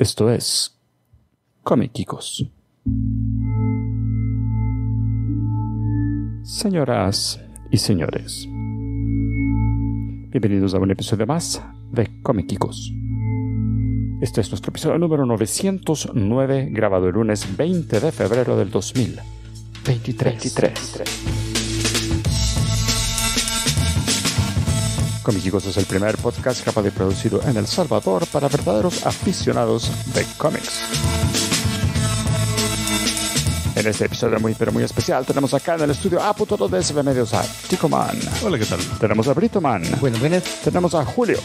Esto es Comiquicos. Señoras y señores, bienvenidos a un episodio más de Comiquicos. Este es nuestro episodio número 909, grabado el lunes 20 de febrero del 2023. chicos es el primer podcast capaz de producir en El Salvador para verdaderos aficionados de cómics. En este episodio muy pero muy especial tenemos acá en el estudio a Puto de SB Medios a Tico Man. Hola, ¿qué tal? Tenemos a Brito Man. Bueno, buenas. Tenemos a Julio.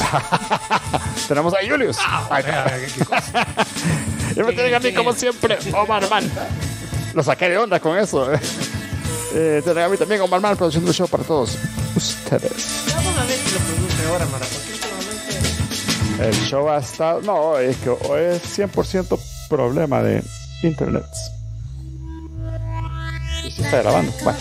Ah. tenemos a Julius. Ah, ¿qué, cosa? Y me tienen a mí como siempre, Omar Man. Lo saqué de onda con eso. Eh, eh a mí también Omar Man produciendo un show para todos ustedes. El show ha estado. No, es que hoy es 100% problema de internet. se está grabando. Bueno.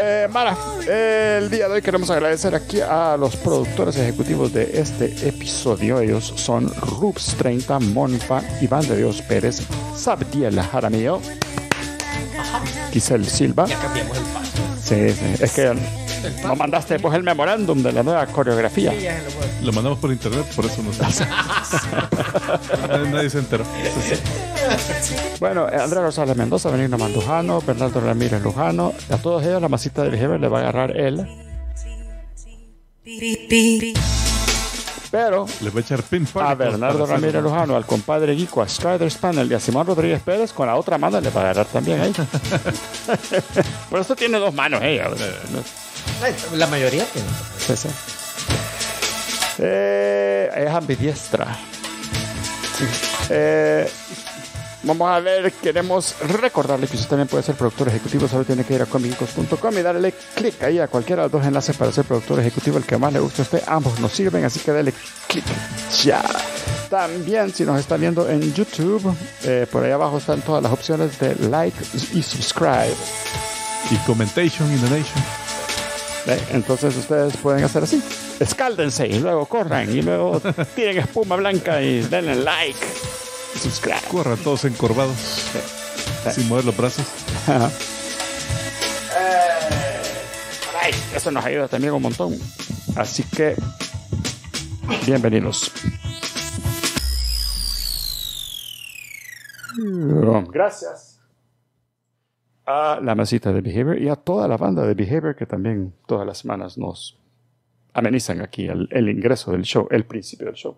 Eh, Mara, el día de hoy queremos agradecer aquí a los productores ejecutivos de este episodio. Ellos son Rups 30, Monfa, Iván de Dios Pérez, Sabdiel Jaramillo, Giselle Silva. Ya cambiamos el paso. Sí, sí, es que nos mandaste pues el memorándum de la nueva coreografía. lo, mandamos por internet, por eso no sé. Nadie se enteró. bueno, Andrea Rosales Mendoza, Benigno Mandujano, Bernardo Ramírez Lujano. A todos ellos la masita del jefe le va a agarrar él. Pero le va a echar a Bernardo Ramírez Lujano, al compadre Guico, a Strider Spanel y a Simón Rodríguez Pérez con la otra mano le va a agarrar también ella Por eso tiene dos manos ella. Eh, la mayoría tiene. Eh, es ambidiestra. Eh, vamos a ver, queremos recordarle que usted también puede ser productor ejecutivo, solo tiene que ir a comicos.com y darle clic ahí a cualquiera de los dos enlaces para ser productor ejecutivo, el que más le guste a usted, ambos nos sirven, así que dale clic ya. También si nos están viendo en YouTube, eh, por ahí abajo están todas las opciones de like y subscribe. Y commentation in eh, entonces ustedes pueden hacer así. Escáldense y luego corran y luego tiren espuma blanca y denle like. Subscribe. Corran todos encorvados. Sin mover los brazos. Eh, eso nos ayuda también un montón. Así que, bienvenidos. Gracias a la masita de Behavior y a toda la banda de Behavior que también todas las semanas nos amenizan aquí el, ingreso del show, el principio del show.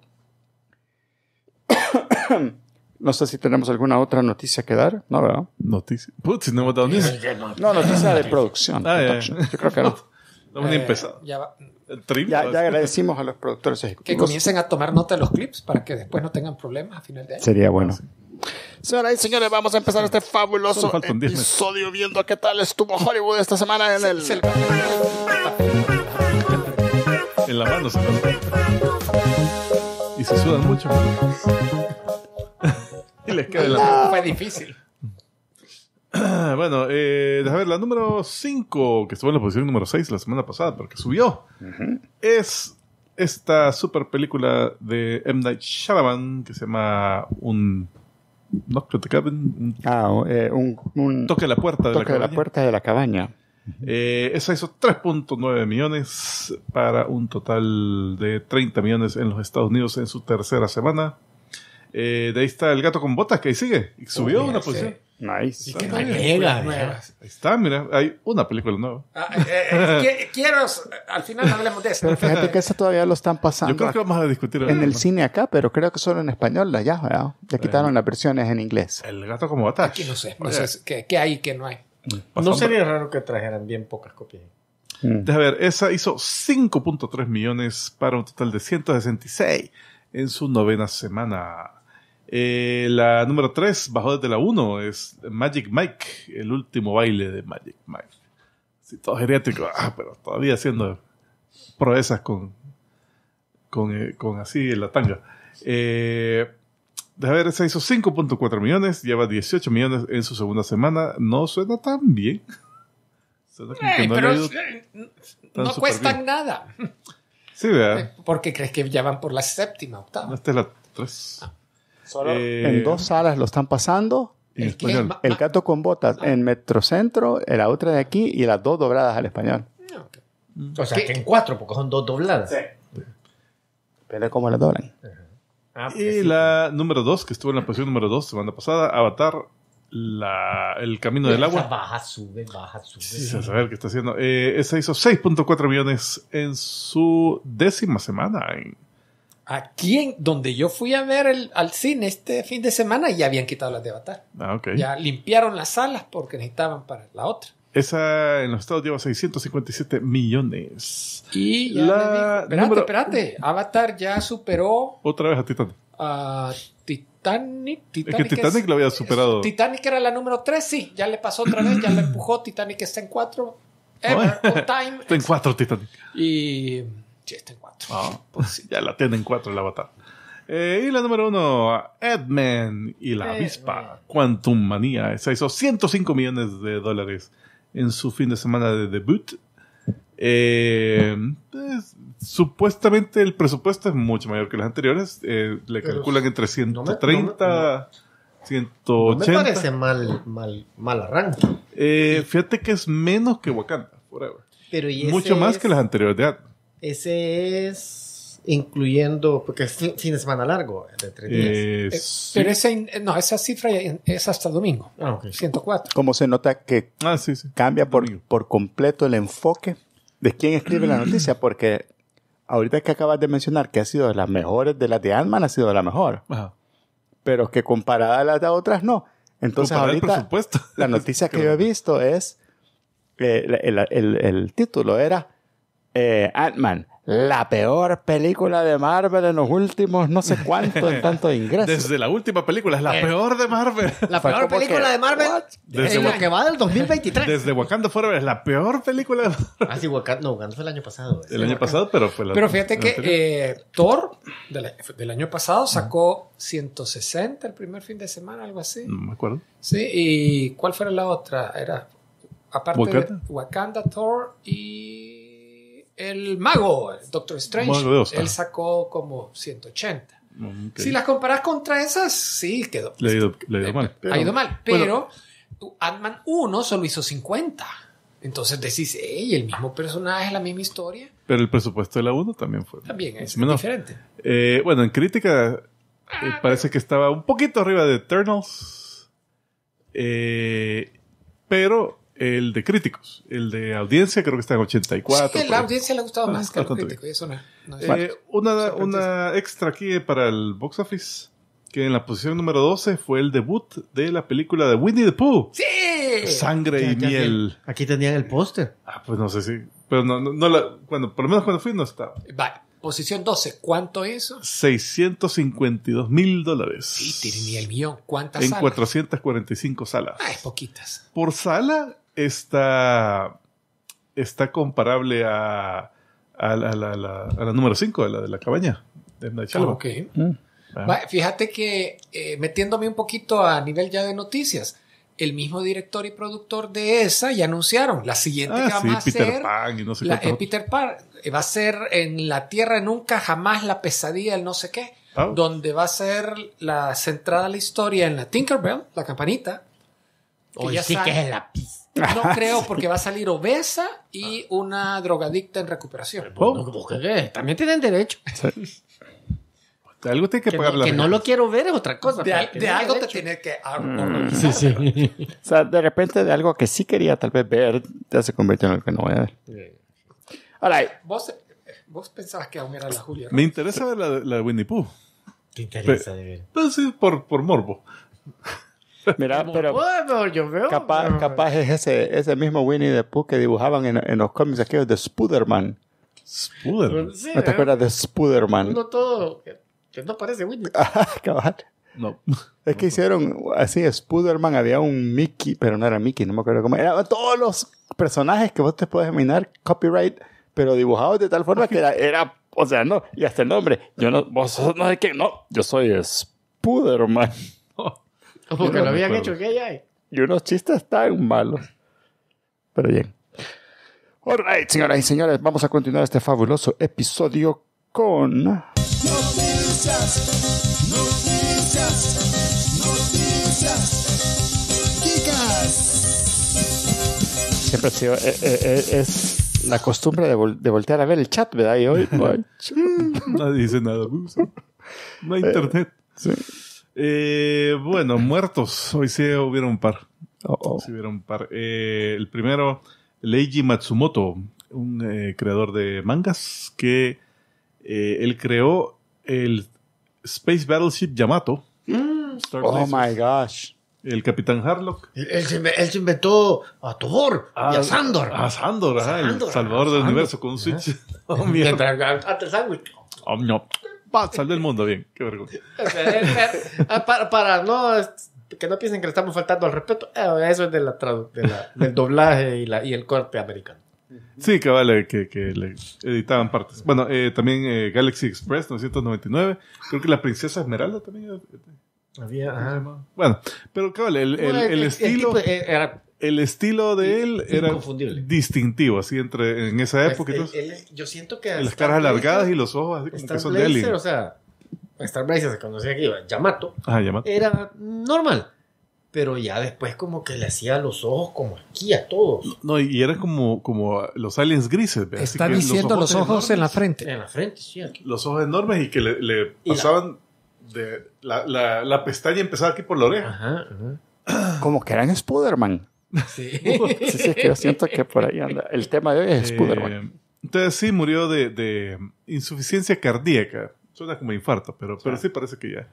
no sé si tenemos alguna otra noticia que dar, ¿no? ¿verdad? Noticia. Putz, no hemos dado No, noticia de producción. Ah, no. hemos eh, empezado. Ya, ya, agradecimos a los productores Que comiencen a tomar nota de los clips para que después no tengan problemas a final de año. Sería bueno. Ah, Señoras y señores, vamos a empezar este fabuloso episodio viendo qué tal estuvo Hollywood esta semana en el. En la mano se Y se sudan mucho. y les queda la. Ah. Fue difícil. Bueno, déjame eh, ver, la número 5, que estuvo en la posición número 6 la semana pasada, porque subió, es esta super película de M. Night Shyamalan que se llama Un no, que te ah, eh, un, toque la puerta de, la, puerta de la cabaña. Eh, esa hizo 3.9 millones para un total de 30 millones en los Estados Unidos en su tercera semana. Eh, de ahí está El Gato con Botas, que ahí sigue. Subió una posición. Nice. ¿eh? Ahí está, mira, hay una película nueva. Ah, eh, eh, quiero, al final hablemos de esto. Pero fíjate que eso todavía lo están pasando. Yo creo que vamos a discutir. En el cine acá, pero creo que solo en español la ya, Ya quitaron las versiones en inglés. El gato como batalla. Aquí no sé. O sea, ¿qué, hay y qué no hay? No sería raro que trajeran bien pocas copias. Mm. Deja ver, esa hizo 5.3 millones para un total de 166 en su novena semana. Eh, la número 3 bajó desde la 1, es Magic Mike, el último baile de Magic Mike. Sí, todo geriátrico, ah, pero todavía haciendo proezas con, con, eh, así en la tanga. Eh, de ver, se hizo 5.4 millones, lleva 18 millones en su segunda semana. No suena tan bien. Suena eh, no, cuestan nada. Sí, ¿verdad? Porque crees que ya van por la séptima, octava. Esta es la 3. Eh, en dos salas lo están pasando. ¿El gato con botas ah. en Metrocentro, la otra de aquí y las dos dobladas al español. Ah, o sea, que en cuatro, porque son dos dobladas. Sí. Pero como las doblan. Ah, y pues la número dos, que estuvo en la posición número dos semana pasada, Avatar la, el camino del agua. Baja, sube, baja, sube. saber qué está haciendo. Eh, esa hizo 6.4 millones en su décima semana en Aquí, en, donde yo fui a ver el, al cine este fin de semana, ya habían quitado las de Avatar. Ah, okay. Ya limpiaron las salas porque necesitaban para la otra. Esa en los Estados lleva 657 millones. Y la espérate, espérate. Avatar ya superó. Otra vez a Titanic. A Titanic. es que Titanic lo había superado. Titanic era la número 3, sí. Ya le pasó otra vez, ya la empujó. Titanic está en 4. Ever, time. Está en 4 Titanic. Y en ah, pues ya la tienen en 4 el eh, y la número 1, Edman y la avispa. Quantum Manía. esa hizo 105 millones de dólares en su fin de semana de debut. Eh, pues, supuestamente el presupuesto es mucho mayor que los anteriores. Eh, le calculan entre 130. 180. me parece mal, mal, mal arranque. fíjate que es menos que Wakanda Forever. Pero Mucho más que las anteriores de ese es incluyendo, porque es fin, fin de semana largo, de tres días. Eh, pero no, esa cifra es hasta domingo, 104. Ah, Como se nota que ah, cambia por, por completo el enfoque de quién escribe la mm. noticia, porque ahorita que acabas de mencionar que ha sido de las mejores, de las de Alman ha sido la mejor. Pero que comparada a las de otras, no. Entonces, ahorita, la noticia que yo he visto es: eh, el, el, el, título era eh, Ant-Man, la peor película de Marvel en los últimos no sé cuánto en tanto ingresos. Desde la última película, es la eh, peor de Marvel. La peor película de Marvel desde en la que va del 2023. Desde Wakanda Forever es la peor película de Marvel. Ah, sí, Wakanda, no, Wakanda fue el año pasado. El, año pasado, pero fue la Pero fíjate que eh, Thor del, año pasado sacó 160 el primer fin de semana, algo así. No me acuerdo. Sí, ¿y cuál fue la otra? Era, aparte de Wakanda Thor y el mago, el Doctor Strange, él sacó como 180. Mm, si las comparas contra esas, sí, quedó. Le ha ido, le mal. Pero, ha ido eh, mal, pero Ant-Man 1 solo hizo 50. Entonces decís, hey, el mismo personaje, la misma historia. Pero el presupuesto de la 1 también fue. También es diferente. Eh, bueno, en crítica eh, ah, parece que estaba un poquito arriba de Eternals. pero el de críticos. El de audiencia creo que está en 84. Sí, la audiencia le ha gustado ah, más que el crítico. Y eso no, eh, una, extra aquí para el box office. Que en la posición número 12 fue el debut de la película de Winnie the Pooh. ¡Sí! Sangre y miel. Aquí tenían el póster. Ah, pues no sé si. Pero no, la, por lo menos cuando fui no estaba. Vale. Posición 12, ¿cuánto es? 652 mil dólares. Sí, tiene ni el millón. ¿Cuántas en salas? En 445 salas. Ah, es poquitas. Por sala está está comparable a, a, la, número 5, la de la cabaña, de ah, ah. Fíjate que eh, metiéndome un poquito a nivel ya de noticias, el mismo director y productor de esa ya anunciaron la siguiente ah, a Peter Pan y no sé qué eh, Peter Pan eh, va a ser en la Tierra nunca jamás la pesadilla el no sé qué, ah. donde va a ser la centrada la historia en la Tinkerbell, la campanita, sí que es la pista. No creo, porque va a salir obesa y ah. una drogadicta en recuperación. Oh. Eh, también tienen derecho. de Algo tiene que, pagar la Que no lo quiero ver es otra cosa. De, algo te tiene que. Mm. sí, sí. o sea, de repente de algo que sí quería tal vez ver, ya se convirtió en algo que no voy a ver. All ¿Vos, vos pensabas que aún era la Julia. Me interesa ver la, de Winnie Pooh. ¿Qué interesa de ver? Pues sí, por, por morbo. Mira, pero yo capaz, es ese, ese mismo Winnie the Pooh que dibujaban en, en los cómics aquellos de Spuderman. Spuderman. Pues ¿No te ¿eh? acuerdas de Spuderman? No todo, que, no parece Winnie. Ah, no. Es que hicieron así, Spuderman, había un Mickey, pero no era Mickey, no me acuerdo cómo. Eran todos los personajes que vos te puedes imaginar, copyright, pero dibujados de tal forma que era, o sea, no, y hasta el nombre. Yo no, no sé qué, no, yo soy Spuderman. Porque lo habían hecho que hay. Y unos chistes tan malos. Pero bien. Alright, señoras y señores, vamos a continuar este fabuloso episodio con. Noticias, noticias, noticias. Chicas. Siempre ha sido. Eh, eh, eh, es la costumbre de, de, voltear a ver el chat, ¿verdad? hoy. Nadie dice nada. No hay internet. sí. Eh, bueno, muertos. Hoy sí hubieron un par. un par. Eh, el primero, Leiji Matsumoto, un eh, creador de mangas que eh, él creó el Space Battleship Yamato. Mm, oh my gosh. El Capitán Harlock. Él, se, inventó a Thor y a Sandor. A Sandor, salvador del universo con un switch. Oh, mierda. sándwich. Oh, no. ¡Sal del el mundo bien. Qué vergüenza. Eh, eh, eh, para, no, este, que no piensen que le estamos faltando al respeto. Eso es de la, del doblaje y, y el corte americano. Sí, que vale, que, le editaban partes. Bueno, también Galaxy Express 999. Creo que la Princesa Esmeralda también. Había, Bueno, pero cabal, el, estilo. era el estilo de él era distintivo, así entre en esa pues, época. yo siento que. Las caras alargadas y los ojos así como que son O sea, Star Blazer se conocía aquí, Yamato, Era normal. Pero ya después, como que le hacía los ojos como aquí a todos. No, y era como, como los aliens grises. Está diciendo los ojos, en la frente. En la frente, sí. Los ojos enormes y que le, pasaban la... de. La, pestaña empezaba aquí por la oreja. Como que eran spider Sí. sí, es que yo siento que por ahí anda. El tema de hoy es Spuderman. Eh, entonces sí, murió de, de, insuficiencia cardíaca. Suena como infarto, pero, pero sí parece que ya.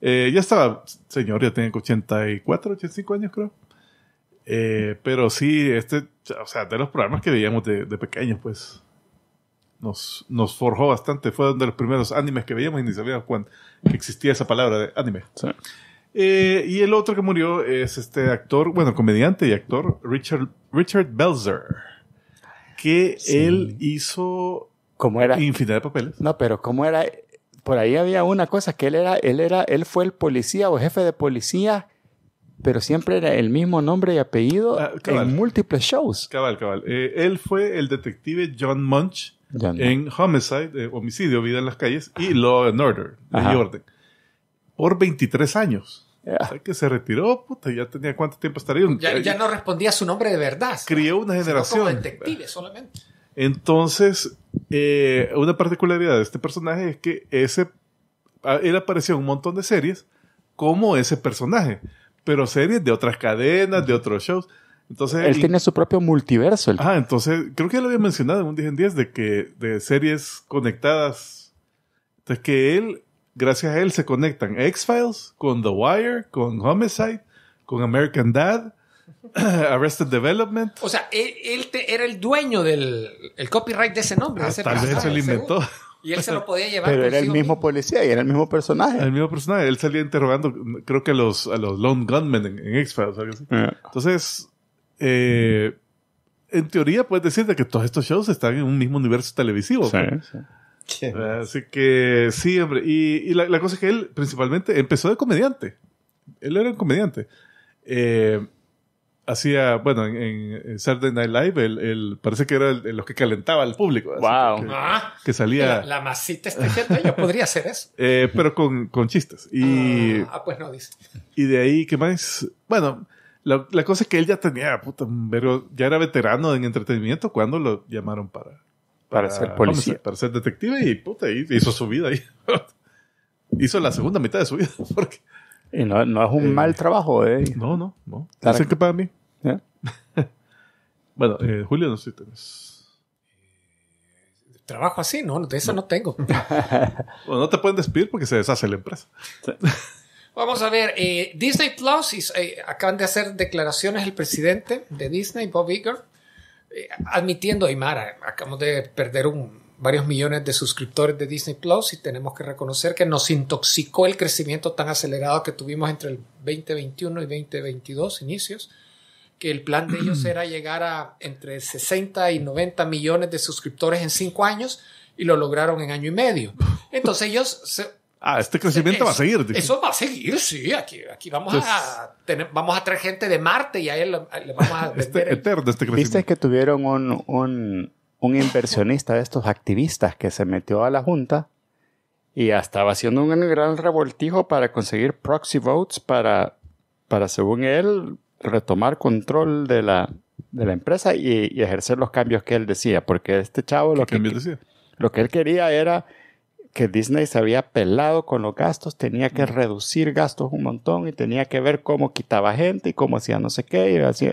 Eh, ya estaba, señor, ya tenía 84, 85 años creo. Eh, pero sí, este, o sea, de los programas que veíamos de, de pequeños, pues, nos, nos forjó bastante. Fue uno de los primeros animes que veíamos y ni sabíamos cuándo existía esa palabra de anime. Sí. Eh, y el otro que murió es este actor, bueno, comediante y actor, Richard, Richard Belzer, que él hizo era? infinidad de papeles. No, pero como era? Por ahí había una cosa, que él era, él era, él fue el policía o jefe de policía, pero siempre era el mismo nombre y apellido ah, en múltiples shows. Cabal, cabal. Eh, él fue el detective John Munch en Homicide, eh, homicidio, vida en las calles, y Law and Order, y orden por 23 años. que se retiró, puta, ya tenía cuánto tiempo estaría. Ya, ya no respondía a su nombre de verdad. Crió una generación. solamente. Entonces, eh, una particularidad de este personaje es que ese, él apareció en un montón de series como ese personaje, pero series de otras cadenas, de otros shows. Entonces, él, tiene su propio multiverso. Ah, entonces, creo que ya lo había mencionado en un 10 en 10 de que de series conectadas. Entonces, que él gracias a él se conectan X-Files con The Wire, con Homicide, con American Dad, Arrested Development. O sea, él, era el dueño del copyright de ese nombre. Ah, tal vez se lo inventó. Y él se lo podía llevar. Pero era el mismo policía y era el mismo personaje. El mismo personaje. Él salía interrogando, creo que a los, los Lone Gunmen en, X-Files. Ah. Entonces, eh, en teoría puedes decirte que todos estos shows están en un mismo universo televisivo. Así que sí, hombre. Y, la, cosa es que él principalmente empezó de comediante. Él era un comediante. Eh, hacía, bueno, en, Saturday Night Live, él, parece que era el, los que calentaba al público. ¡Wow! Ah. Que, salía. La, masita está yendo, yo podría hacer eso. Eh, pero con, con, chistes. Y, ah, pues no dice. Y de ahí, ¿qué más? Bueno, la, cosa es que él ya tenía, puta, ya era veterano en entretenimiento cuando lo llamaron para para, ser policía. para ser detective y puta, hizo su vida ahí. hizo la segunda mitad de su vida. Porque, y no, no es un mal eh, trabajo, ¿eh? No, no, no. que para mí. bueno, eh, Julio, no sé si tenés eh, trabajo así, no, de eso no, tengo. no te pueden despedir porque se deshace la empresa. Vamos a ver, Disney Plus, acaban de hacer declaraciones el presidente de Disney, Bob Iger, eh, admitiendo, Aymara, acabamos de perder varios millones de suscriptores de Disney Plus y tenemos que reconocer que nos intoxicó el crecimiento tan acelerado que tuvimos entre el 2021 y 2022 inicios, que el plan de ellos era llegar a entre 60 y 90 millones de suscriptores en cinco años y lo lograron en año y medio. Entonces ellos se, Ah, este crecimiento va a seguir. Eso va a seguir, sí. Aquí, vamos, a vamos a traer gente de Marte y a él le vamos a este vender. Este, eterno este crecimiento. Viste que tuvieron un, inversionista de estos activistas que se metió a la Junta y estaba haciendo un gran revoltijo para conseguir proxy votes para, para según él, retomar control de la, empresa y, ejercer los cambios que él decía. Porque este chavo lo que, lo que él quería era que Disney se había pelado con los gastos, tenía que reducir gastos un montón y tenía que ver cómo quitaba gente y cómo hacía no sé qué y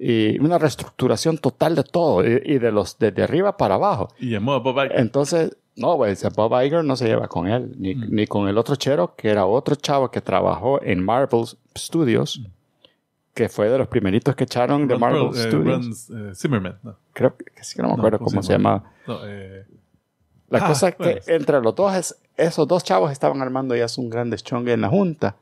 y una reestructuración total de todo y, de los desde arriba para abajo. Y llamó a Bob Iger. Entonces, no, Bob Iger no se lleva con él, mm. ni, con el otro chero, que era otro chavo que trabajó en Marvel Studios, mm. que fue de los primeritos que echaron de Marvel eh, Studios. Ron eh, Zimmerman, Creo que sí, no me acuerdo pues cómo, se llamaba. No, eh, la ah, cosa es que entre los dos es, esos dos chavos estaban armando ya un gran deschongue en la junta.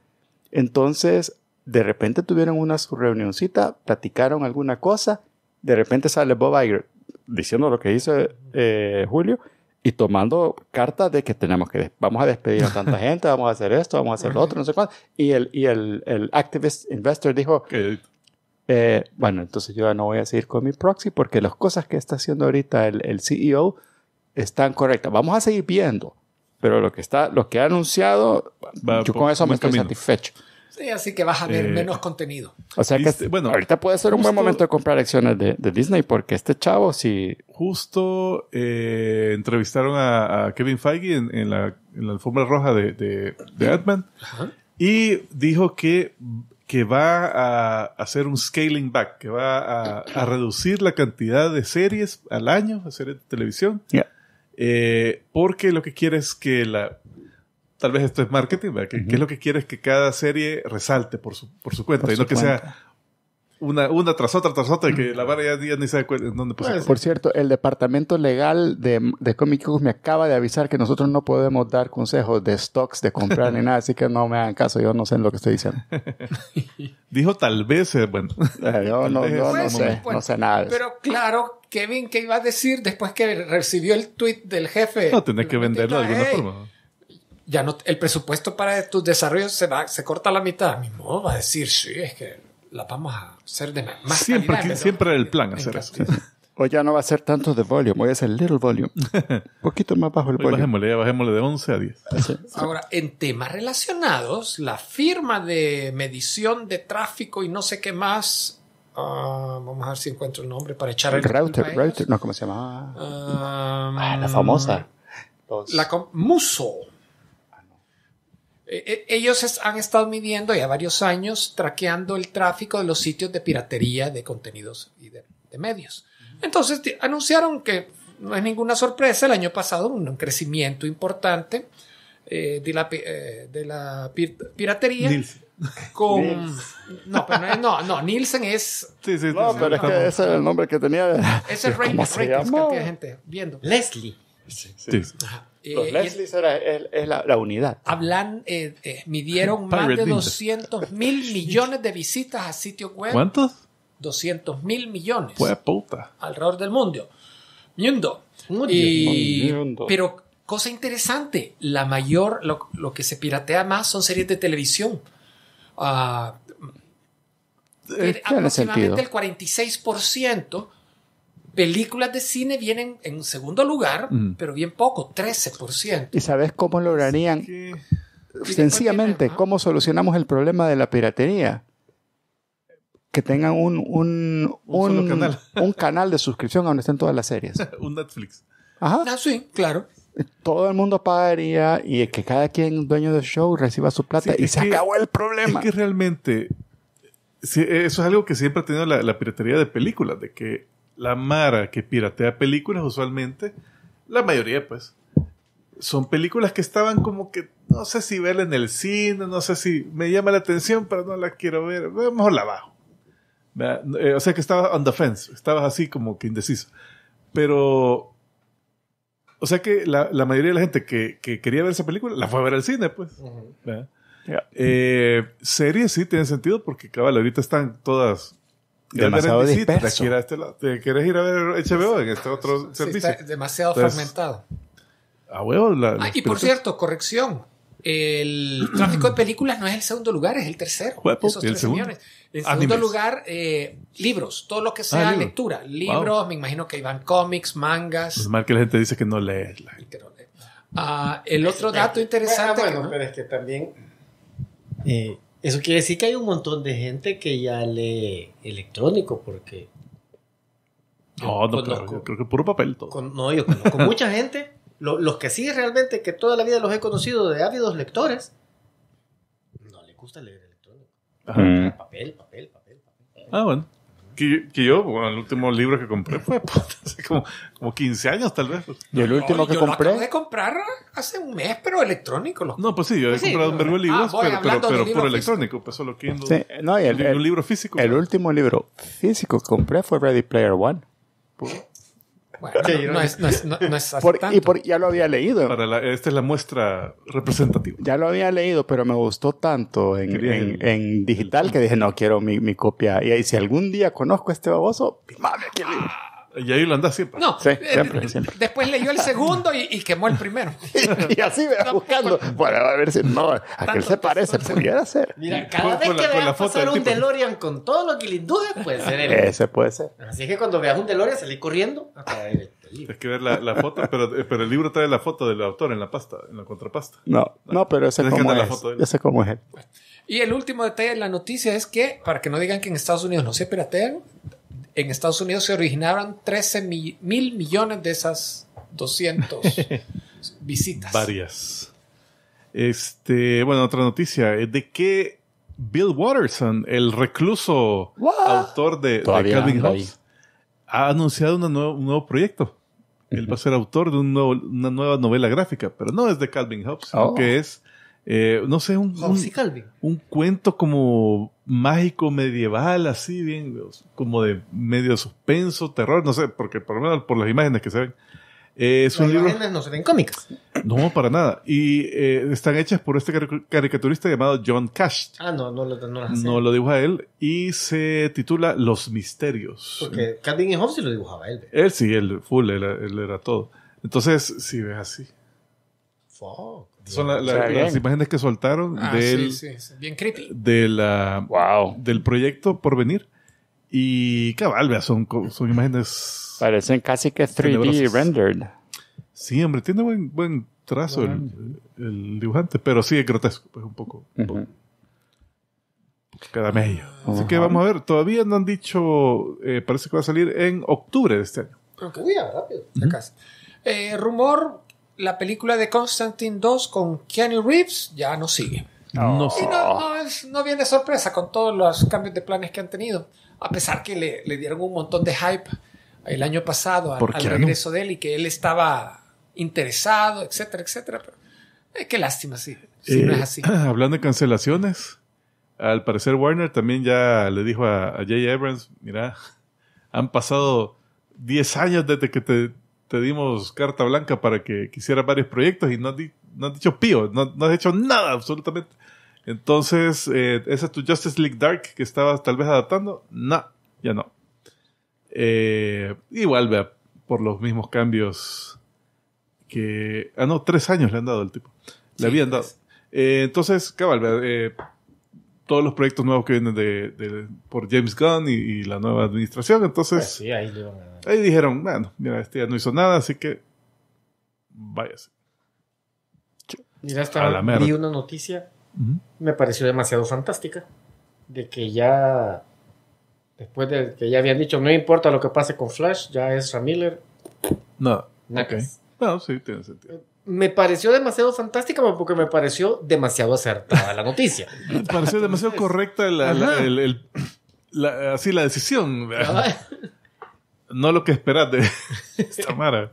Entonces, de repente tuvieron una su reunioncita, platicaron alguna cosa, de repente sale Bob Iger diciendo lo que hizo eh, Julio y tomando carta de que tenemos que, vamos a despedir a tanta gente, vamos a hacer esto, vamos a hacer lo otro, no sé cuánto. Y el, y el, el activist investor dijo, eh, bueno, entonces yo ya no voy a seguir con mi proxy porque las cosas que está haciendo ahorita el, el CEO están correctas. Vamos a seguir viendo, pero lo que, está, lo que ha anunciado, yo con eso me estoy satisfecho. Sí, así que vas a ver eh, menos contenido. O sea que bueno, ahorita puede ser un buen momento de comprar acciones de, de, Disney porque este chavo si... Justo eh, entrevistaron a, a, Kevin Feige en, la, en, la, alfombra roja de, de, de Ant-Man y dijo que, que va a hacer un scaling back, que va a, a reducir la cantidad de series al año, hacer series de televisión. Eh, porque lo que quieres es que la... Tal vez esto es marketing, ¿verdad? Que, es lo que quieres es que cada serie resalte por su, por su cuenta y no que sea una, una tras otra, tras otra, que la vara ya, ya ni sabe en dónde puso. Pues, por cierto, el departamento legal de, de Comic me acaba de avisar que nosotros no podemos dar consejos de stocks, de comprar ni nada, así que no me hagan caso, yo no sé en lo que estoy diciendo. Dijo tal vez, eh, bueno. Eh, yo no, pues, sé, pues, no sé nada. Pero claro, Kevin, ¿qué iba a decir después que recibió el tweet del jefe? No, tenés que venderlo de alguna forma ya no, el presupuesto para tus desarrollos se va, se corta a la mitad. Mi modo va a decir, sí, es que la vamos a hacer de más siempre, Siempre el plan hacer eso. O ya no va a ser tanto de volumen, voy a hacer little volume. Un poquito más bajo el volumen volume. Bajémosle, bajémosle de 11 a 10. Ahora, en temas relacionados, la firma de medición de tráfico y no sé qué más. Ah, vamos a ver si encuentro el nombre para echar el. Router, router, no, ¿cómo se llama? ah, ah la famosa. La Muso. Eh, eh, ellos han estado midiendo ya varios años, traqueando el tráfico de los sitios de piratería de contenidos y de, medios. Entonces anunciaron que no es ninguna sorpresa, el año pasado un crecimiento importante eh, de la, de la piratería. Nielsen. Con, no, pero no, no, Nielsen es. Sí, sí, no, pero es que ese era el nombre que tenía. Es el Rey que había gente viendo. Leslie. Sí, sí. Los Leslie eh, es, la, unidad. Hablan, eh, eh, midieron más de 200 mil millones de visitas a sitios web. ¿Cuántos? 200 mil millones. Pues puta. Alrededor del mundo. Mundo. Pero cosa interesante, la mayor, lo, que se piratea más son series de televisión. Uh, aproximadamente el 46% películas de cine vienen en segundo lugar, mm. pero bien poco, 13%. ¿Y sabes cómo lograrían? Sencillamente, ¿cómo solucionamos el problema de la piratería? Que tengan un, un, un, canal. de suscripción a donde estén todas las series. un Netflix. Ajá. Ah, sí, claro. Todo el mundo pagaría y que cada quien dueño del show reciba su plata y se acabó el problema. Es que realmente, eso es algo que siempre ha tenido la piratería de películas, de que la Mara que piratea películas usualmente, la mayoría pues, son películas que estaban como que no sé si verla en el cine, no sé si me llama la atención, pero no la quiero ver, mejor la bajo. Eh, o sea que estabas on the fence, estabas así como que indeciso. Pero, o sea que la, la mayoría de la gente que, quería ver esa película la fue a ver al cine, pues. Eh, series sí tiene sentido porque, cabal, ahorita están todas demasiado disperso. Este Te, quieres ir a ver HBO en este otro servicio. demasiado fragmentado. A huevo. Ah, y por cierto, corrección. El tráfico de películas no es el segundo lugar, es el tercero. esos tres el En ah, segundo lugar, eh, libros, todo lo que sea ah, lectura. Libros, me imagino que iban cómics, mangas. Es pues mal que la gente dice que no lee. el otro dato interesante. Bueno, pero es que también. Eh, eso quiere decir que hay un montón de gente que ya lee electrónico, porque. No, no, pues creo que puro papel todo. no, yo conozco mucha gente, los que sí realmente, que toda la vida los he conocido de ávidos lectores, no les gusta leer electrónico. Papel, papel, papel, papel. Ah, bueno que, que yo, bueno, el último libro que compré fue hace como, como 15 años tal vez. Y el último que yo compré. Lo de comprar hace un mes, pero electrónico. No, pues sí, yo he pues comprado un verbo de ah, libros, pero, pero, puro electrónico, pues solo Kindle. Sí, no, el, libro físico. El último libro físico que compré fue Ready Player One no, es, Y ya lo había leído. esta es la muestra representativa. Ya lo había leído, pero me gustó tanto en, digital que dije, no, quiero mi, copia. Y ahí, si algún día conozco a este baboso, madre, qué y ahí lo anda siempre. No, eh, siempre, eh, siempre. después leyó el segundo y, quemó el primero. y, así me va buscando. Bueno, a ver si no, a aquel se parece, pudiera ser. Mira, cada vez que la, veas pasar un DeLorean con todo lo que le puede ser él. Ese puede ser. Así que cuando veas un DeLorean, salí corriendo este Es que ver la, foto, pero, pero, el libro trae la foto del autor en la pasta, en la contrapasta. No, ah, no, pero ese es. La foto él. Ese como es él. Y el último detalle de la noticia es que, para que no digan que en Estados Unidos no se piratean, en Estados Unidos se originaron 13 mil, millones de esas 200 visitas. Varias. Este, bueno, otra noticia. es eh, ¿De que Bill Watterson, el recluso autor de, Calvin Hobbes, ha anunciado nuevo, un nuevo proyecto? Él va a ser autor de una nueva novela gráfica, pero no es de Calvin Hobbes, sino oh. que es eh, no sé, un, un, cuento como mágico medieval, así, bien, como de medio suspenso, terror, no sé, porque por lo menos por las imágenes que se ven. Eh, imágenes no se ven cómics No, para nada. Y eh, están hechas por este caricaturista llamado John Cash. Ah, no, no, lo, no, no lo dibuja él. Y se titula Los Misterios. Porque Calvin y Hobbes lo dibujaba él. Él sí, él, full, él, era todo. Entonces, si ves así. Fuck. Son las imágenes que soltaron ah, del, Bien creepy. De la, del proyecto por venir. Y cabal, son, son imágenes. Parecen casi que 3D rendered. Sí, hombre, tiene buen, buen trazo el, dibujante, pero sí es grotesco, pues un poco. cada medio. Ah. Así que vamos a ver, todavía no han dicho, eh, parece que va a salir en octubre de este año. que guía, rápido, eh, rumor la película de Constantine 2 con Keanu Reeves ya no sigue. No. Oh. no, viene sorpresa con todos los cambios de planes que han tenido. A pesar que le, le dieron un montón de hype el año pasado al, regreso de él y que él estaba interesado, etcétera, etcétera. Pero, eh, qué lástima, sí. Si eh, no es así. Hablando de cancelaciones, al parecer Warner también ya le dijo a, Jay Evans, mira, han pasado 10 años desde que te te dimos carta blanca para que, quisiera varios proyectos y no has, no dicho pío, no, has hecho nada absolutamente. Entonces, eh, esa es tu Justice League Dark que estabas tal vez adaptando. No, ya no. Eh, igual, vea, por los mismos cambios que... Ah, no, tres años le han dado al tipo. Le habían dado. Eh, entonces, cabal, vea, eh, todos los proyectos nuevos que vienen de, por James Gunn y, la nueva administración, entonces... Pues sí, ahí le van Ahí dijeron, bueno, mira, este ya no hizo nada, así que váyase. Mira, hasta vi una noticia, me pareció demasiado fantástica, de que ya, después de que ya habían dicho, no importa lo que pase con Flash, ya es Ramiller. No, pues. No, sí, tiene sentido. Me pareció demasiado fantástica porque me pareció demasiado acertada la noticia. me pareció demasiado correcta la, la, el, la, así la decisión no lo que esperas de esta Mara.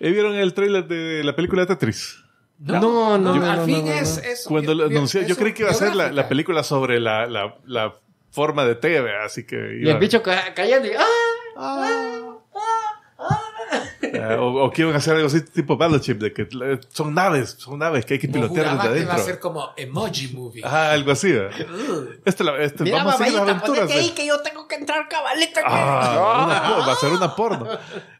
¿Eh, ¿Vieron el trailer de la película Tetris? No, no, no. no al fin es, Cuando yo creí que iba a ser la, la, película sobre la, la, la forma de TV, así que. Y el bicho ca cayendo ¡Ah! ¡Ah! Eh, o, o, quieren hacer algo así tipo Battleship, de que eh, son naves, son naves que hay que pilotear desde adentro. va a ser como Emoji Movie. Ah, algo así. ¿eh? Este, este, Mira, vamos babaíta, a seguir las pues, aventuras. ahí que yo tengo que entrar cabalito? Ah, va a ser una porno.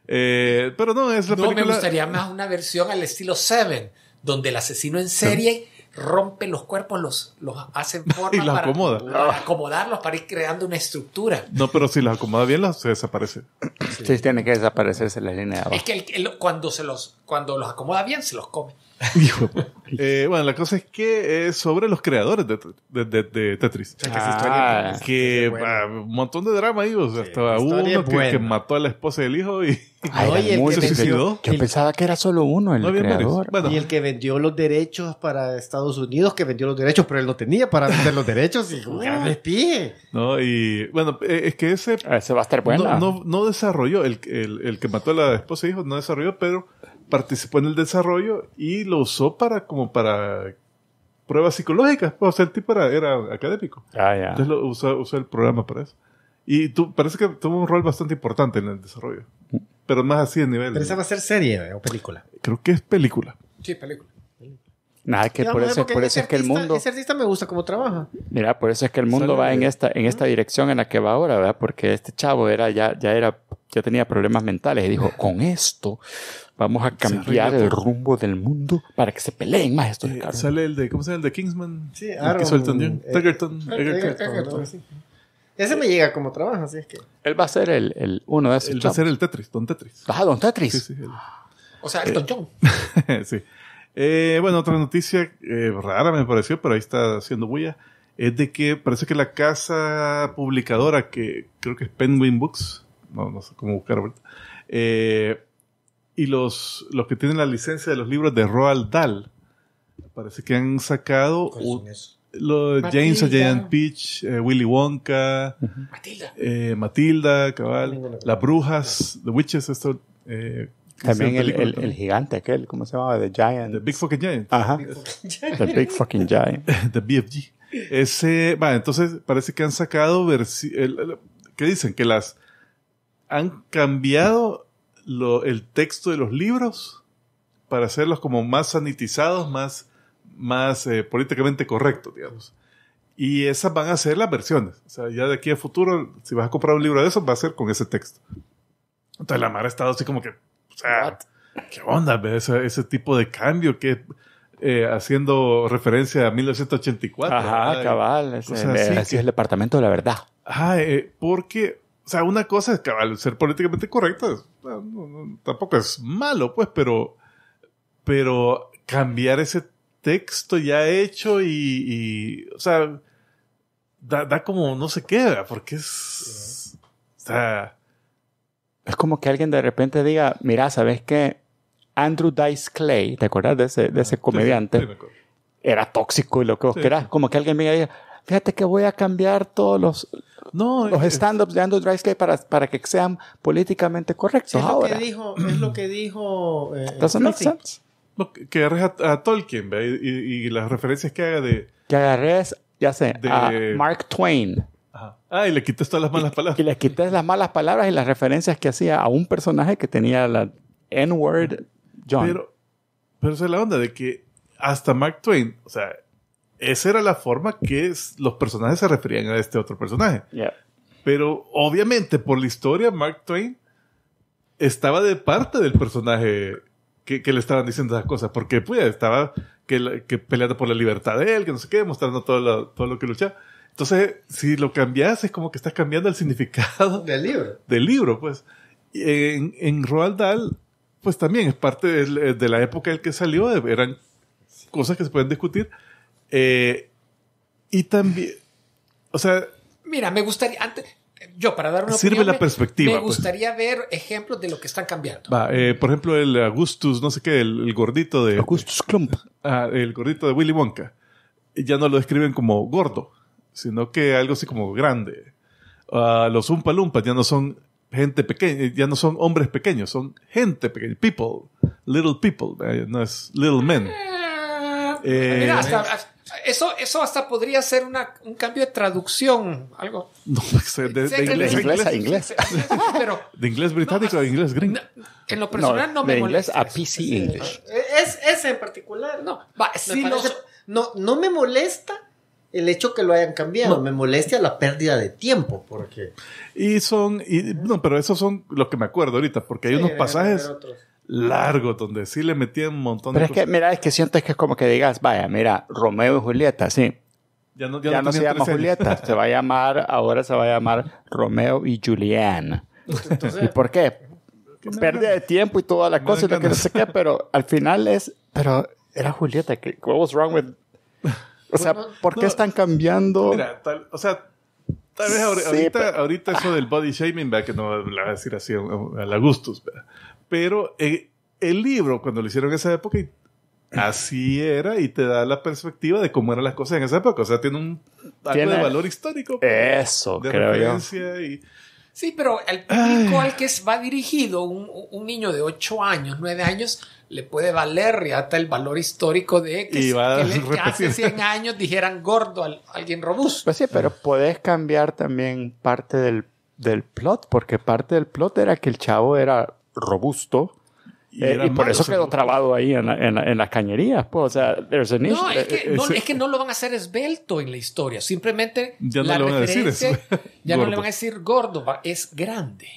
Eh, pero no, es la no, película... me gustaría más una versión al estilo Seven, donde el asesino en serie rompe los cuerpos, los, los hace en y para, acomoda. acomodarlos, para ir creando una estructura. No, pero si los acomoda bien, se desaparece. Sí. tiene que desaparecerse la línea de abajo. Es que cuando, se los, cuando los acomoda bien, se los come. Eh, bueno, la cosa es que sobre los creadores de, Tetris. que, ah, ah, un montón de drama ahí. O sea, estaba uno que, mató a la esposa del hijo y, se suicidó. Yo pensaba que era solo uno el creador. Y el que vendió los derechos para Estados Unidos, que vendió los derechos, pero él no tenía para vender los derechos y No, y bueno, e, es que ese... Ah, se va a estar bueno. No, desarrolló, el, el, que mató a la esposa del hijo no desarrolló, pero participó en el desarrollo y lo usó para como para pruebas psicológicas. Pues, o sea, el tipo era, académico. Ah, ya. Entonces lo, usó, el programa para eso. Y tú, parece que tuvo un rol bastante importante en el desarrollo. Pero más así en nivel. Pero esa va a ser serie o película. Creo que es película. Sí, película. Nada, que por, eso, por eso es que el mundo... Ese artista me gusta cómo trabaja. Mira, por eso es que el mundo va en esta, en esta dirección en la que va ahora, ¿verdad? Porque este chavo era, ya, ya, era, ya tenía problemas mentales y dijo, con esto vamos a cambiar el rumbo del mundo para que se peleen más estos eh, Sale el de, ¿cómo se llama? El de Kingsman. Sí, Aaron, eh, eh, Egerton. Egerton. Ese me llega como trabaja, así es que... Él va a ser el, el uno de esos va a ser el Tetris, Don Tetris. Ah, Don Tetris. Sí, sí. O sea, John. sí. Eh, bueno, otra noticia eh, rara me pareció, pero ahí está haciendo bulla. Es de que parece que la casa publicadora, que creo que es Penguin Books, no, sé cómo buscar eh, y los, los que tienen la licencia de los libros de Roald Dahl, parece que han sacado James a Giant Peach, Willy Wonka, Matilda, cabal, Las Brujas, The Witches, esto, eh, también el, gigante aquel, ¿cómo se llamaba? The Giant. The Big Fucking Giant. Ajá. The Big Fucking Giant. The BFG. Ese, va, entonces parece que han sacado versi ¿Qué dicen? Que las han cambiado el texto de los libros para hacerlos como más sanitizados, más, más eh, políticamente correctos, digamos. Y esas van a ser las versiones. O sea, ya de aquí a futuro, si vas a comprar un libro de esos, va a ser con ese texto. Entonces la mar ha estado así como que sea, ¿qué onda? Ese, ese tipo de cambio que... Eh, haciendo referencia a 1984. Ajá, cabal. así, es el departamento de la verdad. Ajá, eh, porque, o sea, una cosa es, cabal, ser políticamente correcto tampoco es malo, pues, pero, pero cambiar ese texto ya hecho y, o sea, da, como no se queda porque es, o sea, es como que alguien de repente diga, mira, ¿sabes qué? Andrew Dice Clay, ¿te acuerdas de ese, ah, comediante? era tóxico y lo que querás. Como que alguien me diga, fíjate que voy a cambiar todos los, no, los stand-ups de Andrew Dice Clay para, para que sean políticamente correctos. Es, Lo que dijo, es lo que dijo... Eh, que agarres a, Tolkien y, y, las referencias que haga de... Que agarres, ya sé, de, Mark Twain. Ah, y le quitas todas las malas palabras. Y le quitas las malas palabras y las referencias que hacía a un personaje que tenía la N-word John. Pero, pero es la onda de que hasta Mark Twain, o sea, esa era la forma que los personajes se referían a este otro personaje. Pero obviamente por la historia, Mark Twain estaba de parte del personaje que, le estaban diciendo esas cosas, porque pues, estaba que, peleando por la libertad de él, que no sé qué, mostrando todo todo lo que luchaba. Entonces, si lo cambias, es como que estás cambiando el significado del libro. Del libro, pues. En, Roald Dahl, pues también es parte eh, de, la época en la que salió, eh, eran cosas que se pueden discutir. Eh, y también, o sea... Mira, me gustaría, antes, yo para dar una sirve la perspectiva. Me pues. gustaría ver ejemplos de lo que están cambiando. Va, por ejemplo, el Augustus, no sé qué, el, gordito de Augustus Klump, ah, el gordito de Willy Wonka. Ya no lo describen como gordo, sino que algo así como grande. Ah, los Oompa lumpas ya no son gente pequeña, eh, ya no son hombres pequeños, son gente pequeña, people, little people, eh, no es little men. Ah, eh, eso, eso hasta podría ser una, un cambio de traducción, algo. No, de, inglés, a inglés. ¿De inglés británico a inglés gringo? en lo personal no, me molesta. inglés a PC English. Es, ese en particular, no, no me molesta el hecho que lo hayan cambiado. Me molesta la pérdida de tiempo, porque. Y son. no, pero esos son los que me acuerdo ahorita, porque hay unos pasajes largos donde sí le metían un montón de. Pero es que, mira, es que sientes que es como que digas, vaya, mira, Romeo y Julieta, sí. Ya no, se llama Julieta, se va a llamar, ahora se va a llamar Romeo y Julián. Pues ¿Y por qué? Pérdida de tiempo y toda la cosa y lo que no sé qué, pero al final es, pero era Julieta, ¿qué? was wrong with O sea, ¿por qué están cambiando? Mira, tal, o sea, tal vez ahorita, ahorita, eso del body shaming, va que no la voy a decir así a, la gustos, pero eh, el libro, cuando lo hicieron en esa época, así era y te da la perspectiva de cómo eran las cosas en esa época. O sea, tiene un valor histórico. Pues, eso, de creo yo. Y, Sí, pero el público al que va dirigido, un, niño de 8 años, 9 años, le puede valer hasta el valor histórico de que, hace 100 años dijeran gordo a alguien robusto. Pues sí, pero puedes cambiar también parte del, del plot, porque parte del plot era que el chavo era robusto eh, y, por eso quedó trabado ahí en, en, las cañerías. Pues, o sea, no, es que, eh, no, es que, no, lo van a hacer esbelto en la historia. Simplemente ya no la le van a decir Ya no le van a decir gordo, es grande.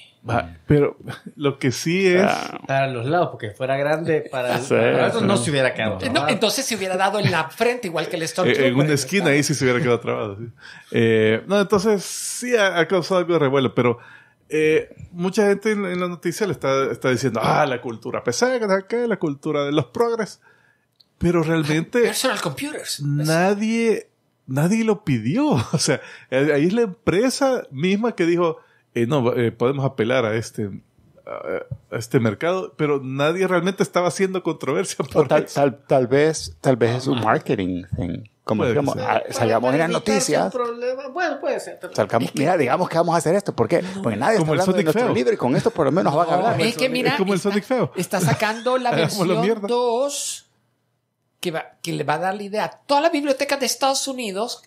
pero lo que sí es. Ah. Para los lados, porque fuera grande, para. eso no se hubiera quedado entonces se hubiera dado en la frente, igual que el Stormtrooper. Eh, en una esquina ahí sí se hubiera quedado trabado. no, entonces sí ha, ha, causado algo de revuelo, pero eh, mucha gente en, la noticia le está, diciendo, ah, la cultura pesada, que la cultura de los progres. Pero realmente... Nadie, nadie lo pidió. O sea, ahí es la empresa misma que dijo, eh, no, eh, podemos apelar a este, a este mercado, pero nadie realmente estaba haciendo controversia por tal, vez, tal vez es un marketing thing como digamos, ah, salgamos en las noticias. Bueno, puede ser. mira, digamos que vamos a hacer esto. ¿Por qué? Porque nadie está hablando de nuestro libro y con esto por lo menos van a hablar. Es, que mira, como el está, Sonic feo. Está sacando la versión 2 que, va, que le va a dar la idea a todas las bibliotecas de Estados Unidos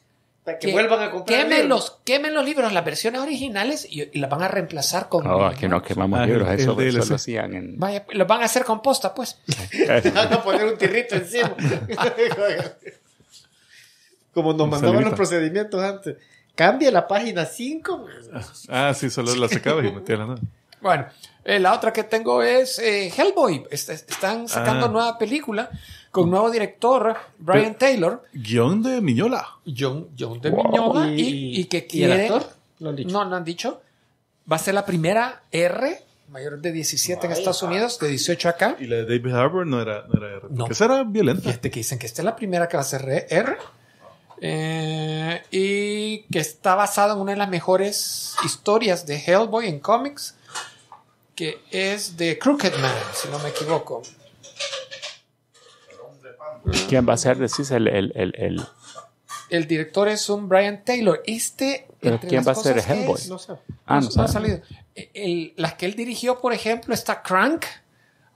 para que, vuelvan a comprar quemen los quemen los libros las versiones originales y, las van a reemplazar con no, oh, que no quemamos ah, libros eso, eso lo hacían en... Vaya, los van a hacer composta pues van a poner un tirrito encima como nos mandaban los procedimientos antes. Cambia la página 5. Ah, ah, sí, solo la sacaba y metía la nueva. Bueno, eh, la otra que tengo es eh, Hellboy. están ah. sacando nueva película con nuevo director, Brian Taylor. Guión de Miñola. John de Miñola. Y, y, que quiere, No, no han dicho. Va a ser la primera R mayor de 17 en Estados Unidos, de 18 acá. Y la de David Harbour no era, no era R. No. Que esa violenta. Fíjate que dicen que esta es la primera que va a ser R. Eh, y que está basado en una de las mejores historias de Hellboy en cómics, que es de Crooked Man, si no me equivoco. ¿Quién va a ser, decís, el, el, director es un Brian Taylor. Este... ¿Pero quién va a ser Hellboy? no sé. Ah, las que él dirigió, por ejemplo, está Crank.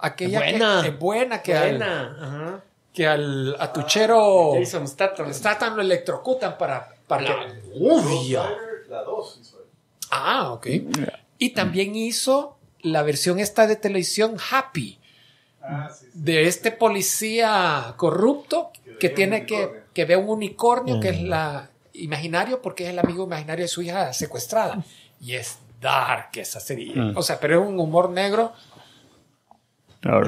Aquella buena. que buena, que buena que al atuchero Tuchero ah, Jason Statham. lo electrocutan para, para la, que... Ah, ok. Y también hizo la versión esta de televisión Happy. Ah, de este policía corrupto que, tiene que, que ve un unicornio que es mm. la imaginario porque es el amigo imaginario de su hija secuestrada. Y es dark esa serie. Mm. O sea, pero es un humor negro. All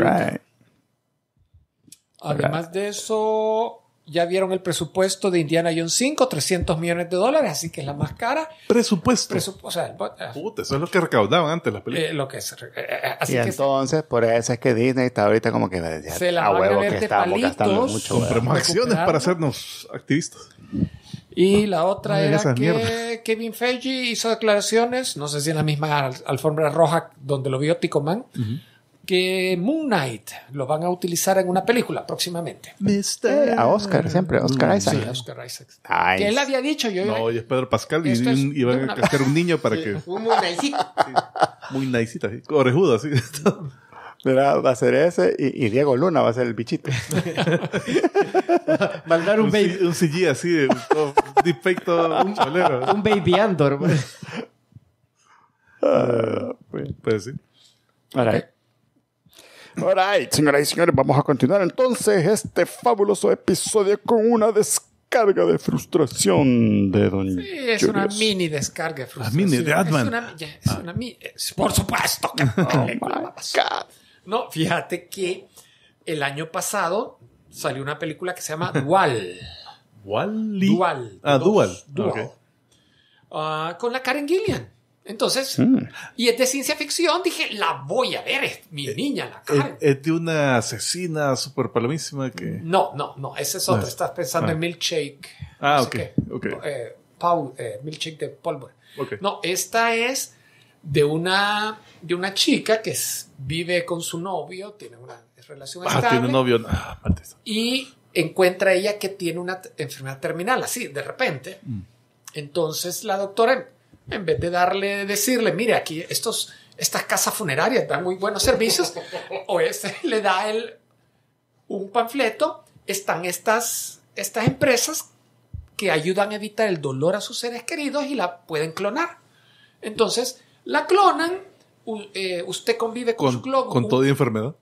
Además de eso, ya vieron el presupuesto de Indiana Jones 5, 300 millones de dólares, así que es la más cara. Presupuesto. o sea, ah. Puta, eso es lo que recaudaban antes las películas. Eh, lo que es, eh, eh, así que entonces, por eso es que Disney está ahorita como que se la a huevo que palitos. gastando acciones para hacernos activistas. Y la otra era que Kevin Feige hizo declaraciones, no sé si en la misma alfombra roja donde lo vio Tico Man, que Moon Knight lo van a utilizar en una película próximamente. Eh, a Oscar, siempre, Oscar mm. Isaac. Sí, Oscar Isaac. Que él había dicho yo. No, oye, es Pedro Pascal y, van a cascar un niño para que. Un Moon muy Knightcito, así, orejudo, así. va a ser ese y, Diego Luna va a ser el bichito. Mandar un, un baby. Un CG así, de, todo, defecto, un, cholero. un baby Andor. Uh, pues, sí. Ahora Alright, señoras y señores, vamos a continuar entonces este fabuloso episodio con una descarga de frustración de Doña. Sí, es una mini descarga de frustración. mini de Es una, mini. es ah. una Por supuesto. Oh no, fíjate que el año pasado salió una película que se llama ah, Dual. Dual. Dual. Ah, Dual. con la Karen Gillian. Entonces, mm. y es de ciencia ficción, dije, la voy a ver, es mi eh, niña, la eh, Es, de una asesina súper palomísima que... No, no, no, esa es otra, ah. estás pensando en ah. Milkshake. Ah, ok ok, eh, Milkshake de pólvora. No, esta es de una, de una chica que vive con su novio, tiene una relación ah, estable. tiene novio, ah, Y encuentra ella que tiene una enfermedad terminal, así, de repente. Mm. Entonces la doctora en vez de darle, decirle, mire, aquí estos, estas casas funerarias dan muy buenos servicios, o este le da el, un panfleto, están estas, estas empresas que ayudan a evitar el dolor a sus seres queridos y la pueden clonar. Entonces, la clonan, eh, usted convive con, su clon. ¿Con toda enfermedad?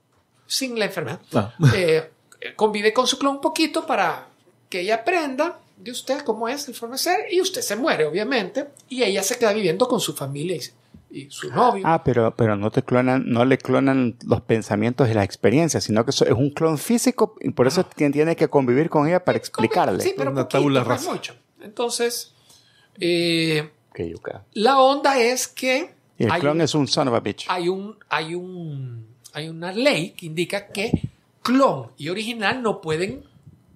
Sin la enfermedad. Ah. Eh, convive con su clon un poquito para que ella aprenda de usted, cómo es el forma de ser, y usted se muere, obviamente, y ella se queda viviendo con su familia y, su novio. Ah, pero, pero no te clonan, no le clonan los pensamientos y las experiencias, sino que eso es un clon físico, y por eso ah. quien tiene que convivir con ella para explicarle. Sí, pero Una poquito, mucho. Entonces, eh, la onda es que... el clon es un son of a bitch. Hay, un, hay, un, hay una ley que indica que clon y original no pueden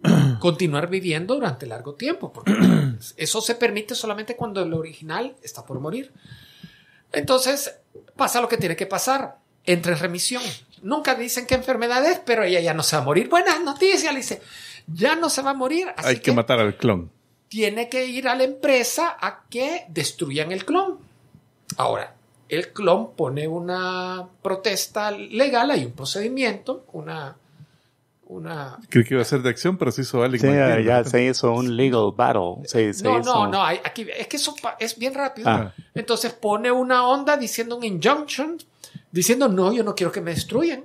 continuar viviendo durante largo tiempo, porque eso se permite solamente cuando el original está por morir. Entonces, pasa lo que tiene que pasar, entra en remisión. Nunca dicen qué enfermedad es, pero ella ya no se va a morir. Buenas noticias, le dice, ya no se va a morir. Hay que matar al clon. Tiene que ir a la empresa a que destruyan el clon. Ahora, el clon pone una protesta legal, hay un procedimiento, una una... que iba a ser de acción, pero se hizo algo ya se hizo un legal battle. Eh, no, no, no, aquí, es que eso es bien rápido. Ah. Entonces pone una onda diciendo un injunction, diciendo no, yo no quiero que me destruyan.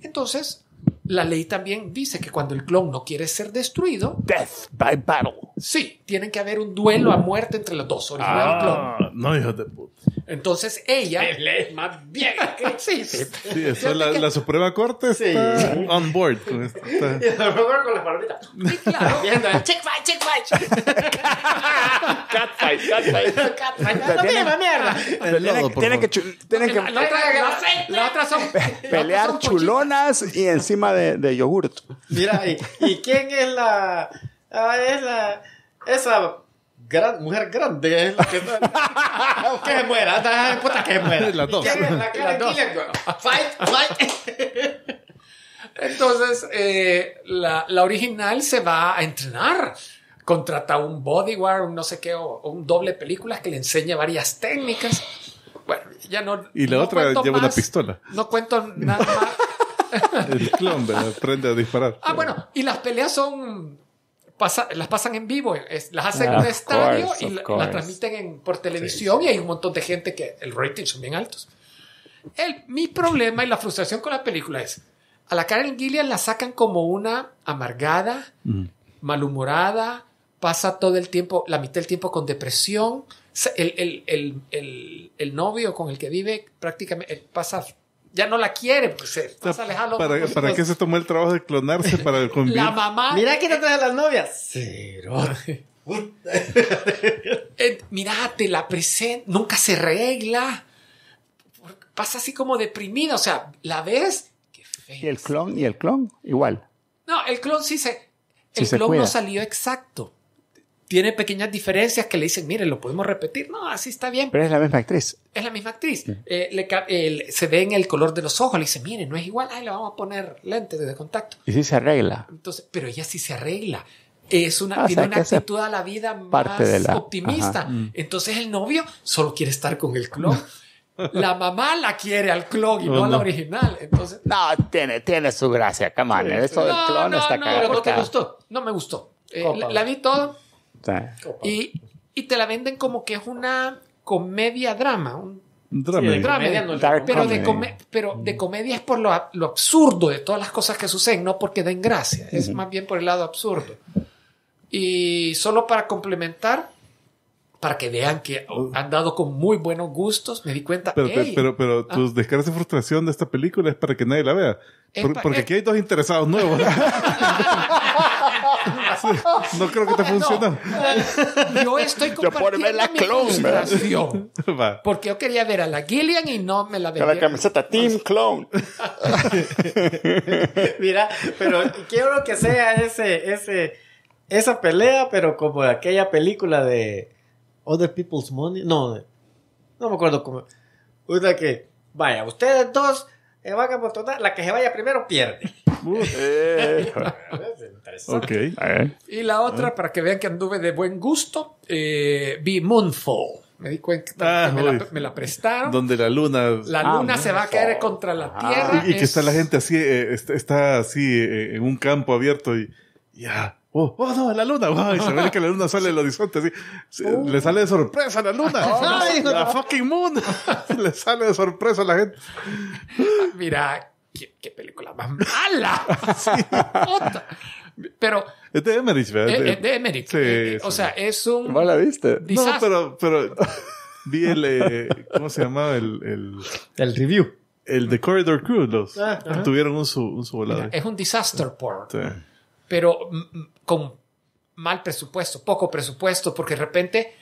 Entonces, la ley también dice que cuando el clon no quiere ser destruido... Death by battle. Sí, tiene que haber un duelo a muerte entre los dos, original ah, No, hijo de puta. Entonces ella. Es más bien. sí, sí. sí eso, la, que... la, Suprema Corte está sí. on board con esto. Está... Y la Suprema con la palomita. Sí, claro. Viendo el chick fight, chick fight. Cat fight, cat fight. no mierda, mierda. Tienen, que. Tienen que la, la, son. Pelear chulonas y encima de, de yogurt. Mira, ¿y, ¿y quién es la. Ah, es la. Esa gran, mujer grande es la que, que se muera, puta que se muera. Las La Fight, fight. Entonces, eh, la, la, original se va a entrenar. Contrata un bodyguard, un no sé qué, o, un doble película que le enseña varias técnicas. Bueno, ya no. Y la otra lleva una pistola. No cuento nada más. El clon, aprende a disparar. Ah, bueno, y las peleas son las pasan en vivo, eh, las hacen en un estadio y la, transmiten por televisión y hay un montón de gente que el rating son bien altos. El, mi problema y la frustración con la película es, a la Karen Gillian la sacan como una amargada, mm. malhumorada, pasa todo el tiempo, la mitad del tiempo con depresión, el, el novio con el que vive prácticamente eh, pasa ya no la quiere, pues se pasa ¿Para, qué se tomó el trabajo de clonarse para el convivir? La mamá. Mira quién trae a las novias. Cero. eh, te la presenta, nunca se arregla. Pasa así como deprimida, o sea, la ves. Y el clon, y el clon, igual. No, el clon sí se. El clon no salió exacto tiene pequeñas diferencias que le dicen, mire, lo podemos repetir. No, así está bien. Pero es la misma actriz. Es la misma actriz. Mm. Eh, se ve en el color de los ojos, le dice, mire, no es igual, ay, le vamos a poner lentes de contacto. Y sí se arregla. Entonces, pero ella sí se arregla. Es una, ah, tiene una actitud a la vida más optimista. Mm. Entonces el novio solo quiere estar con el clon. la mamá la quiere al clon y no, a la original. Entonces, no, tiene, tiene su gracia, camale. Eh, eso del no, no, está No, no gustó. No me gustó. Eh, la vi todo y, te la venden como que es una comedia drama, un, drama, pero, de comedia es por lo, absurdo de todas las cosas que suceden, no porque den gracia, es más bien por el lado absurdo. Y solo para complementar, para que vean que oh. han dado con muy buenos gustos, me di cuenta. Pero, pero, pero, ah". tus descargas de frustración de esta película es para que nadie la vea. porque aquí hay dos interesados nuevos. no creo que te funcione. Yo estoy compartiendo ver la mi clone, frustración. Porque yo quería ver a la Gillian y no me la veía. Con la camiseta Team Clone. Mira, pero quiero que sea ese, ese, esa pelea, pero como aquella película de Other People's Money. No, no me acuerdo cómo. Una que, vaya, ustedes dos eh, van a la que se vaya primero pierde. Uh, eh. okay. Y la otra, ah. para que vean que anduve de buen gusto, eh, Moonfall. Me di cuenta que ah, me la, prestaron. Donde la luna. La ah, luna se va a caer contra la tierra. Y, que está la gente así, eh, está, así en un campo abierto y ya oh, oh no, la luna, wow, y se ve que la luna sale del horizonte, así, oh. le sale de sorpresa la luna, oh, ¡ay, la fucking moon! le sale de sorpresa a la gente. Mira, qué, película más mala. Pero. Es de Emmerich, ¿verdad? Es de, eh, eh, Sí, o sea, es un. ¿No pero, pero vi el. Eh, ¿Cómo se llamaba? El, el, review. El de Corridor Crew, los. Ah, tuvieron un, su, un su volado. es un disaster porn. Sí. Pero con mal presupuesto, poco presupuesto, porque de repente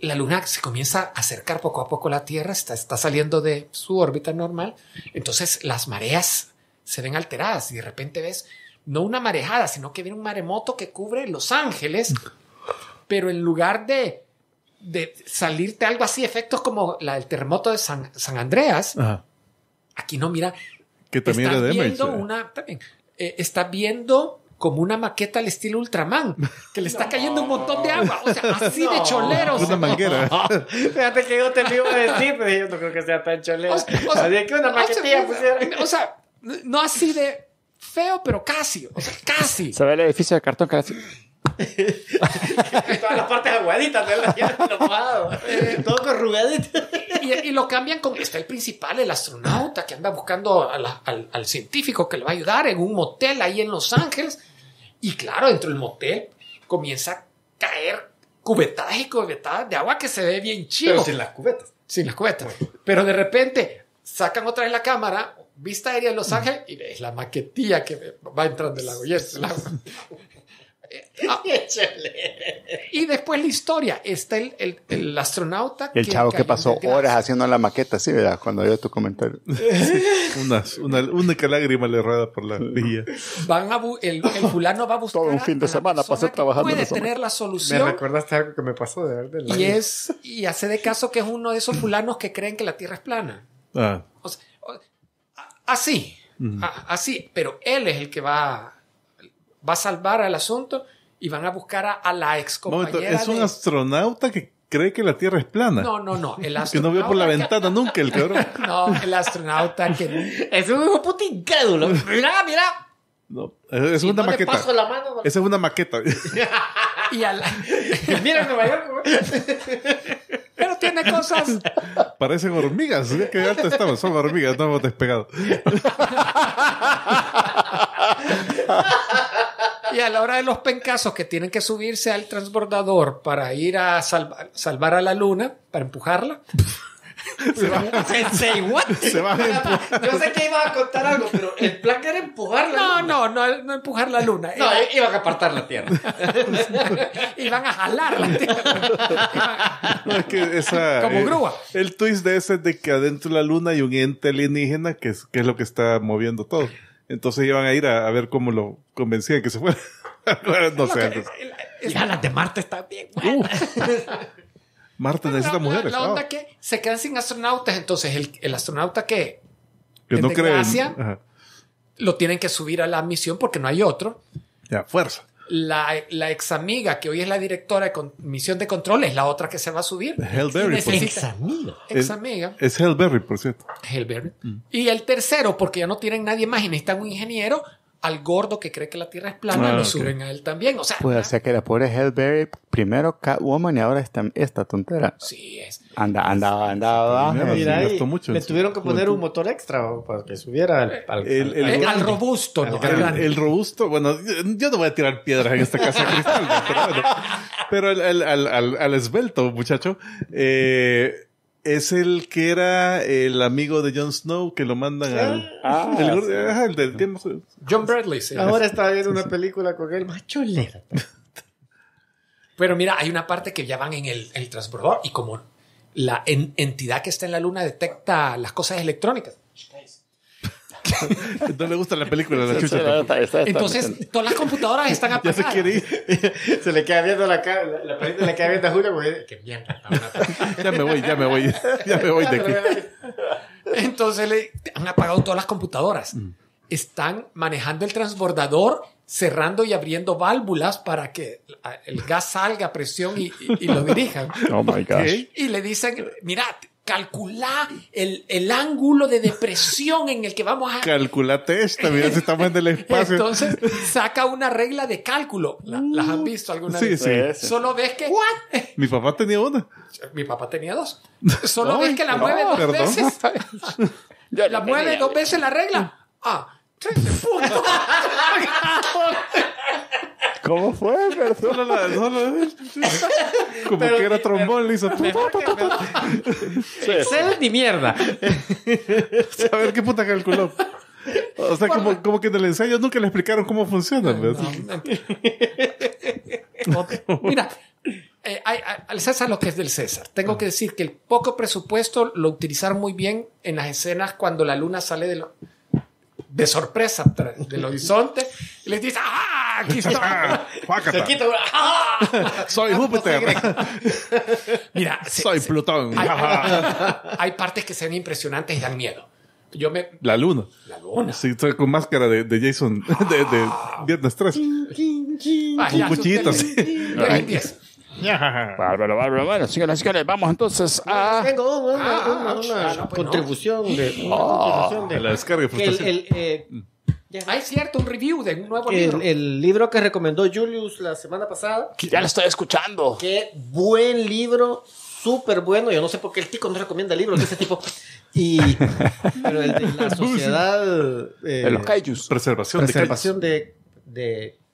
la Luna se comienza a acercar poco a poco a la Tierra, está, está saliendo de su órbita normal, entonces las mareas se ven alteradas y de repente ves no una marejada, sino que viene un maremoto que cubre Los Ángeles, pero en lugar de, de salirte algo así, efectos como la del terremoto de San, San Andreas, aquí no, mira, que también viendo una, también, eh, está viendo como una maqueta al estilo Ultraman, que le está cayendo un montón de agua. O sea, así de choleros. Una manguera. Fíjate que yo te lo iba a decir, pero yo no creo que sea tan cholero. O, sea, que una o no así de feo, pero casi. O sea, casi. Se ve el edificio de cartón casi. todas las partes aguaditas eh, todo corrugadito y, y, lo cambian con está el principal el astronauta que anda buscando al científico que le va a ayudar en un motel ahí en Los Ángeles y claro, dentro del motel comienza a caer cubetadas y cubetadas de agua que se ve bien chido. Pero sin las cubetas. Sin las cubetas. Pero de repente sacan otra vez la cámara, vista aérea de Los Ángeles, y es la maquetilla que va entrando el agua. Y es agua. Eh, ah. y después la historia. Está el, el, astronauta. el chavo que pasó horas haciendo la maqueta, sí, ¿verdad? Cuando yo tu comentario. una, una, lágrima le rueda por la Van el, fulano va a buscar. Todo un fin de semana pasó trabajando. Puede tener la solución. Me recordaste algo que me pasó de verdad. Y es, y hace de caso que es uno de esos fulanos que creen que la Tierra es plana. Ah. así. Así, pero él es el que va va a salvar al asunto y van a buscar a, la ex compañera. es un astronauta que cree que la Tierra es plana. No, no, no. El que no vio por la ventana nunca el cabrón. no, el astronauta que... es un hijo puto incrédulo. Mira, mira. No, es, una maqueta. Esa es una maqueta. y Mira Nueva York. Pero tiene cosas. Parecen hormigas. ¿eh? Qué alto estamos. Son hormigas. No hemos despegado. Y a la hora de los pencasos que tienen que subirse al transbordador para ir a salvar salvar a la luna, para empujarla. Se va. what? Se va Yo sé que iban a contar algo, pero el plan era empujarla la no, luna. No, no, no empujar la luna. No, iban a apartar la tierra. iban a jalar la tierra. Como eh, grúa. El, twist de ese es de que adentro de la luna hay un ente alienígena que es, que es lo que está moviendo todo. Entonces iban a ir a, ver cómo lo convencían que se fuera. no sé. las de Marte están bien. Marte necesita mujeres. La, onda ah. que se quedan sin astronautas, entonces el, astronauta que, no lo tienen que subir a la misión porque no hay otro. Ya, fuerza la, la ex amiga que hoy es la directora de comisión misión de control es la otra que se va a subir. Hellberry, por Es, Hellberry, por cierto. Hellberry. Mm. Y el tercero, porque ya no tienen nadie más y necesitan un ingeniero, al gordo que cree que la Tierra es plana, lo ah, suben a él también. O sea, pues, o que la pobre Hellberry, primero Catwoman y ahora esta, esta tontera. Sí, es. Anda, anda, anda. anda mucho le tuvieron que poner un motor extra para que subiera al, el, robusto. El, robusto, bueno, yo no voy a tirar piedras en esta casa de cristal, pero al, al, esbelto, muchacho, eh es el que era el amigo de Jon Snow que lo mandan a ah, ah, el, John Bradley, sí. Ahora está viendo una película con él, Macho Pero mira, hay una parte que ya van en el, el transbordador y como la entidad que está en la luna detecta las cosas electrónicas, no le gusta la película Entonces, todas las computadoras están apagadas. se le queda viendo la cara, la, la le queda viendo a que mierda. ya me voy, ya me voy, ya me voy de aquí. Entonces le han apagado todas las computadoras. Mm. Están manejando el transbordador, cerrando y abriendo válvulas para que el gas salga a presión y, lo dirijan. Oh y le dicen, mira, calcular el, el, ángulo de depresión en el que vamos a... Calculate esta, mira si estamos en el espacio. Entonces saca una regla de cálculo. ¿Las han mm. visto alguna vez? Sí, sí. Solo ves que... Mi papá tenía una. Mi papá tenía dos. Solo ves que la mueve dos veces. la mueve dos veces la regla. Ah, tres puntos. ¿Cómo fue, ¿eh? Como que era trombón, le hizo. Excel ni mierda. A ver qué puta calculó. O sea, como, como, que en el ensayo nunca le explicaron cómo funciona. Pues. Mira, eh, César lo que es del César. Tengo que decir que el poco presupuesto lo utilizaron muy bien en las escenas cuando la luna sale de los de sorpresa del horizonte y les dice, ¡ah! Aquí está. Se quita, ¡ah! Soy Júpiter. Mira, soy Plutón. Hay, partes que se ven impresionantes y dan miedo. Yo me... La luna. La luna. Sí, estoy con máscara de, de Jason, de, de ah. Viernes 3. Con cuchillitas. Bárbaro, bárbaro. bárbaro señoras y señores, vamos entonces a. Tengo una, contribución de. la descarga el, el, hay eh, cierto un review de un nuevo libro. El libro que recomendó Julius la semana pasada. Ya lo estoy escuchando. Qué buen libro, súper bueno. Yo no sé por qué el tico no recomienda libros de ese tipo. Y, pero el de la sociedad. Eh, de los kaijus. Preservación, preservación de,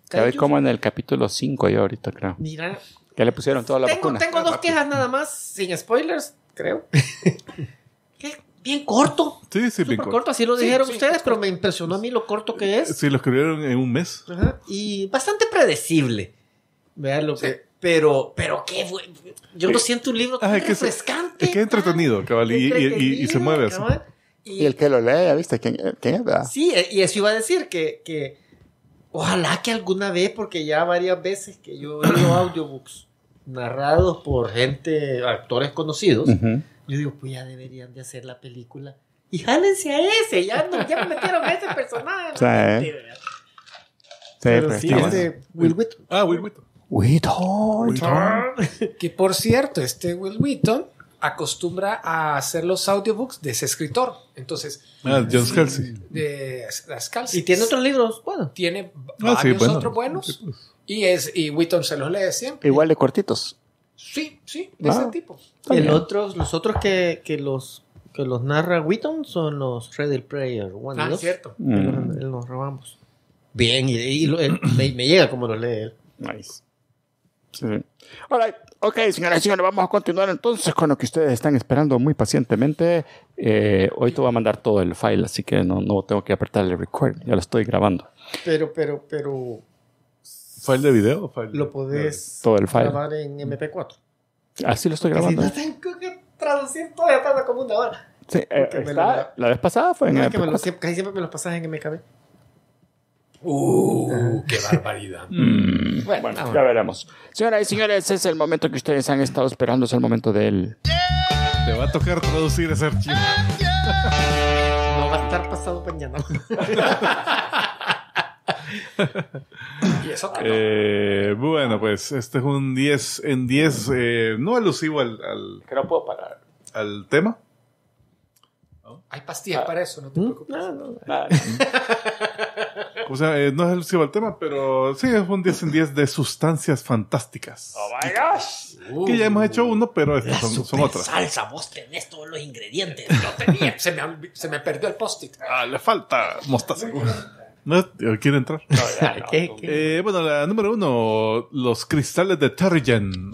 kaijus. de, como en el capítulo 5 yo ahorita creo. Mira, que le pusieron toda la tengo, vacuna. Tengo dos quejas nada más, sin spoilers, creo. Bien corto. Sí, sí, bien corto. corto. Así lo dijeron ustedes, pero me impresionó a mí lo corto que es. Sí, lo escribieron en un mes. Y bastante predecible. Vean lo que pero, pero qué bueno. Yo no siento un libro ah, tan refrescante. Es que entretenido, ah, cabal. Y, se mueve así. Y, el que lo lea, ¿viste? Sí, eh, y eso iba a decir que, que, ojalá que alguna vez, porque ya varias veces que yo leo audiobooks narrados por gente, actores conocidos, yo digo, pues ya deberían de hacer la película. Y jálense a ese, ya, no, ya metieron a ese personaje. Sí. sí, pues, pero sí, este es pues. de Will Wheaton. Ah, Will Wheaton. Wheaton. Wheaton. Que por cierto, este Will Wheaton acostumbra a hacer los audiobooks de ese escritor. Entonces, ah, John Scalzi. De, de, Y tiene otros libros, bueno. Tiene ah, varios sí, otros buenos. Pues. Y, es, y se los lee siempre. Igual de cortitos. Sí, sí, de ah, ese tipo. otros, los otros que, los que los narra Witton son los Ready Player One. Ah, cierto. Mm. Eh, los, robamos. Bien, y, eh, me, llega como lo lee él. Nice. All right. Ok, señoras y señores, vamos a continuar entonces con lo que ustedes están esperando muy pacientemente. Eh, hoy te voy a mandar todo el file, así que no, no tengo que apretar el record, ya lo estoy grabando. Pero, pero, pero, ¿File de video? File lo podés todo el file. grabar en MP4. Así ah, lo estoy grabando. Si no tengo que traducir todavía tarda como una hora. Sí, eh, está, la, vez pasada fue en no, MP4. siempre, casi siempre me lo pasas en MKB. ¡Uh! Ah. ¡Qué barbaridad! Mm, bueno, bueno ya veremos. Señoras y señores, es el momento que ustedes han estado esperando, es el momento del... Te va a tocar traducir ese archivo. no va a estar pasado mañana. y eso que eh, Bueno, pues este es un 10 en 10, eh, no alusivo al, al, Que no tema. Hay pastillas ah. para eso, no te ¿Mm? preocupes. Ah, no, ah. Eh, no es alusivo al tema, pero sí es un 10 en 10 de sustancias fantásticas. ¡Oh, my gosh! que ya hemos hecho uno, pero uh. estas son, otras. salsa, vos tenés todos los ingredientes. se, me, perdió el post-it. Ah, le falta mostaza. No, eh, quiere entrar. Eh, bueno, la número uno, los cristales de Terrigen,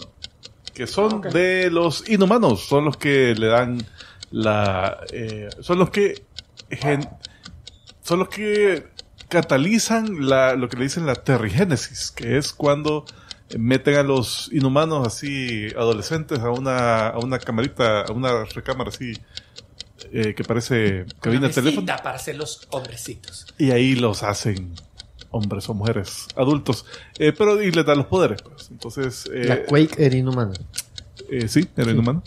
que son de los inhumanos, son los que le dan la... Eh, son los que... son los que catalizan la, lo que le dicen la Terrigenesis, que es cuando meten a los inhumanos así adolescentes a una, a una camarita, a una recámara así eh, que parece cabina de teléfono. para hacer los hombrecitos. Y ahí los hacen hombres o mujeres, adultos. Eh, pero y les dan los poderes, pues. Entonces. Eh, la Quake era inhumana. Eh, sí, era inhumana.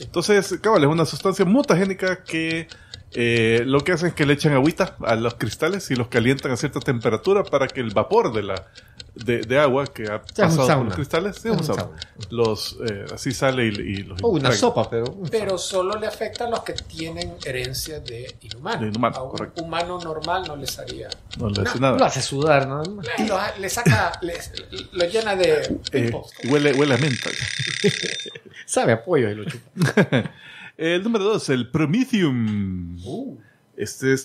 Entonces, cabal, es una sustancia mutagénica que eh, lo que hacen es que le echan agüita a los cristales y los calientan a cierta temperatura para que el vapor de la de, agua que ha pasado por los cristales los eh, así sale y, los una sopa pero solo le afecta a los que tienen herencia de inhumano, humano normal no les haría no le hace nada sudar ¿no? le, saca lo llena de eh, huele huele a menta sabe apoyo y lo chupa El número dos, el Promethium uh. Este es.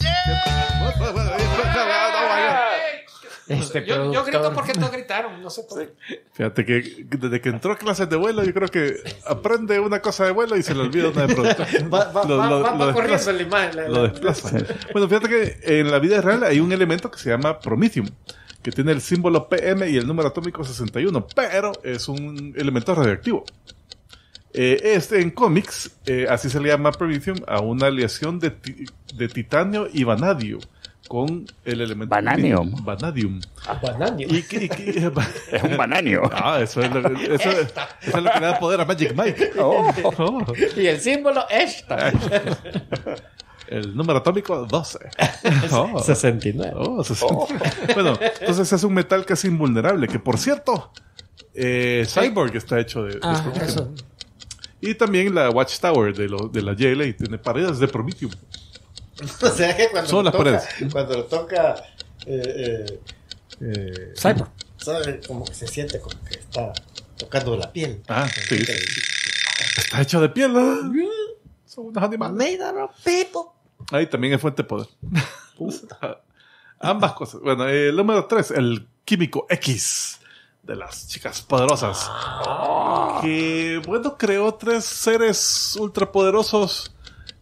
yo, yo, grito porque todos gritaron, no sé por qué. Fíjate que desde que entró a clases de vuelo, yo creo que aprende una cosa de vuelo y se le olvida una de pronto. lo, lo desplaza. bueno, fíjate que en la vida real hay un elemento que se llama Promethium, que tiene el símbolo PM y el número atómico 61, pero es un elemento radioactivo. Eh, este, en cómics, eh, así se le llama Provision a una aleación de, de titanio y vanadio con el elemento. vanadium vanadium. Ah, es un bananio. Ah, eso es lo, que, eso, es lo que le da poder a Magic Mike. Oh. Oh. Y el símbolo esta. Ah. El número atómico 12. 69. Oh, Bueno, entonces es un metal casi invulnerable, que por cierto, eh, Cyborg está hecho de... Ah, este y también la Watchtower de, lo, de la JLA tiene paredes de Prometheum. O sea que cuando Son lo las toca, paredes. Cuando lo toca. Eh, eh, eh ¿sabe? Como que se siente como que está tocando la piel. Ah, Está hecho de piel, mm. Son unos animales. Ahí también es fuente de poder. Ambas cosas. Bueno, el número 3, el químico X de las chicas poderosas. Que bueno, creó tres seres ultrapoderosos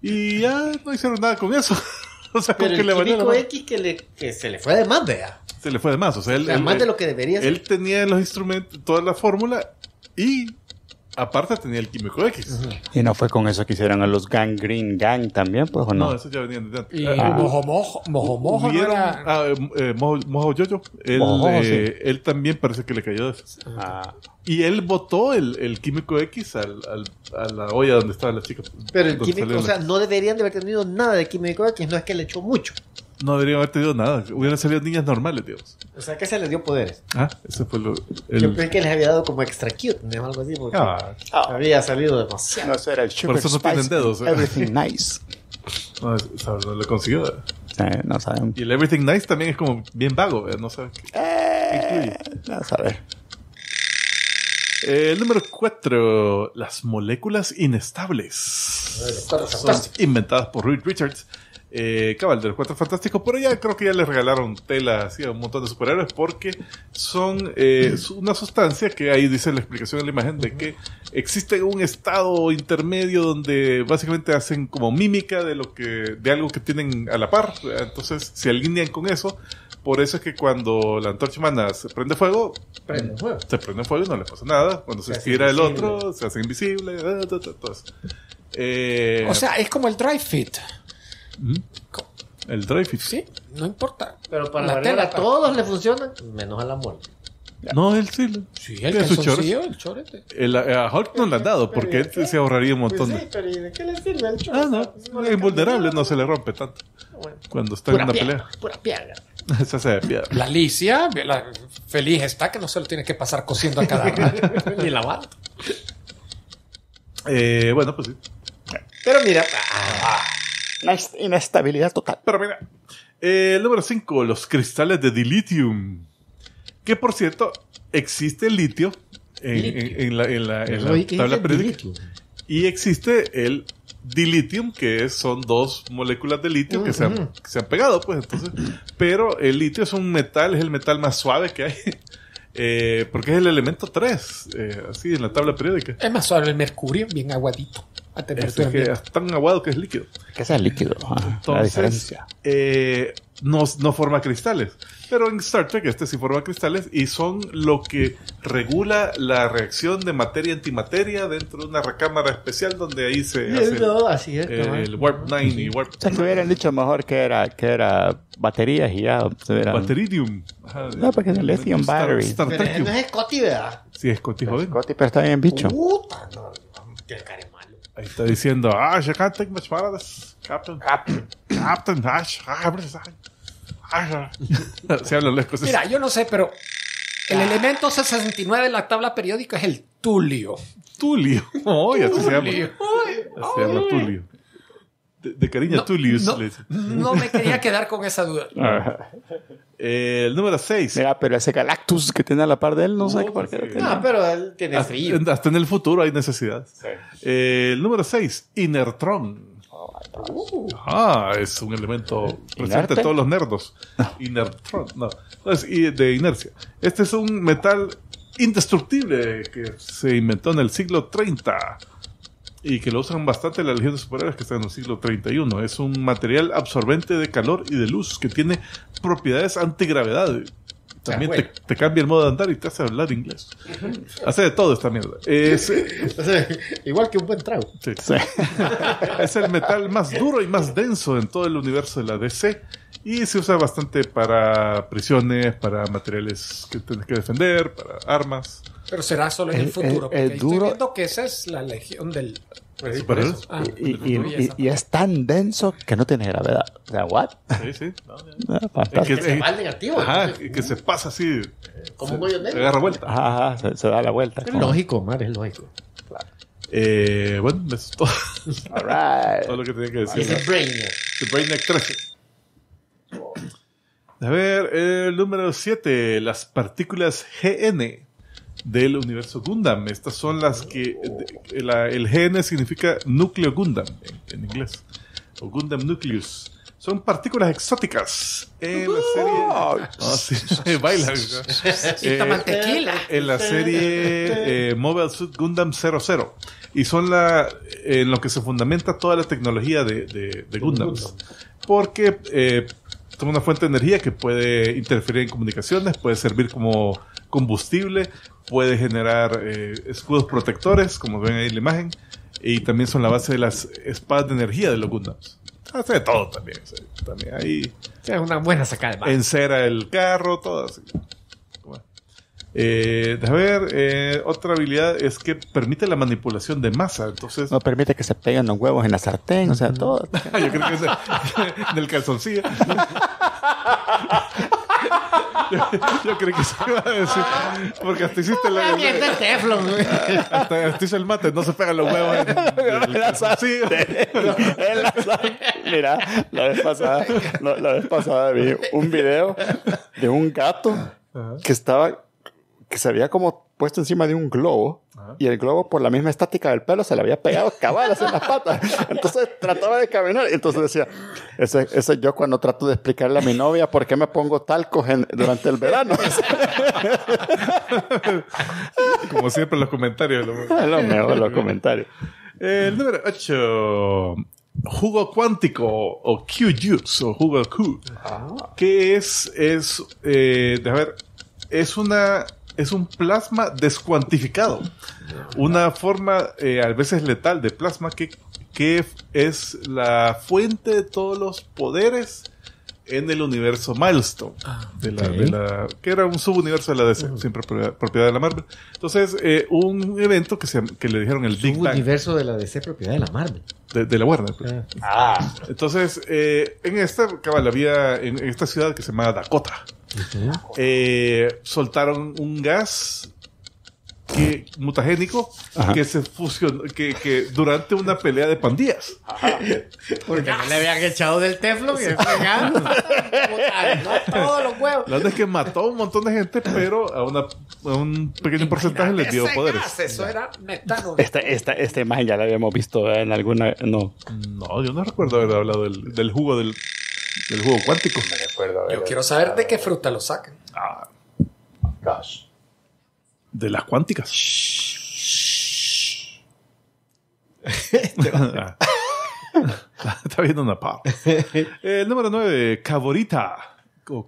y ya no hicieron nada con eso. o sea, Pero el le X que, le, que se le fue de más, vea. Se le fue de más, o sea, él, más de lo que debería. Él tenía los instrumentos, toda la fórmula y Aparte tenía el Químico X. Y no fue con eso que hicieron a los Gang Green Gang también, pues, ¿o no? No, eso ya venían de ah. Mojo Mojo, Mojo Mojo Mojo Él, él también parece que le cayó de ah. Y él botó el, el Químico X al, a la olla donde estaba la chica. Pero el químico, o sea, no deberían de haber tenido nada de químico X, no es que le echó mucho no debería haber tenido nada. Hubieran salido niñas normales, Dios. O sea, que se les dio poderes. Ah, eso fue lo. El... Yo pensé que les había dado como extra cute o algo así, porque ah. Ah. había salido demasiado. No, eso era el Por eso no tienen dedos. ¿eh? Everything nice. No, ¿sabes? no lo consiguió. no saben. Y el Everything Nice también es como bien vago, ¿eh? no saben qué, eh, No eh, El número 4, las moléculas inestables. Son inventadas por Reed Richards eh, cabal de Cuatro Fantásticos, pero ya creo que ya les regalaron tela así a un montón de superhéroes porque son eh, una sustancia que ahí dice la explicación en la imagen de que existe un estado intermedio donde básicamente hacen como mímica de lo que de algo que tienen a la par, entonces se alinean con eso. Por eso es que cuando la antorcha humana se prende fuego, prende fuego. se prende fuego y no le pasa nada. Cuando se, estira el otro, se hace invisible. Eh, eh, o sea, es como el dry fit. Mm. El Dreyfus. Sí, no importa. Pero para la tela, a todos le funcionan, menos a la muerte. No, él sí. Sí, el es el chorete. El, eh, a Hulk no le han dado porque él se ahorraría un montón pues Sí, pero ¿y de qué le sirve el chorete? Ah, no, es invulnerable, no se le rompe tanto. Ah, cuando está en una pelea. Pura piada Esa se La Alicia, feliz está que no se lo tiene que pasar cosiendo a cada rato. Ni la Eh, bueno, pues sí. Pero mira... Ah, ah inestabilidad total. Pero mira, eh, el número 5, los cristales de dilithium. Que por cierto, existe el litio en, la, tabla periódica. Y existe el dilithium, que son dos moléculas de litio que, se han, pegado, pues entonces. Pero el litio es un metal, es el metal más suave que hay. Eh, porque es el elemento 3, eh, así en la tabla periódica. Es más suave el mercurio, bien aguadito a temperatura. Este es tan aguado que es líquido. Que sea líquido. Entonces, eh, no, no forma cristales. Pero en Star Trek este sí forma cristales y son lo que regula la reacción de materia antimateria dentro de una recámara especial donde ahí se hace así es, el Warp 9 y Warp... O sea, hubieran dicho mejor que era, que era baterías y ya se Bateridium. no, porque es el lithium battery. no es Scotty, ¿verdad? Sí, es Scotty, joven. Scotty, pero está bien bicho. Puta, no, no, Ahí está diciendo, ah, ya can't take much paradas, Captain. Captain. Captain. Ash, ah, ah, ash, ah, Se hablan lejos. Mira, yo no sé, pero el elemento 69 de la tabla periódica es el tulio. Tulio. Oh, ya se llama. Tulio. De, cariño, tú Tulius No, no, me quería quedar con esa duda. Ah. Eh, el número 6. pero ese Galactus que tiene a la par de él, no, sé por qué. No, ah, pero él tiene frío. Hasta en el futuro hay necesidad. Eh, el número 6, Inertron. ah, es un elemento presente todos los nerdos. Inertron, no. Es de inercia. Este es un metal indestructible que se inventó en el siglo 30 y que lo usan bastante la Legión de que está en el siglo 31. Es un material absorbente de calor y de luz que tiene propiedades antigravedad. También te, cambia el modo de andar y te hace hablar inglés. Hace de todo esta mierda. Es, Igual que un buen trago. es el metal más duro y más denso en todo el universo de la DC. Y se usa bastante para prisiones, para materiales que tienes que defender, para armas. Pero será solo en el, futuro. El, porque duro, estoy viendo que esa es la legión del. Ah, ah, y, y, es tan denso que no tiene gravedad. O sea, ¿what? Sí, sí. Ah, que, se al negativo. que se pasa así. Como un hoyo negro. Se agarra vuelta. se, da la vuelta. Es lógico, madre, es lógico. Eh, bueno, eso es todo. todo lo que tenía que decir. Es el Brainiac. A ver, el número 7, las partículas GN del universo Gundam. Estas son las que el GN significa núcleo Gundam en, inglés o Gundam Nucleus. Son partículas exóticas en la serie. Ah, eh, en la serie eh, Mobile Suit Gundam 00. Y son la, en lo que se fundamenta toda la tecnología de, Gundam Porque eh, son una fuente de energía que puede interferir en comunicaciones, puede servir como combustible, puede generar eh, escudos protectores, como ven ahí en la imagen, y también son la base de las espadas de energía de los Gundams. Hace de todo también. también ahí. una buena sacada. De encera el carro, todo así. Eh, a ver, eh, otra habilidad es que permite la manipulación de masa. Entonces, no permite que se peguen los huevos en la sartén, o sea, todo. Yo creo que es en el calzoncillo. yo, creí que se iba a decir. Porque hasta hiciste la. mierda ah, de teflon, güey. Hasta, hiciste el mate, no se pegan los huevos. así. Mira, la vez pasada, la vez pasada vi un video de un gato que estaba se había como puesto encima de un globo y el globo por la misma estática del pelo se le había pegado cabalas en las patas. Entonces trataba de caminar. Entonces decía, ese, ese yo cuando trato de explicarle a mi novia por qué me pongo talco durante el verano. Como siempre los comentarios. Lo, lo los comentarios. El número 8 jugo cuántico o Q-Juice o jugo Q. Ah. Que es, es, de, eh, a ver, es una es un plasma descuantificado. Una forma eh, a veces letal de plasma que, que, es la fuente de todos los poderes en el universo Milestone. Ah, que era un subuniverso de la DC, siempre propiedad de la Marvel. Entonces, eh, un evento que, le dijeron el Big Bang. universo de la DC, propiedad de la Marvel. De, la Warner. Pues. Ah. ah. Entonces, eh, en esta, cabal, había en esta ciudad que se llama Dakota. Eh, soltaron un gas mutagénico que se fusionó, que, durante una pelea de pandillas. Porque no le habían echado del teflón y todos los huevos. La verdad es que mató a un montón de gente, pero a, un pequeño porcentaje les dio poderes. Gas, eso era metano. Esta, esta, esta imagen ya la habíamos visto en alguna. No, no yo no recuerdo haber hablado del jugo del del juego cuántico. Me Yo quiero saber de qué fruta lo sacan. Ah, De las cuánticas. Está viendo una pava. El eh, número 9, Caborita o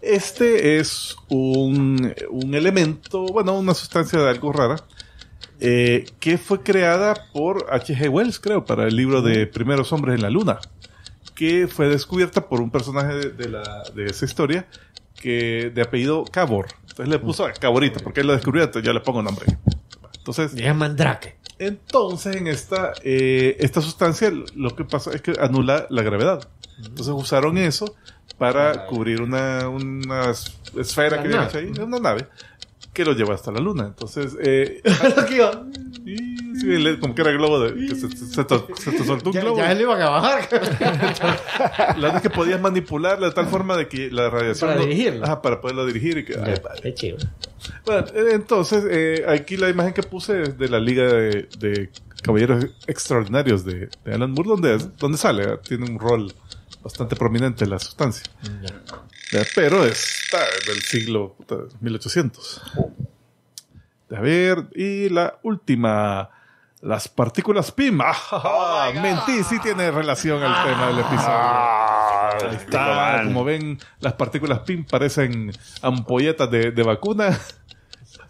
Este es un, un, elemento, bueno, una sustancia de algo rara, eh, que fue creada por H.G. Wells, creo, para el libro de Primeros Hombres en la Luna que fue descubierta por un personaje de, esa historia que de apellido Cabor. Entonces le puso a Caborito, porque él lo descubrió, entonces yo le pongo nombre. Entonces. Entonces, en esta, eh, esta sustancia, lo que pasa es que anula la gravedad. Entonces usaron eso para cubrir una, esfera que viene ahí, una nave, que lo lleva hasta la luna. Entonces, eh, sí, como que era el globo se, te soltó un globo. Ya él iba a bajar. la que podías manipularla de tal forma de que la radiación. Para dirigirla. para poderla dirigir. Y que, bueno, eh, entonces, eh, aquí la imagen que puse de la Liga de, Caballeros Extraordinarios de, Alan Moore, donde, sale, tiene un rol bastante prominente la sustancia. Pero es del siglo 1800. A ver, y la última. Las partículas PIM. Ah, oh mentí, sí tiene relación al tema del episodio. Ah, como ven, las partículas PIM parecen ampolletas de, de vacuna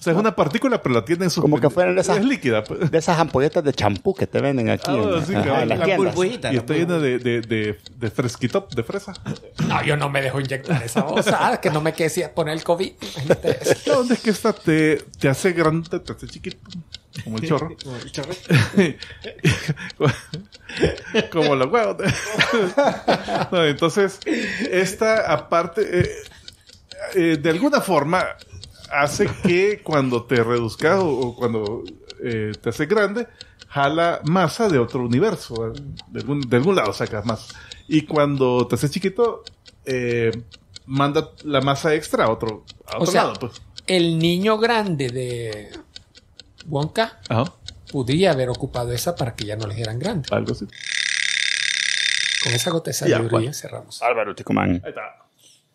sea, es una partícula, pero la tienen en su... Como que esas... Es líquida. Pues. De esas ampolletas de champú que te venden aquí. Ah, y está llena de, de, de, fresquito, de fresa. No, yo no me dejo inyectar esa cosa. que no me sin poner el COVID. ¿Dónde es que esta te, te hace grande, te hace chiquito? Como el chorro. Como el chorro. Como los huevos. entonces, esta aparte... Eh, eh, de alguna forma hace que cuando te reduzcas o, cuando eh, te haces grande, jala masa de otro universo. De algún, de algún lado sacas más Y cuando te haces chiquito, eh, manda la masa extra a otro, a otro lado. Pues. El niño grande de Wonka podría haber ocupado esa para que ya no le dieran grande. Algo así. Con esa gota de cerramos. Álvaro Ticumán. Ahí está.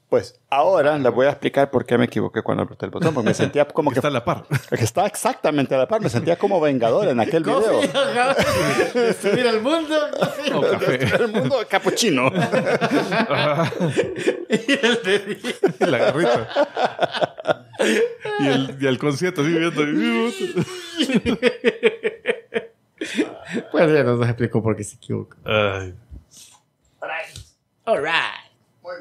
Pues ahora les voy a explicar por qué me equivoqué cuando apreté el botón, porque me sentía como que... está a la par. Que está exactamente a la par, me sentía como vengador en aquel video. Destruir el mundo. Oh, el mundo capuchino. y el de... Y la garrita. Y el, y el concierto así pues ya nos explicó por qué se equivocó. All right. All right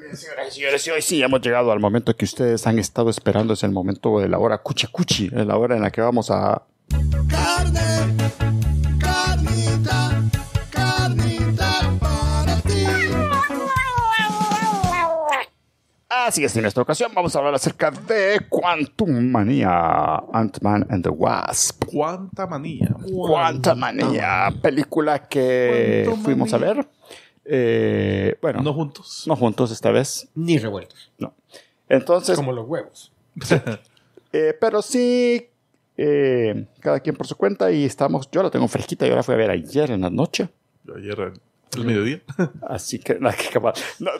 bien, y señores, hoy sí hemos llegado al momento que ustedes han estado esperando, es el momento de la hora cuchi-cuchi, la hora en la que vamos a... Carne, para ti. Así es, en esta ocasión vamos a hablar acerca de Quantum Manía, Ant-Man and the Wasp. Cuánta manía. Cuánta manía, película que fuimos a ver eh, bueno. No juntos. No juntos esta vez. Ni revueltos. No. Entonces. Como los huevos. Eh, pero sí, eh, cada quien por su cuenta y estamos. Yo la tengo fresquita, y ahora fui a ver ayer en la noche. Ayer el mediodía. Así que, nada, que capaz.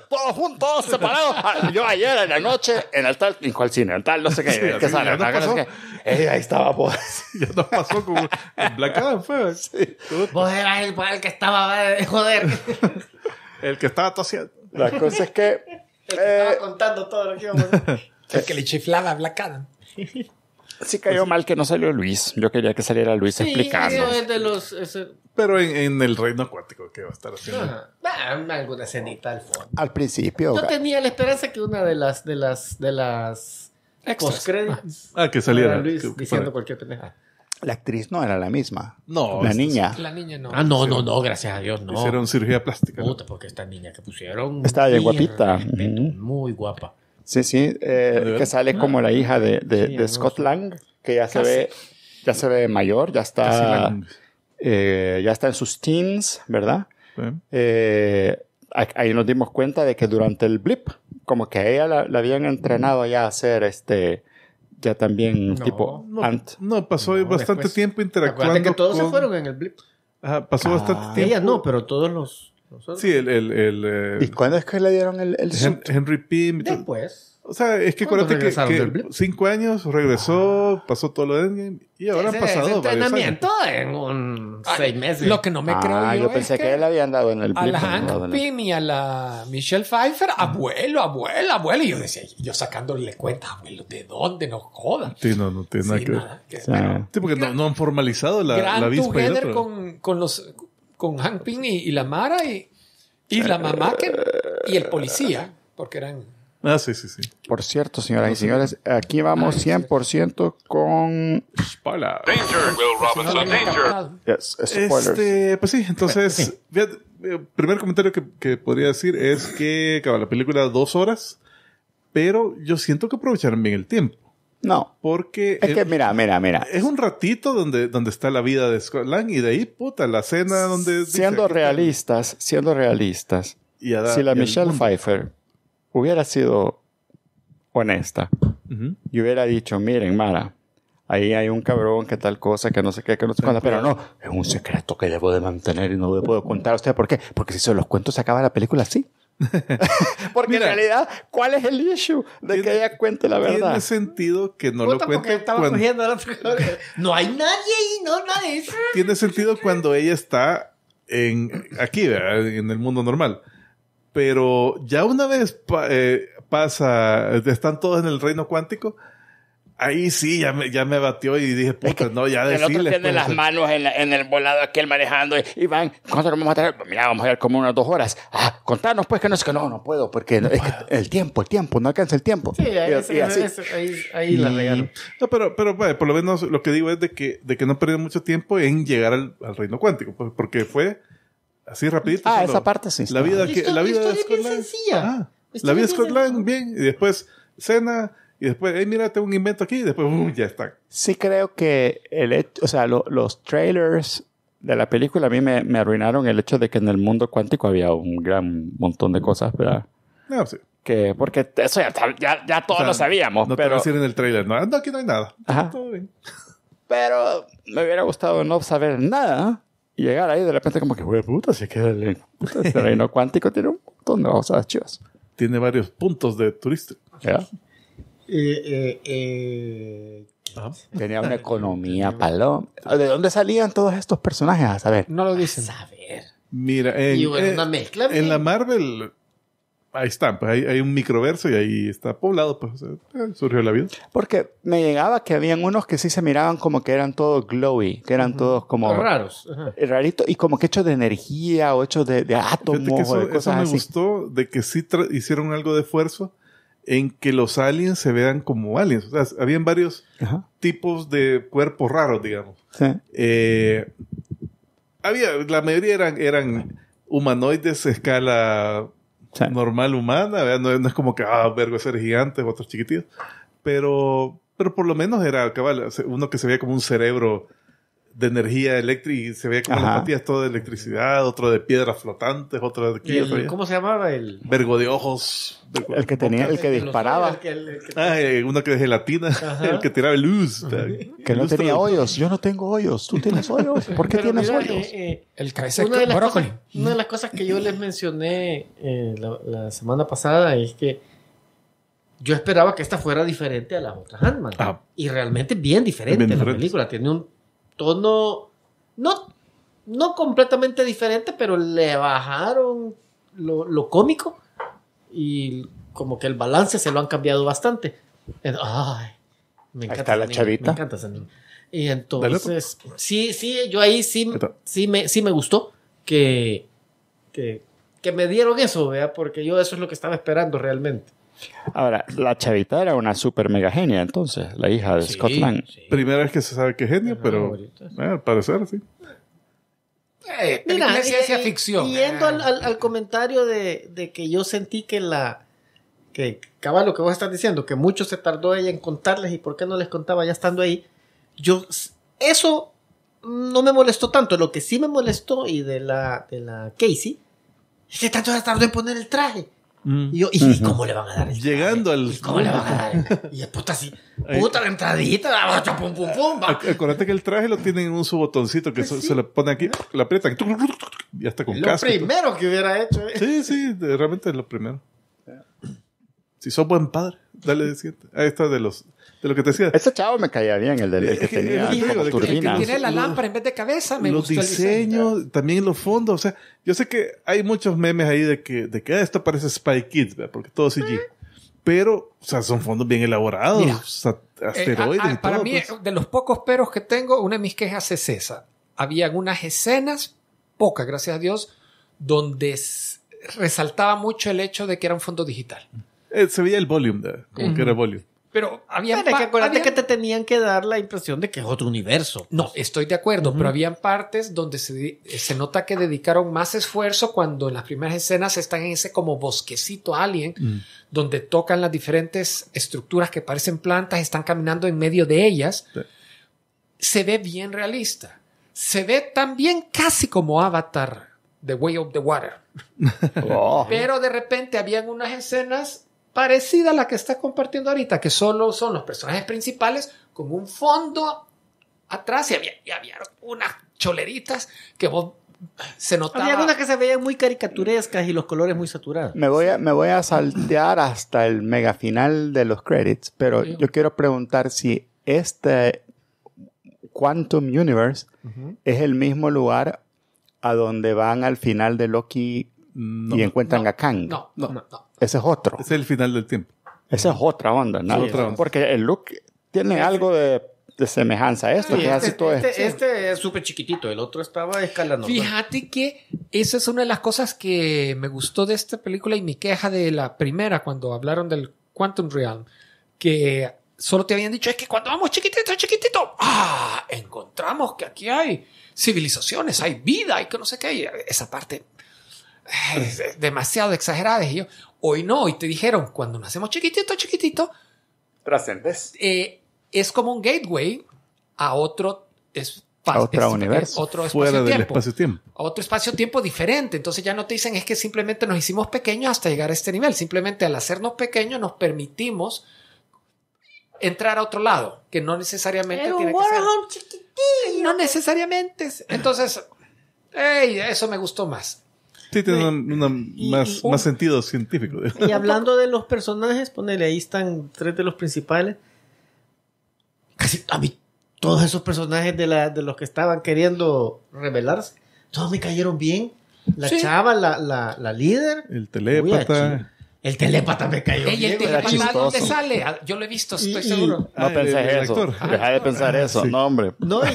todos juntos, separados. Ah, yo ayer en la noche, en el tal, ¿en cual cine? En tal, no sé qué, sí, ¿qué sale? No pasó. Que, eh, ahí estaba, pues. Ya nos pasó como en Black fue. Sí. Vos eras el, el que estaba, eh, joder. el que estaba tosiendo. La cosa es que. El que estaba eh, contando todo lo que iba a El que le chiflaba a Black Adam. Sí cayó pues, mal que no salió Luis. Yo quería que saliera Luis sí, explicando. Pero en, en, el reino acuático que va a estar haciendo. Ah, alguna escenita al fondo. Al principio. Yo tenía la esperanza que una de las de las de las Ah, que saliera Luis diciendo cualquier pendeja. La actriz no era la misma. No. La niña. La niña no. Ah, no, no, no, gracias a Dios, no. Hicieron cirugía plástica. Puta, porque esta niña que pusieron. Estaba bien guapita. Muy guapa. Sí, sí, eh, que sale como la hija de, de, Scott Lang, que ya se ve, ya se ve mayor, ya está, eh, ya está en sus teens, ¿verdad? Eh, ahí nos dimos cuenta de que durante el blip, como que a ella la, habían entrenado ya a ser este, ya también tipo no, Ant. No, pasó bastante tiempo interactuando. que todos se fueron en el blip. pasó bastante ah. tiempo. Ella no, pero todos los. Sí, el... el, eh, ¿Y cuándo es que le dieron el, el Henry Pym. Después. O sea, es que acuérdate que, cinco años regresó, ah. pasó todo lo de Endgame y ahora han pasado. entrenamiento años. en un seis meses. Lo que no me creo ah, yo. yo pensé que, él le habían en el A la Hank Pym y a la Michelle Pfeiffer, abuelo, abuelo, abuelo. Y yo decía, yo sacándole cuenta, abuelo, ¿de dónde nos jodan? Sí, no, no tiene nada que ver. Sí, porque no, han formalizado la, gran la con, con los con Hank Pym y, la Mara y, y la mamá que, y el policía, porque eran... Ah, sí, sí, sí. Por cierto, señoras y señores, aquí vamos 100% con... Spoiler. Danger, Will Robinson, danger. Yes, Este, pues sí, entonces, el eh, primer comentario que, que, podría decir es que acaba la película dos horas, pero yo siento que aprovecharon bien el tiempo. No. Porque. Es que, mira, mira, mira. Es un ratito donde, donde está la vida de Lang, y de ahí, puta, la cena donde. Siendo realistas, siendo realistas. si la Michelle Pfeiffer hubiera sido honesta y hubiera dicho: Miren, Mara, ahí hay un cabrón que tal cosa, que no sé qué, que no sé cuándo, pero no, es un secreto que debo de mantener y no puedo contar a usted. ¿Por qué? Porque si se los cuento se acaba la película así. Porque en realidad, ¿cuál es el issue de que ella cuente la verdad? Tiene sentido que no lo cuente. no hay nadie ahí, no nadie. tiene sentido cuando ella está en aquí, en el mundo normal. Pero ya una vez eh, pasa, están todos en el reino cuántico Ahí sí, ya me, ya me batió y dije, puta, no, ya decirle. El otro tiene las manos en, en, el volado aquel manejando y, van, ¿cuánto nos vamos a traer? Mira, vamos a ir como unas dos horas. Ah, contanos pues que no es que no, no puedo, porque el tiempo, el tiempo, no alcanza el tiempo. Sí, ahí, así. ahí, ahí la mm. regalo. No, pero, pero bueno, por lo menos lo que digo es de que, de que no perdí mucho tiempo en llegar al, reino cuántico, pues, porque fue así rapidito. Ah, esa parte sí. La vida, que, la vida de Scotland. Ah, la vida de Scotland, bien, y después cena y después, hey, mira, tengo un invento aquí, y después, ya está! Sí creo que el hecho, o sea, los trailers de la película a mí me, me, arruinaron el hecho de que en el mundo cuántico había un gran montón de cosas, ¿verdad? No, sí. Que, porque eso ya, ya, ya todos lo sabíamos. pero... te en el trailer, no, aquí no hay nada. Ajá. Todo bien. Pero me hubiera gustado no saber nada y llegar ahí de repente como que, güey, puta, se queda el, este reino cuántico tiene un montón de cosas chivas. Tiene varios puntos de turista. ¿Ya? Eh, eh, eh, tenía una economía, ¿palo? ¿De dónde salían todos estos personajes? A saber. No lo dicen. A saber. Mira, en, la Marvel ahí están, pues hay, un microverso y ahí está poblado, pues surgió la vida. Porque me llegaba que habían unos que sí se miraban como que eran todos glowy, que eran todos como... Raros. y como que hechos de energía o hechos de, de átomos eso, de me gustó, de que sí hicieron algo de esfuerzo en que los aliens se vean como aliens. O habían varios tipos de cuerpos raros, digamos. Eh, había, la mayoría eran, eran humanoides a escala normal humana, no, es como que, ah, vergo, ser gigantes, otros chiquititos, pero, pero por lo menos era, uno que se veía como un cerebro de energía eléctrica y se veía como las patillas todo de electricidad, otro de piedras flotantes, otro de ¿Cómo se llamaba el? Vergo de ojos. el que tenía, el que disparaba. El que, ah, eh, uno que de gelatina, el que tiraba luz. Que no tenía hoyos. Yo no tengo hoyos. ¿Tú tienes hoyos? ¿Por qué tienes hoyos? Eh, eh, el una de, las cosas, que yo les mencioné la, semana pasada es que yo esperaba que esta fuera diferente a las otras ant ah. y realmente bien diferente, bien diferente. la película. Tiene un tono, no, no completamente diferente, pero le bajaron lo, cómico y como que el balance se lo han cambiado bastante. me encanta. la Me encanta Y pues. entonces, sí, sí, yo ahí sí, sí, me, sí me gustó que, que, me dieron eso, Porque yo eso es lo que estaba esperando realmente. Ahora, la chavita era una super mega genia, entonces, la hija de Scott Lang. Primera vez que se sabe que es genia, pero eh, al parecer sí. Eh, Mira, es ciencia ficción. yendo eh. al, comentario de, que yo sentí que la. que cabal lo que vos estás diciendo, que mucho se tardó ella en contarles y por qué no les contaba ya estando ahí. Yo. Eso no me molestó tanto. Lo que sí me molestó y de la, de la Casey es que tanto se tardó en poner el traje. Mm. Y yo, ¿y, cómo le van a dar? Llegando al. ¿Y cómo le van a dar? Y después puta así, puta la entradita, pum, pum, pum. Va. Acuérdate que el traje lo tienen en un subotoncito que pues se, le pone aquí, lo aprietan y está con lo casco. Lo primero que hubiera hecho. Eh. Sí, sí, realmente es lo primero. Si sos buen padre, dale de siete. Ahí está de los de lo que te decía. Ese chavo me caía bien, el, del, que, tenía que tiene la lámpara en vez de cabeza, me Los diseños, diseño. también los fondos, o sea, yo sé que hay muchos memes ahí de que, de que ah, esto parece Spy Kids, ¿verdad? porque todo CG. Pero, o sea, son fondos bien elaborados, eh, asteroides y todo, Para mí, pues. de los pocos peros que tengo, una de mis quejas es esa. Habían unas escenas, pocas, gracias a Dios, donde resaltaba mucho el hecho de que era un fondo digital. Eh, se veía el volumen, como que era volumen. Pero había que acuérdate que te tenían que dar la impresión de que es otro universo. No, pues, estoy de acuerdo, pero habían partes donde se, se, nota que dedicaron más esfuerzo cuando en las primeras escenas están en ese como bosquecito alien, mm. donde tocan las diferentes estructuras que parecen plantas, están caminando en medio de ellas. Se ve bien realista. Se ve también casi como Avatar, The Way of the Water. Oh. Pero de repente habían unas escenas parecida a la que está compartiendo ahorita, que solo son los personajes principales con un fondo atrás y había, unas choleritas que vos se notaba. Había algunas que se veían muy caricaturescas y los colores muy saturados. Me voy a, me voy a saltear hasta el mega final de los credits, pero yo quiero preguntar si este Quantum Universe es el mismo lugar a donde van al final de Loki mm, y encuentran a Kang. no, no. no. Ese es otro. Ese es el final del tiempo. Esa es otra onda, ¿no? Sí, otra porque el look tiene este- algo de, semejanza a esto. este, es este, este, es súper chiquitito, el otro estaba escalando. Fíjate que esa es una de las cosas que me gustó de esta película y mi queja de la primera cuando hablaron del Quantum Realm, que solo te habían dicho, es que cuando vamos chiquitito, chiquitito, ah, encontramos que aquí hay civilizaciones, hay vida, hay que no sé qué, y esa parte demasiado exagerada. Y yo, Hoy no, hoy te dijeron, cuando nos chiquitito, chiquitito, trascendes. Eh, es como un gateway a otro espacio, a otro universo, otro espacio tiempo A otro espacio-tiempo diferente. Entonces ya no te dicen es que simplemente nos hicimos pequeños hasta llegar a este nivel. Simplemente al hacernos pequeños nos permitimos entrar a otro lado, que no necesariamente tiene que ser. No necesariamente. Entonces, eso me gustó más. Sí, tiene más, más, sentido científico. Y hablando de los personajes, ponele, ahí están tres de los principales. Casi a mí, todos esos personajes de, los que estaban queriendo revelarse todos me cayeron bien. La chava, la, la, la, líder. El telépata. El telépata me cayó. Ey, el telépata, ¿dónde sale? Ah, yo lo he visto, estoy seguro. No pensé eso. Ah, Deja de pensar ah, eso. No, hombre. No, y,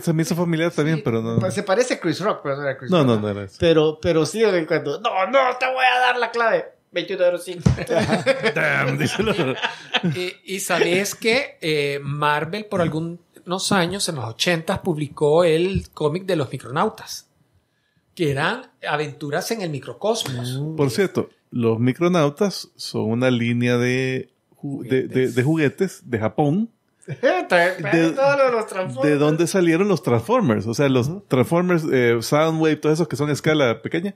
se me hizo familiar también, pero no. Pues, se parece a Chris Rock, pero no era Chris no, Rock. No, no, no era Pero, pero sí, de cuando. No, no, te voy a dar la clave. 21.05. y, y que eh, Marvel, por algunos años, en los ochentas publicó el cómic de los micronautas que eran aventuras en el microcosmos. Por cierto, los micronautas son una línea de, de, juguetes de Japón. de, dónde salieron los Transformers. O sea, los Transformers, eh, Soundwave, todos esos que son a escala pequeña,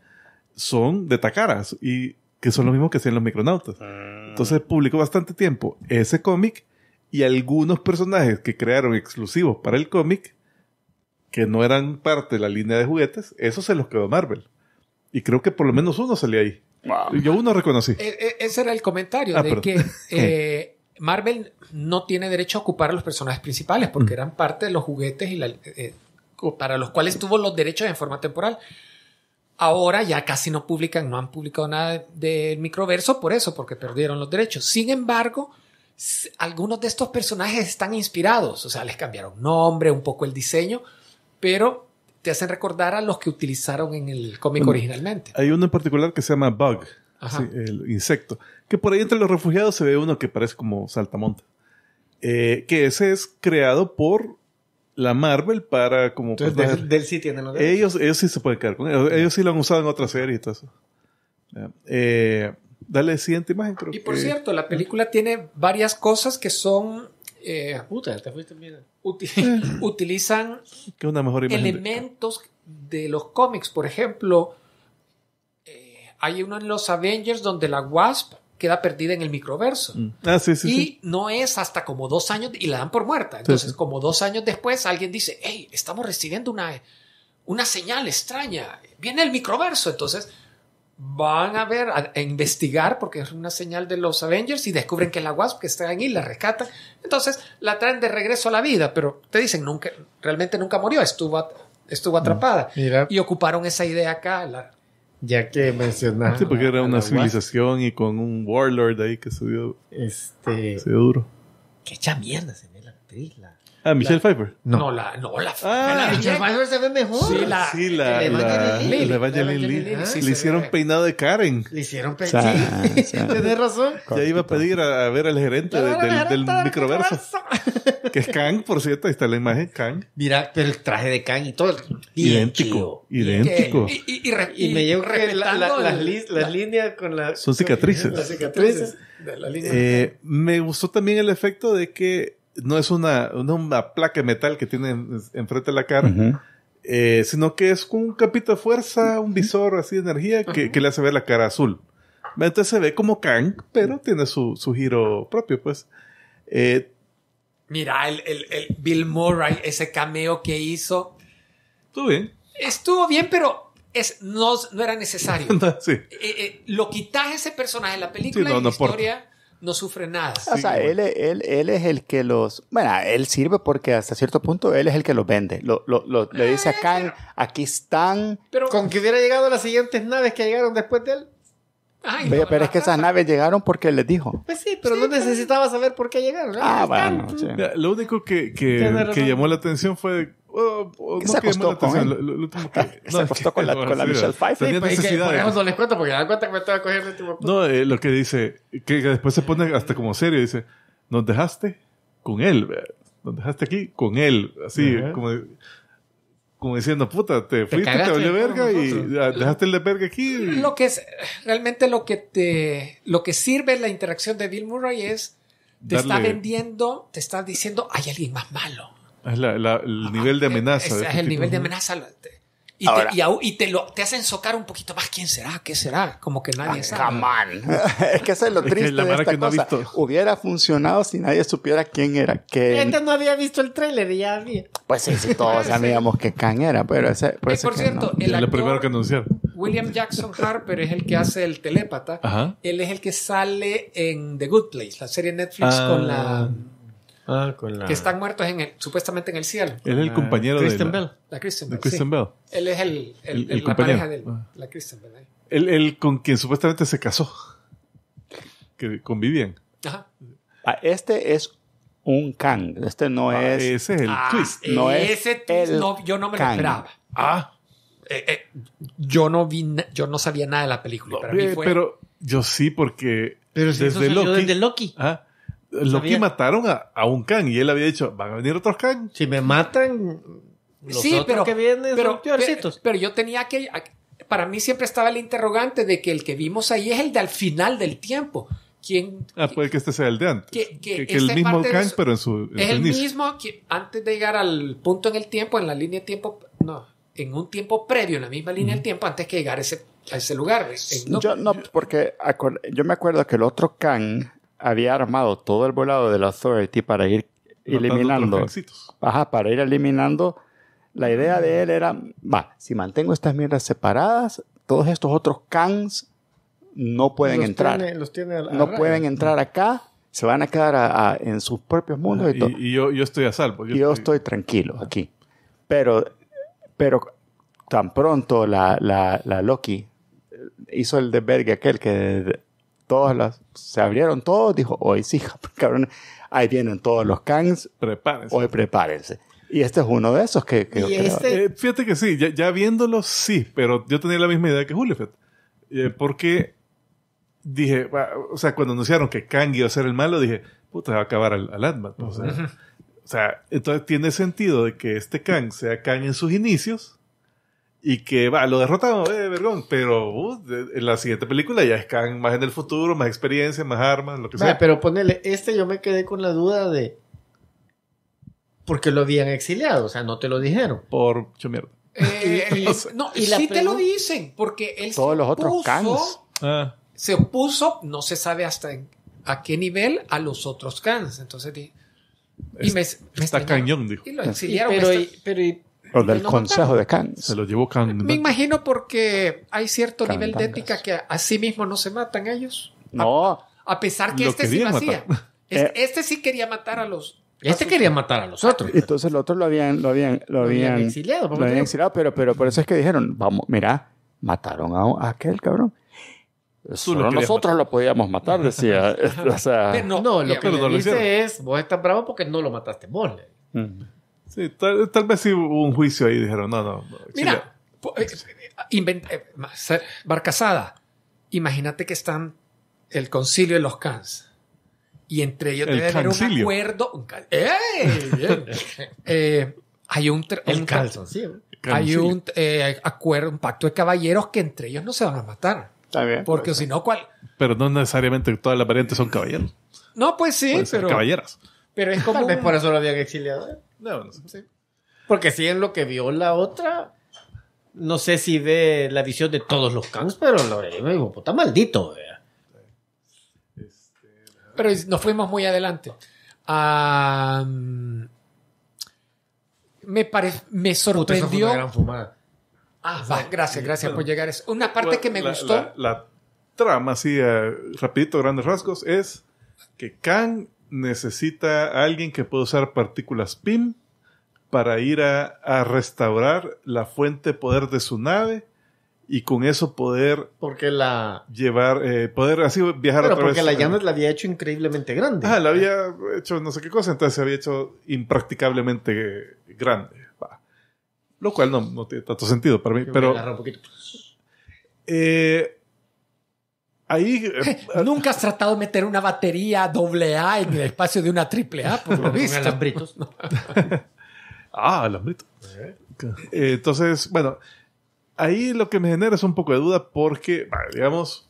son de Takaras y que son los mismos que hacían los micronautas. Ah. Entonces publicó bastante tiempo ese cómic y algunos personajes que crearon exclusivos para el cómic que no eran parte de la línea de juguetes, eso se los quedó Marvel. Y creo que por lo menos uno salió ahí. Yo uno reconocí. Eh, eh, ese era el comentario ah, de que eh, Marvel no tiene derecho a ocupar a los personajes principales porque mm. eran parte de los juguetes y para los cuales tuvo los derechos en forma temporal. Ahora ya casi no publican, no han publicado nada del microverso por eso, porque perdieron los derechos. Sin embargo, algunos de estos personajes están inspirados, o sea, les cambiaron nombre, un poco el diseño, pero te hacen recordar a los que utilizaron en el cómic originalmente. Hay uno en particular que se llama Bug, el insecto, que por ahí entre los refugiados se ve uno que parece como saltamonte. Eh, que ese es creado por la Marvel para como... Entonces, pues, del, sí tienen los ellos, ellos sí se pueden quedar con ellos. Ellos sí lo han usado en otras series y todo eso. Eh, dale siguiente imagen, creo. Y por cierto, la película tiene varias cosas que son utilizan elementos de los cómics. Por ejemplo, eh, hay uno en los Avengers donde la Wasp queda perdida en el microverso. Mm. Ah, y no es hasta como dos años y la dan por muerta. Entonces, como dos años después, alguien dice, hey, estamos recibiendo una, una señal extraña. Viene el microverso. Entonces, van a ver, a, investigar, porque es una señal de los Avengers, y descubren que la Wasp, que está ahí, la rescatan. Entonces la traen de regreso a la vida, pero te dicen, nunca, realmente nunca murió, estuvo, estuvo mm, atrapada. Y ocuparon esa idea acá. Ya que mencionaste. porque era una civilización y con un Warlord ahí que subió. Este. Se dio duro. Qué echa mierda se ve la actriz, Ah, Michelle Pfeiffer. No. la, no, la, ah, la Michelle Pfeiffer se ve mejor. Sí, la, sí, la, Evangeline Lee. le hicieron peinado de Karen. Le hicieron peinado. Sí, razón. Ya iba a pedir a, ver al gerente del, del, microverso. que es Kang, por cierto, ahí está la imagen, Kang. Mira, pero el traje de Kang y todo. Idéntico, idéntico. Y, me llevo las líneas con las... Son cicatrices. Las cicatrices. Eh, me gustó también el efecto de que no es una, una, placa de metal que tiene enfrente la cara, eh, sino que es un capito de fuerza, un visor así de energía que, le hace ver la cara azul. Entonces se ve como Kang, pero tiene su, su giro propio, pues. Eh, Mira, el, el, Bill Murray, ese cameo que hizo. Estuvo bien. Estuvo bien, pero es, no, no era necesario. Eh, lo quitas ese personaje de la película la historia no sufre nada. O sea, él, es el que los... Bueno, él sirve porque hasta cierto punto él es el que los vende. le dice ah, acá, aquí están... Pero con que hubiera llegado las siguientes naves que llegaron después de él. pero es que esas naves llegaron porque él les dijo. Pues sí, pero no necesitaba saber por qué llegaron. ¿eh? Ah, bueno. Lo único que llamó la atención fue Oh, ¿Qué no se acostó con él? que... no, se acostó con la, con la Michelle Pfeiffer. Tenía necesidad. no cuento porque da cuenta que me estaba cogiendo el último No, eh, lo que dice, que, después se pone hasta como serio dice, nos dejaste con él, nos dejaste aquí con él, así como, como diciendo, puta, te, fuiste, cagaste, te valió verga y dejaste el de verga aquí. Lo que es, realmente lo que te, lo que sirve la interacción de Bill Murray es, te está vendiendo, te está diciendo, hay alguien más malo es el nivel de amenaza. Es, el este nivel de, amenaza. Y, te, te, lo, te, hacen socar un poquito más. ¿Quién será? ¿Qué será? Como que nadie ah, sabe. es que eso es lo triste de esta cosa. Hubiera funcionado si nadie supiera quién era. Que Gente no había visto el tráiler y ya había. Pues sí, sí todos sabíamos que Khan era, pero ese... Pues por, por cierto, el actor, primero que anunciaron. William Jackson Harper es el que hace el telépata. Él es el que sale en The Good Place, la serie Netflix ah. con la Ah, que están muertos en el, supuestamente en el cielo. Él es el compañero de... Kristen Bell. La Kristen Bell, Kristen Bell. Él es el, el, la pareja de ah. la Kristen Bell. el el con quien supuestamente se casó. Que convivían. Ajá. Ah, este es un Kang. Este no es... Ese es el twist. No ese es twist, yo no me lo esperaba. Ah, eh, eh, yo no vi yo no sabía nada de la película pero yo sí porque pero desde, Loki, desde Loki ¿Ah? Lo que mataron a, un Khan y él había dicho, van a venir otros Khan. Si me matan, los pero, que vienen pero, yo tenía que... Para mí siempre estaba el interrogante de que el que vimos ahí es el al final del tiempo. ¿Quién, ah, puede que este sea el de antes. Que, el mismo Kang pero en su... es el mismo que antes de llegar al punto en el tiempo, en la línea de tiempo... No, en un tiempo previo, en la misma línea del tiempo, antes que llegar a ese, lugar. no, yo no, porque yo me acuerdo que el otro Kang había armado todo el volado de la Authority para ir eliminando. Ajá, para ir eliminando. La idea de él era, va, si mantengo estas mierdas separadas, todos estos otros cans no pueden entrar. los no pueden entrar acá, se van a quedar en sus propios mundos ah, y, Y yo, yo, estoy a salvo. Yo, estoy... tranquilo aquí. Pero, pero tan pronto la, la, la Loki hizo el desvergue aquel que todas las, se abrieron todos, dijo, hoy sí, cabrón, ahí vienen todos los Kangs, prepárense. hoy prepárense. Y este es uno de esos que... Este eh, fíjate que sí, ya, viéndolo sí, pero yo tenía la misma idea que Julio, eh, porque dije, o sea, cuando anunciaron que Kang iba a ser el malo, dije, puta, va a acabar al, al Atman. O sea, o sea, entonces tiene sentido de que este Kang sea Kang en sus inicios y que va, lo derrotan, eh, vergón, pero uh, en la siguiente película ya es Khan más en el futuro, más experiencia, más armas, lo que sea. pero ponele, este yo me quedé con la duda de. ¿Por qué lo habían exiliado? O sea, no te lo dijeron. Por mierda. Eh, no, ¿Y sí te lo dicen, porque él. Todos los otros puso, ah. Se opuso, no se sabe hasta a qué nivel, a los otros Khans. Entonces. Y, me, está cañón, dijo. Y lo exiliaron. pero, este pero o del Consejo de Kant Se los llevó Me imagino porque hay cierto nivel de ética que a sí mismo no se matan ellos. No. A, pesar que este sí lo hacía. Eh. Este, sí quería matar a los. Este quería matar a los otros. Entonces los otros lo habían, lo habían, lo habían, exiliado. Lo habían exiliado, pero, pero por eso es que dijeron, vamos, mira, mataron a, aquel cabrón. Solo nosotros lo podíamos matar, decía. no, lo que dice es, vos estás bravo porque no lo mataste mole Sí, tal, vez si hubo un juicio ahí, dijeron, no, no. Mira, Barcazada, eh, eh, eh, Barcasada, imagínate que están el concilio de los Cans. Y entre ellos debe haber un acuerdo. hay un, Hay un acuerdo, un pacto de caballeros que entre ellos no se van a matar. Está bien. Porque si no, ¿cuál? Pero no necesariamente todas las variantes son caballeros. No, pues sí, pero. Caballeras. Pero es como. por eso lo habían exiliado. No, no sé. Porque si en lo que vio la otra, no sé si ve la visión de todos los Kangs, pero lo digo, puta maldito. Este... Pero nos fuimos muy adelante. me, me sorprendió. Ah, gracias, gracias por llegar. Es una parte que me gustó. La, trama, así, eh, rapidito, grandes rasgos, es que Kang necesita alguien que pueda usar partículas PIM para ir a, restaurar la fuente de poder de su nave y con eso poder porque la llevar eh, poder así viajar Pero porque la llama la había hecho increíblemente grande ah la había hecho no sé qué cosa entonces se había hecho impracticablemente grande lo cual no, no, tiene tanto sentido para mí pero ahí... Eh, Nunca has tratado de meter una batería doble A en el espacio de una triple A, por lo visto. alambritos. ah, alambritos. Eh, entonces, bueno, ahí lo que me genera es un poco de duda porque, digamos,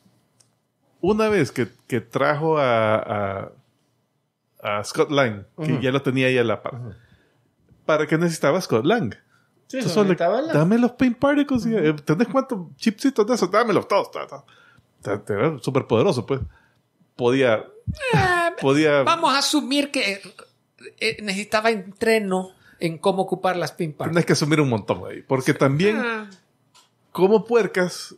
una vez que, trajo a, a, Scott Lang, que ya lo tenía ahí a la par, ¿para qué necesitaba Scott Lang? Sí, Dame los paint particles. Eh, tienes cuántos chipsitos de esos? Dámelos todos. todos, todos. Era súper poderoso, pues. Podía, eh, podía. Vamos a asumir que eh, necesitaba entreno en cómo ocupar las pimpas. Tienes que asumir un montón ahí. Porque también, ah. como puercas,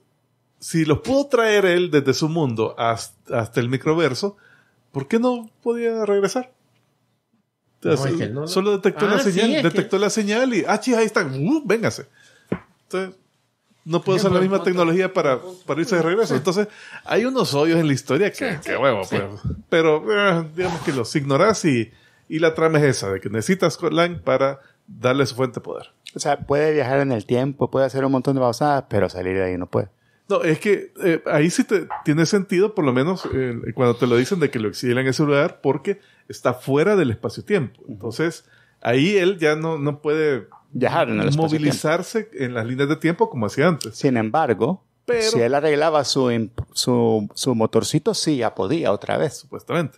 si los pudo traer él desde su mundo hasta, el microverso, ¿por qué no podía regresar? Solo detectó la ah, señal, detectó la señal y, ah, chis, ahí están, uh, véngase. Entonces, no puede usar la misma tecnología para, irse de regreso. Entonces, hay unos odios en la historia que, que huevo, pues. Pero eh, digamos que los ignorás y, la trama es esa, de que necesitas Lang para darle su fuente de poder. O sea, puede viajar en el tiempo, puede hacer un montón de cosas, pero salir de ahí no puede. No, es que eh, ahí sí te, tiene sentido, por lo menos cuando te lo dicen de que lo exilan en ese lugar, porque está fuera del espacio-tiempo. Entonces, ahí él ya no, no puede en movilizarse en las líneas de tiempo como hacía antes. Sin embargo, si él arreglaba su, su, motorcito, sí, ya podía otra vez. Supuestamente.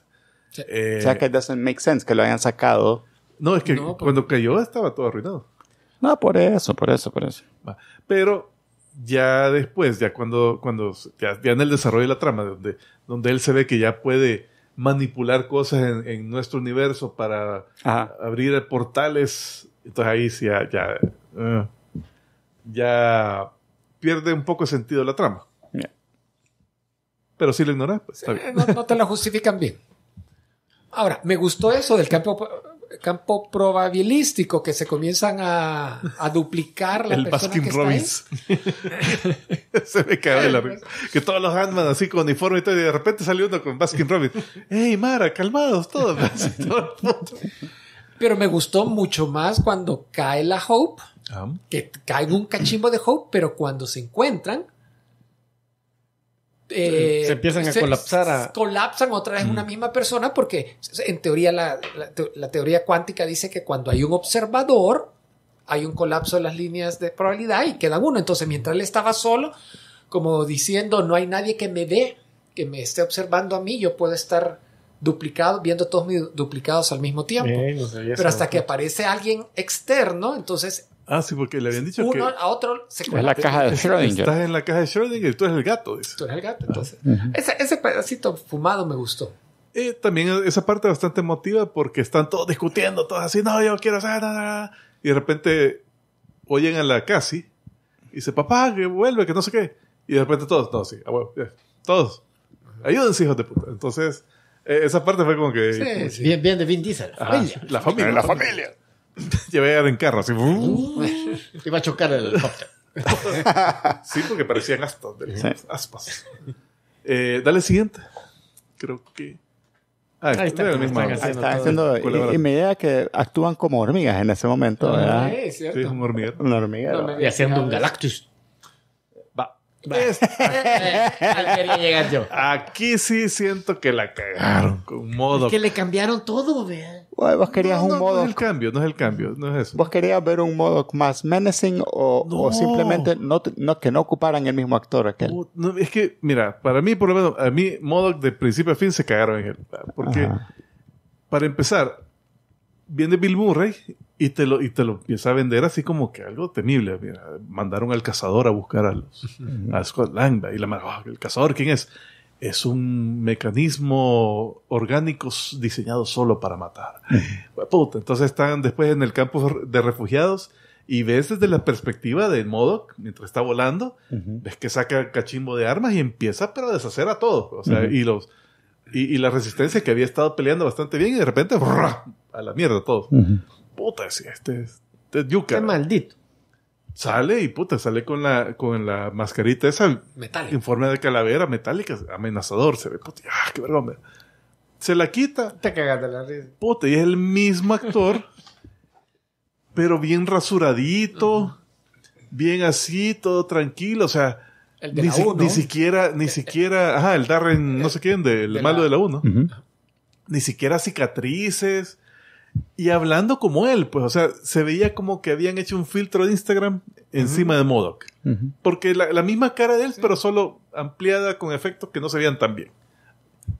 Eh, o sea que doesn't make sense que lo hayan sacado. No, es que cuando cayó estaba todo arruinado. No, por eso, por eso, por eso. Pero ya después, ya cuando, cuando ya, en el desarrollo de la trama, donde, donde él se ve que ya puede manipular cosas en, nuestro universo para abrir portales entonces ahí sí ya, eh, ya, pierde un poco de sentido la trama. Pero si lo ignoras, pues está bien. No, te lo justifican bien. Ahora, me gustó eso del campo, campo probabilístico, que se comienzan a, duplicar la El Baskin Robbins. se me cae la risa. Que todos los Handman así con uniforme y todo, y de repente salió uno con Baskin Robbins. ¡Ey, Mara, calmados todos! Pero me gustó mucho más cuando cae la Hope, ah. que cae un cachimbo de Hope, pero cuando se encuentran, se eh, empiezan a colapsar. Colapsan otra vez una mm. misma persona porque en teoría la, la, teoría cuántica dice que cuando hay un observador hay un colapso de las líneas de probabilidad y queda uno. Entonces mientras él estaba solo, como diciendo no hay nadie que me ve, que me esté observando a mí, yo puedo estar duplicado, viendo todos mis duplicados al mismo tiempo. Pero hasta que aparece alguien externo, entonces... Ah, sí, porque le habían dicho que... a otro se Es la caja de Schrödinger. Estás en la caja de Schrödinger y tú eres el gato. Dice. Tú eres el gato, ah. entonces. ese, pedacito fumado me gustó. también esa parte bastante emotiva porque están todos discutiendo, todos así, no, yo quiero hacer nada. Y de repente oyen a la Casi y dice, papá, que vuelve, que no sé qué. Y de repente todos, no, sí, todos, ayúdense, hijos de puta. Entonces, eh, esa parte fue como que. Sí, Bien, bien de Vin Diesel. La familia. La familia. La familia. Llevé en carro, así. ¡uh! iba a chocar el helicóptero. sí, porque parecían aspas Aspas. Eh, dale siguiente. Creo que. Ah, ahí está, el mismo. haciendo, y, y, me idea que actúan como hormigas en ese momento, ¿verdad? Sí, es cierto. Sí, un y haciendo un galactus. Aquí sí siento que la cagaron con modo. Es que le cambiaron todo, vea. vos querías un modo. No es el cambio, no es el cambio, eso. Vos querías ver un modo más menacing o, simplemente no, que no ocuparan el mismo actor aquel. es que, mira, para mí, por lo menos, a mí, Modoc de principio a fin se cagaron en él. Porque, para empezar, viene Bill Murray y te, lo, y te lo empieza a vender así como que algo temible. Mira, mandaron al cazador a buscar a, los, Scott Lang Y la oh, el cazador, ¿quién es? Es un mecanismo orgánico diseñado solo para matar. Pues, puta, entonces están después en el campo de refugiados y ves desde la perspectiva de Modoc, mientras está volando, ves que saca cachimbo de armas y empieza pero a deshacer a todos. y los y, la resistencia que había estado peleando bastante bien y de repente a la mierda todos puta, decía, este este, yuca. Qué maldito. Sale y puta, sale con la, con la mascarita esa. Metálica. Informe de calavera metálica, amenazador. Se ve, puta, ah, qué vergüenza. Se la quita. Te cagas de la risa. Puta, y es el mismo actor, pero bien rasuradito, bien así, todo tranquilo, o sea. ni, siquiera, ni siquiera, ah el Darren, no sé quién, del malo de la 1. Ni siquiera cicatrices, y hablando como él, pues, o sea, se veía como que habían hecho un filtro de Instagram encima de Modoc. Porque la, misma cara de él, pero solo ampliada con efectos que no se veían tan bien.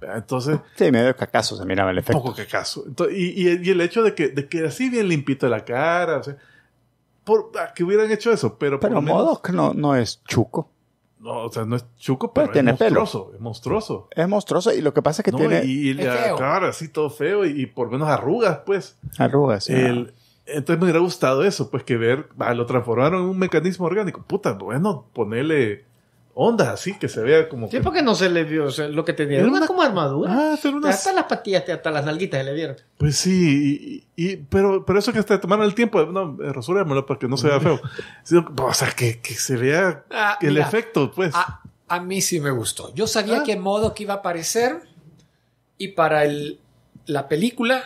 Ah, entonces. Sí, medio cacaso se miraba el efecto. Poco cacazo. y, y, el hecho de que, de que así bien limpito la cara, o sea, por, ah, que hubieran hecho eso, pero. Pero Modoc no, no es chuco. No, o sea, no es chuco, pues pero, es monstruoso. Es monstruoso. Es monstruoso y lo que pasa es que tiene. Y, claro, así todo feo y, por menos arrugas, pues. Arrugas. El, entonces me hubiera gustado eso, pues que ver, ah, lo transformaron en un mecanismo orgánico. Puta, bueno, ponerle Ondas, así que se vea como. Sí, que... no se le vio lo que tenía. Era una, como armadura. Ah, hasta las patillas, hasta las nalguitas se le vieron. Pues sí, y, pero, pero eso que hasta tomaron el tiempo, no, eh, resúremelo para que no se vea feo. o sea, que, que se vea ah, el efecto, pues. A, mí sí me gustó. Yo sabía ah. qué modo que iba a aparecer y para la película.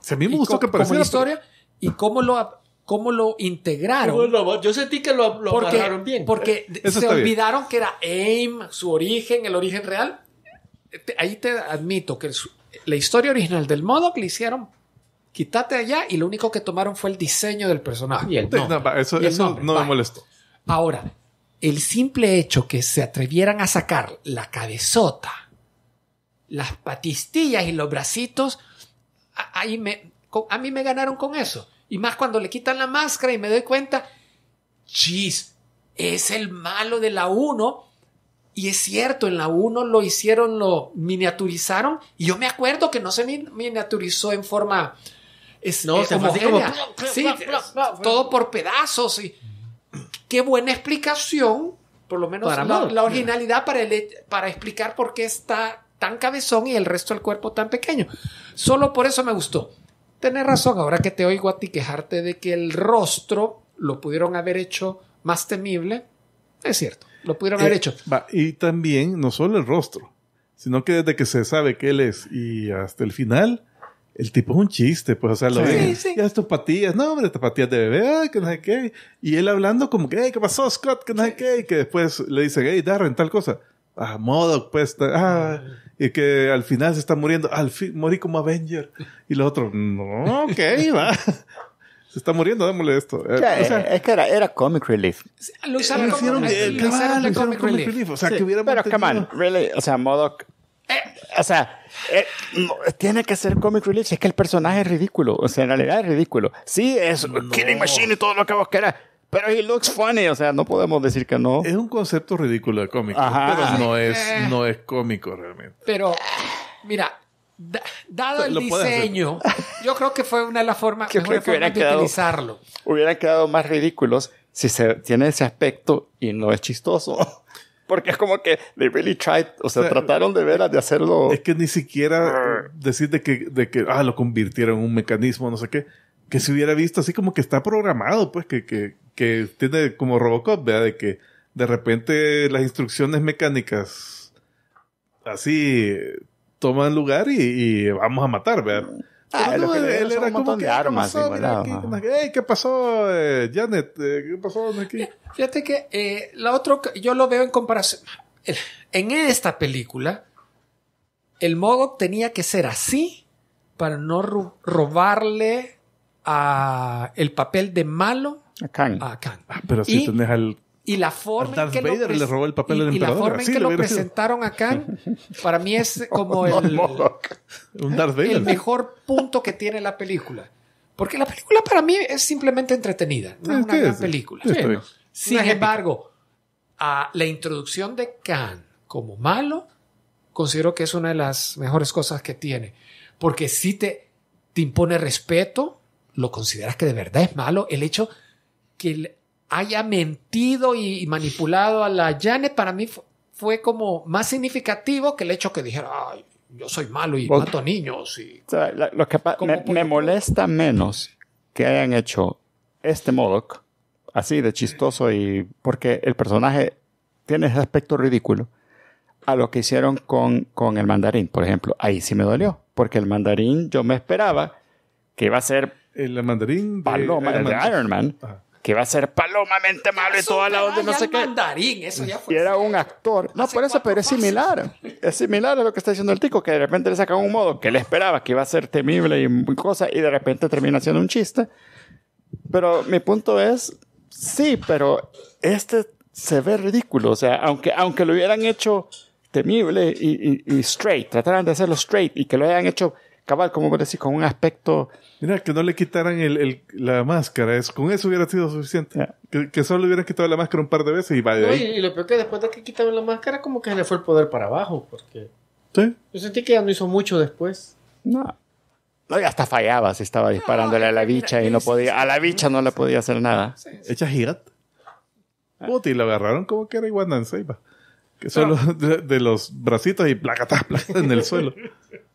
Si a mí me gustó que apareciera. historia y cómo lo cómo lo integraron. yo sentí que lo, lo bien. Porque eh, se olvidaron que era AIM, su origen, el origen real. Ahí te admito que la historia original del MODOK le hicieron quítate allá y lo único que tomaron fue el diseño del personaje. Y eso, no me molestó. Ahora, el simple hecho que se atrevieran a sacar la cabezota, las patistillas y los bracitos, ahí me, a mí me ganaron con eso. Y más cuando le quitan la máscara y me doy cuenta, chis, es el malo de la 1. Y es cierto, en la 1 lo hicieron, lo miniaturizaron. Y yo me acuerdo que no se miniaturizó en forma es, no, sí, todo por pedazos. Y, qué buena explicación, por lo menos la, originalidad para, para explicar por qué está tan cabezón y el resto del cuerpo tan pequeño. Solo por eso me gustó. Tenés razón, ahora que te oigo a ti quejarte de que el rostro lo pudieron haber hecho más temible, es cierto, lo pudieron haber eh, hecho. Va, y también, no solo el rostro, sino que desde que se sabe que él es y hasta el final, el tipo es un chiste, pues, o sea, lo sí, ven, sí. ya es patillas, no, hombre, tus patillas de bebé, que no sé qué. Y él hablando como que, ¿qué pasó, Scott? Que no sé qué. Y que después le dicen, hey, Darren, tal cosa. Ah, modo, pues, ah. ah y que al final se está muriendo. Al fin, morí como Avenger. Y lo otro, no, ok, va. Se está muriendo, démosle esto. Eh, o sea, es que era, era comic relief. Lo usaron eh, como era la Comic relief. O sea, que hubiera Pero, come on, really. O sea, Modoc. Eh. o sea, tiene que ser comic relief. Es que el personaje es ridículo. O sea, en realidad es ridículo. Sí, es Killing Machine y todo lo que vos querás pero he looks funny, o sea, no podemos decir que no. Es un concepto ridículo de cómico, pero no eh. es, no es cómico realmente. Pero, mira, dado el diseño, yo creo que fue una de las formas que forma que de utilizarlo. Hubieran quedado más ridículos si se tiene ese aspecto y no es chistoso. Porque es como que they really tried, o sea, trataron de veras de hacerlo. Es que ni siquiera decir de que, de que, ah, lo convirtieron en un mecanismo, no sé qué que se hubiera visto así como que está programado, pues, que, que, que tiene como Robocop, ¿verdad? De que de repente las instrucciones mecánicas así toman lugar y, vamos a matar, ¿verdad? Mm. Ah, él, era como que, ¿qué pasó? Eh, Janet? Eh, ¿Qué pasó aquí? Fíjate que eh, la otro, yo lo veo en comparación. En esta película, el modo tenía que ser así para no robarle a el papel de malo a Khan ah, pero si y, tenés la forma en que lo el papel y, la forma en que lo, presentaron a Khan, para mí es como el, un Darth Vader. el mejor punto que tiene la película. Porque la película para mí es simplemente entretenida. No es ah, una gran película. Sin embargo, a la introducción de Khan como malo, considero que es una de las mejores cosas que tiene. Porque si te, te impone respeto, lo consideras que de verdad es malo el hecho que haya mentido y manipulado a la Janet para mí fue como más significativo que el hecho que dijera, ay, yo soy malo y mato niños. Y, lo que me, molesta menos que hayan hecho este Modoc así de chistoso y porque el personaje tiene ese aspecto ridículo a lo que hicieron con, con el mandarín, por ejemplo. Ahí sí me dolió, porque el mandarín yo me esperaba que iba a ser el mandarín. De Paloma, Iron Man. que va a ser palomamente malo y toda la onda, no sé qué. Mandarín, eso ya fue. Y era un actor. No, por eso, pero es similar. Es similar a lo que está diciendo el tico, que de repente le sacan un modo que le esperaba que iba a ser temible y cosa, y de repente termina siendo un chiste. Pero mi punto es, sí, pero este se ve ridículo. O sea, aunque, aunque lo hubieran hecho temible y, y straight, trataran de hacerlo straight y que lo hayan hecho cabal, como por decir, con un aspecto. Mira, que no le quitaran el, la máscara, es, con eso hubiera sido suficiente. Que, solo le hubieran quitado la máscara un par de veces y va de ahí. y, lo peor que después de que quitaron la máscara, como que se le fue el poder para abajo, porque. Sí. Yo sentí que ya no hizo mucho después. No. No, ya hasta fallaba, si estaba disparándole a la bicha y no podía. A la bicha no le podía hacer nada. Echa girat. Ah. y lo agarraron como que era igual Que solo de, los bracitos y placatas placa en el suelo.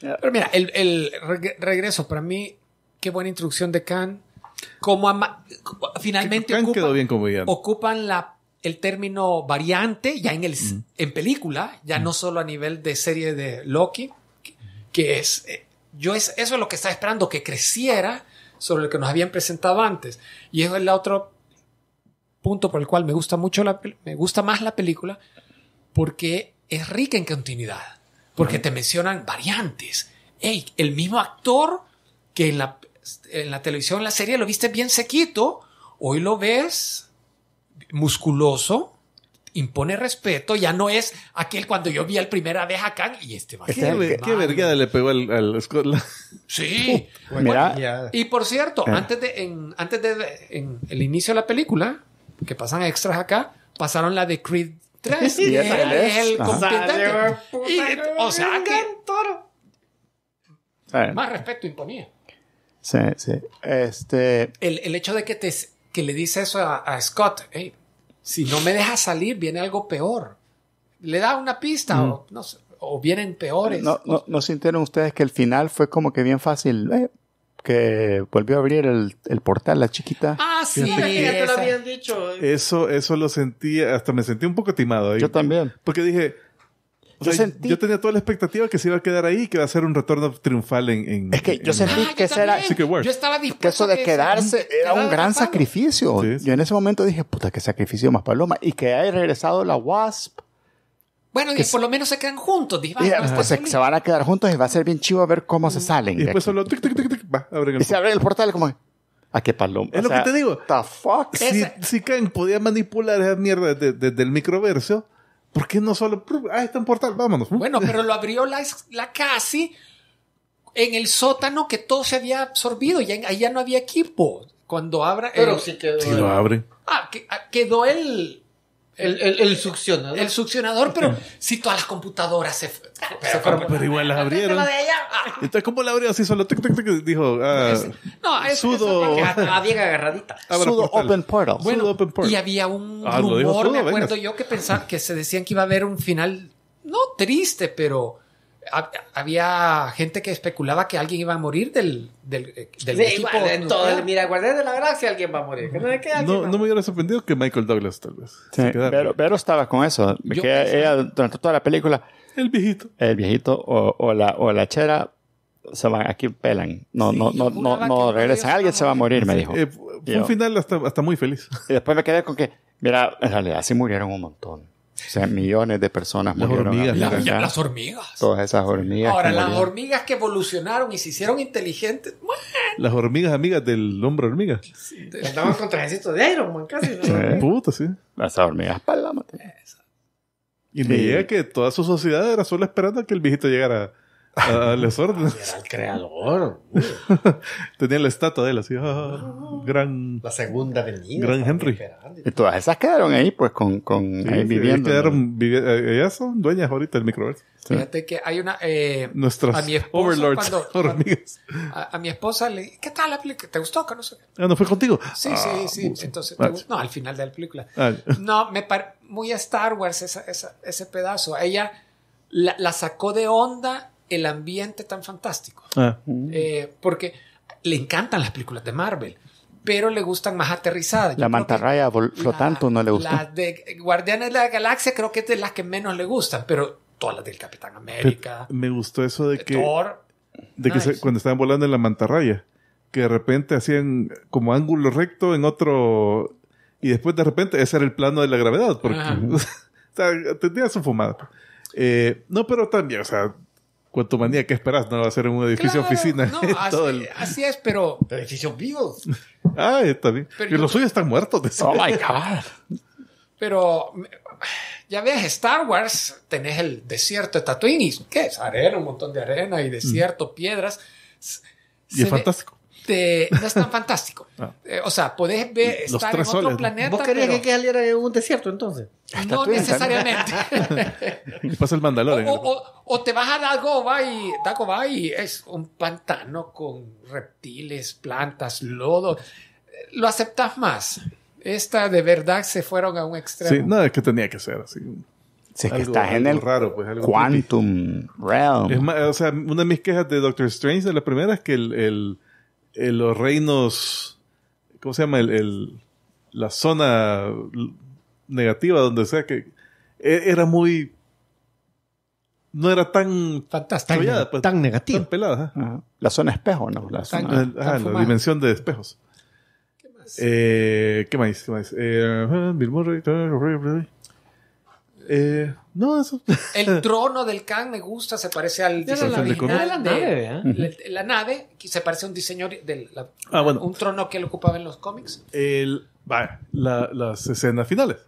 Pero mira, el, el regreso para mí, qué buena introducción de Khan. Como finalmente ocupan, ocupan la, el término variante ya en, el, en película, ya no solo a nivel de serie de Loki, que, es, eh, yo es, eso es lo que estaba esperando, que creciera sobre lo que nos habían presentado antes. Y eso es el otro punto por el cual me gusta mucho la, me gusta más la película, porque es rica en continuidad porque te mencionan variantes. Hey, el mismo actor que en la, en la televisión, en la serie, lo viste bien sequito, hoy lo ves musculoso, impone respeto, ya no es aquel cuando yo vi el primera vez Hakan y este va a este, ¿Qué, qué le pegó al, al Sí. mira. Y por cierto, ah. antes de, en, antes de el inicio de la película, que pasan extras acá, pasaron la de Creed Tres el competente. o sea Más respeto imponía. Sí, sí. Este... El, hecho de que, te, que le dice eso a, Scott, si no me deja salir, viene algo peor. Le da una pista mm. o, vienen peores. No, no, no, sintieron ustedes que el final fue como que bien fácil. Eh, que volvió a abrir el, el portal, la chiquita. Ah, sí, ya te lo habían dicho. Eso, eso lo sentí, hasta me sentí un poco timado ahí. Yo también. Porque dije, yo, sentí... yo tenía toda la expectativa que se iba a quedar ahí que va a ser un retorno triunfal en. es que yo sentí ah, que era. Yo estaba dispuesto. Que eso de quedarse era un gran sacrificio. Yo en ese momento dije, puta, qué sacrificio más paloma. Y que haya regresado la Wasp bueno, y por lo menos se quedan juntos, ah, se, van a quedar juntos y va a ser bien chivo a ver cómo mm. se salen. Y el se abre el portal como... ¿A ah, qué paloma? Es lo que te digo. The fuck? Si, si podía manipular esa mierda desde, el microverso, ¿por qué no solo... Ah, está un portal, vámonos. Bueno, pero lo abrió la, la casi en el sótano que todo se había absorbido. Y ahí ya no había equipo. Cuando abra... Pero sí quedó... Sí lo abre. Ah, ah, quedó el el, el, succionador. El succionador, pero si todas las computadoras se, ah, pero, Pero igual las abrieron. Entonces, ¿cómo la abrió así solo? Tic, tic, dijo, ah, no, es, sudo. había agarradita. Ah, sudo open, portal. Bueno, Y había un rumor, me acuerdo yo, que pensaba que se decían que iba a haber un final, no triste, pero había gente que especulaba que alguien iba a morir del, del, eh, del sí, equipo. todo mira, Guardián de la gracia alguien va a morir. No, no, no, me hubiera sorprendido que Michael Douglas tal vez. pero, pero, estaba con eso. Yo que durante toda la película... El viejito. El viejito o, o la, o la chera se van, aquí pelan. No, sí, no, no, no, no Alguien se va a morir, me dijo. Eh, fue un final hasta, hasta muy feliz. Y después me quedé con que, mira, en realidad sí murieron un montón. O sea, millones de personas las murieron. Hormigas, las hormigas. Todas esas hormigas. Ahora, las hormigas que evolucionaron y se hicieron inteligentes. Las hormigas amigas del hombre hormiga. Estaban con de Iron Man casi. Puto Sí. Las hormigas para Y me que toda su sociedad era solo esperando a que el viejito llegara al ah, órdenes. Era el creador. Tenía la estatua de él así. Ah, gran. La segunda del niño, Gran Henry. Y todas esas quedaron ahí, pues, con, con viviendo. Eh, ellas son dueñas ahorita del microverso. Fíjate que hay una. Eh, Nuestras a overlords. a, mi esposa le. ¿Qué tal la película? ¿Te gustó? no ah, no fue contigo. Sí, sí, sí. Entonces, no, al final de la película. No, me parece muy Star Wars ese pedazo. Ella la sacó de onda el ambiente tan fantástico. Ah. Eh, porque le encantan las películas de Marvel, pero le gustan más aterrizadas. la mantarraya flotante no le gusta. Las de Guardianes de la Galaxia creo que es de las que menos le gustan, pero todas las del Capitán América. me gustó eso de, que... De que cuando estaban volando en la mantarraya, que de repente hacían como ángulo recto en otro... Y después de repente ese era el plano de la gravedad, porque... o sea, tendría su fumada. Eh, no, pero también, o sea, Cuanto manía, ¿qué esperas? No va a ser un edificio oficina. No, así, así, es, pero. edificios vivos. Ah, está bien. Pero y los suyos están muertos. oh my God. Pero. Ya ves, Star Wars, tenés el desierto de Tatooine. ¿Qué es? Arena, un montón de arena y desierto, piedras. Y es fantástico. Este, no es tan fantástico. Ah. Eh, o sea, podés ver, estar en otro planeta. ¿Vos querías que saliera en un desierto entonces? No necesariamente. pasa el mandalore O, te vas a Dagobah y Dagobah y es un pantano con reptiles, plantas, lodo. Lo aceptas más. Esta de verdad se fueron a un extremo. Sí, no, es que tenía que ser así. Si es que estás en el raro, pues, Quantum Realm. o sea, una de mis quejas de Doctor Strange de la primera es que el eh, los reinos, ¿cómo se llama? El, la zona negativa, donde sea que e, era muy... No era tan... fantástico tan, pues, tan negativa. pelada. La zona espejo, ¿no? La, dimensión de espejos. ¿Qué más? Eh, ¿Qué más? ¿Qué más? eh, eh el trono del Kang me gusta, se parece al diseño la la nave, ¿eh? la, nave, que se parece a un diseño de ah, un trono que él ocupaba en los cómics. El, las escenas finales.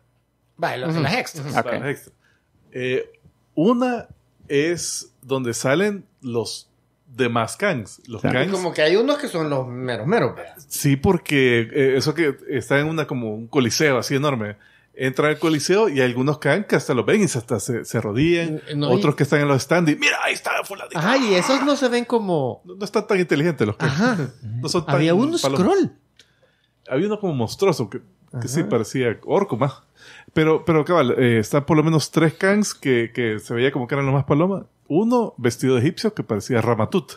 las extras. Eh, una es donde salen los demás Kangs. Los Como que hay unos que son los meros meros. Sí, porque eh, eso que está en una como un coliseo así enorme entra al coliseo y hay algunos caen que hasta los ven y hasta se, se eh, eh, Otros que están en los stands y mira, ahí está fulanito. Ajá, y esos no se ven como... No, están tan inteligentes los que... Ajá. No son tan Había uno scroll. Había uno como monstruoso que, que sí parecía orco más. Pero, pero cabal, eh, están por lo menos tres Kangs que, que se veía como que eran los más palomas uno vestido de egipcio que parecía Ramatut.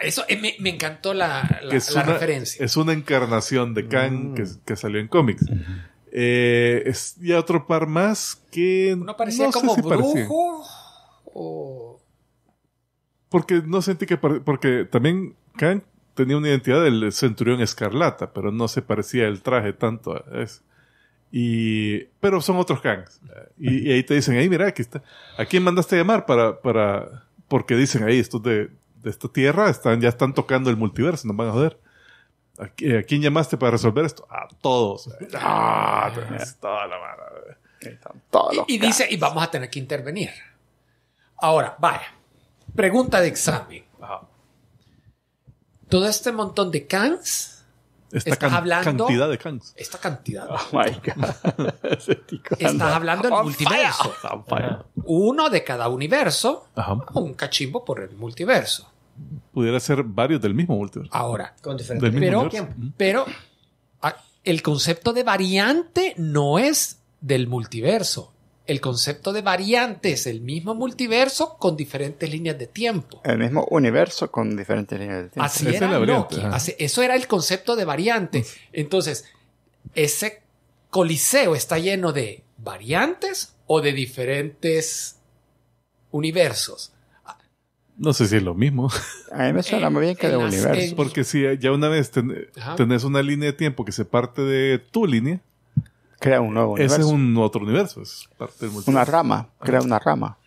Eso me, me, encantó la, la, referencia. Es una encarnación de Kang mm. que, que, salió en cómics. Eh, y a otro par más que. ¿No parecía como si brujo? O... Porque no sentí que. Porque también Kang tenía una identidad del centurión escarlata, pero no se parecía el traje tanto es Y, pero son otros Kangs. Y, ahí te dicen, ahí mira, aquí está. ¿A quién mandaste a llamar para, para, porque dicen ahí, estos de, esta tierra están, ya están tocando el multiverso, nos van a joder. ¿A, quién llamaste para resolver esto? A todos. Ah, toda la y, dice, y vamos a tener que intervenir. Ahora, vaya. Pregunta de examen. Todo este montón de cans. Esta estás hablando, cantidad de cans. Esta cantidad. Oh estás hablando del multiverso. Uno de cada universo, un cachimbo por el multiverso pudiera ser varios del mismo multiverso. Ahora, con diferentes pero, pero el concepto de variante no es del multiverso. El concepto de variante es el mismo multiverso con diferentes líneas de tiempo. El mismo universo con diferentes líneas de tiempo. Así es. eso era el concepto de variante. Entonces, ese coliseo está lleno de variantes o de diferentes universos. No sé si es lo mismo. A mí me suena muy bien que eh, de universo. Porque si ya una vez tenés una línea de tiempo que se parte de tu línea, crea un nuevo universo. Ese es un otro universo, es parte Una rama, crea una rama.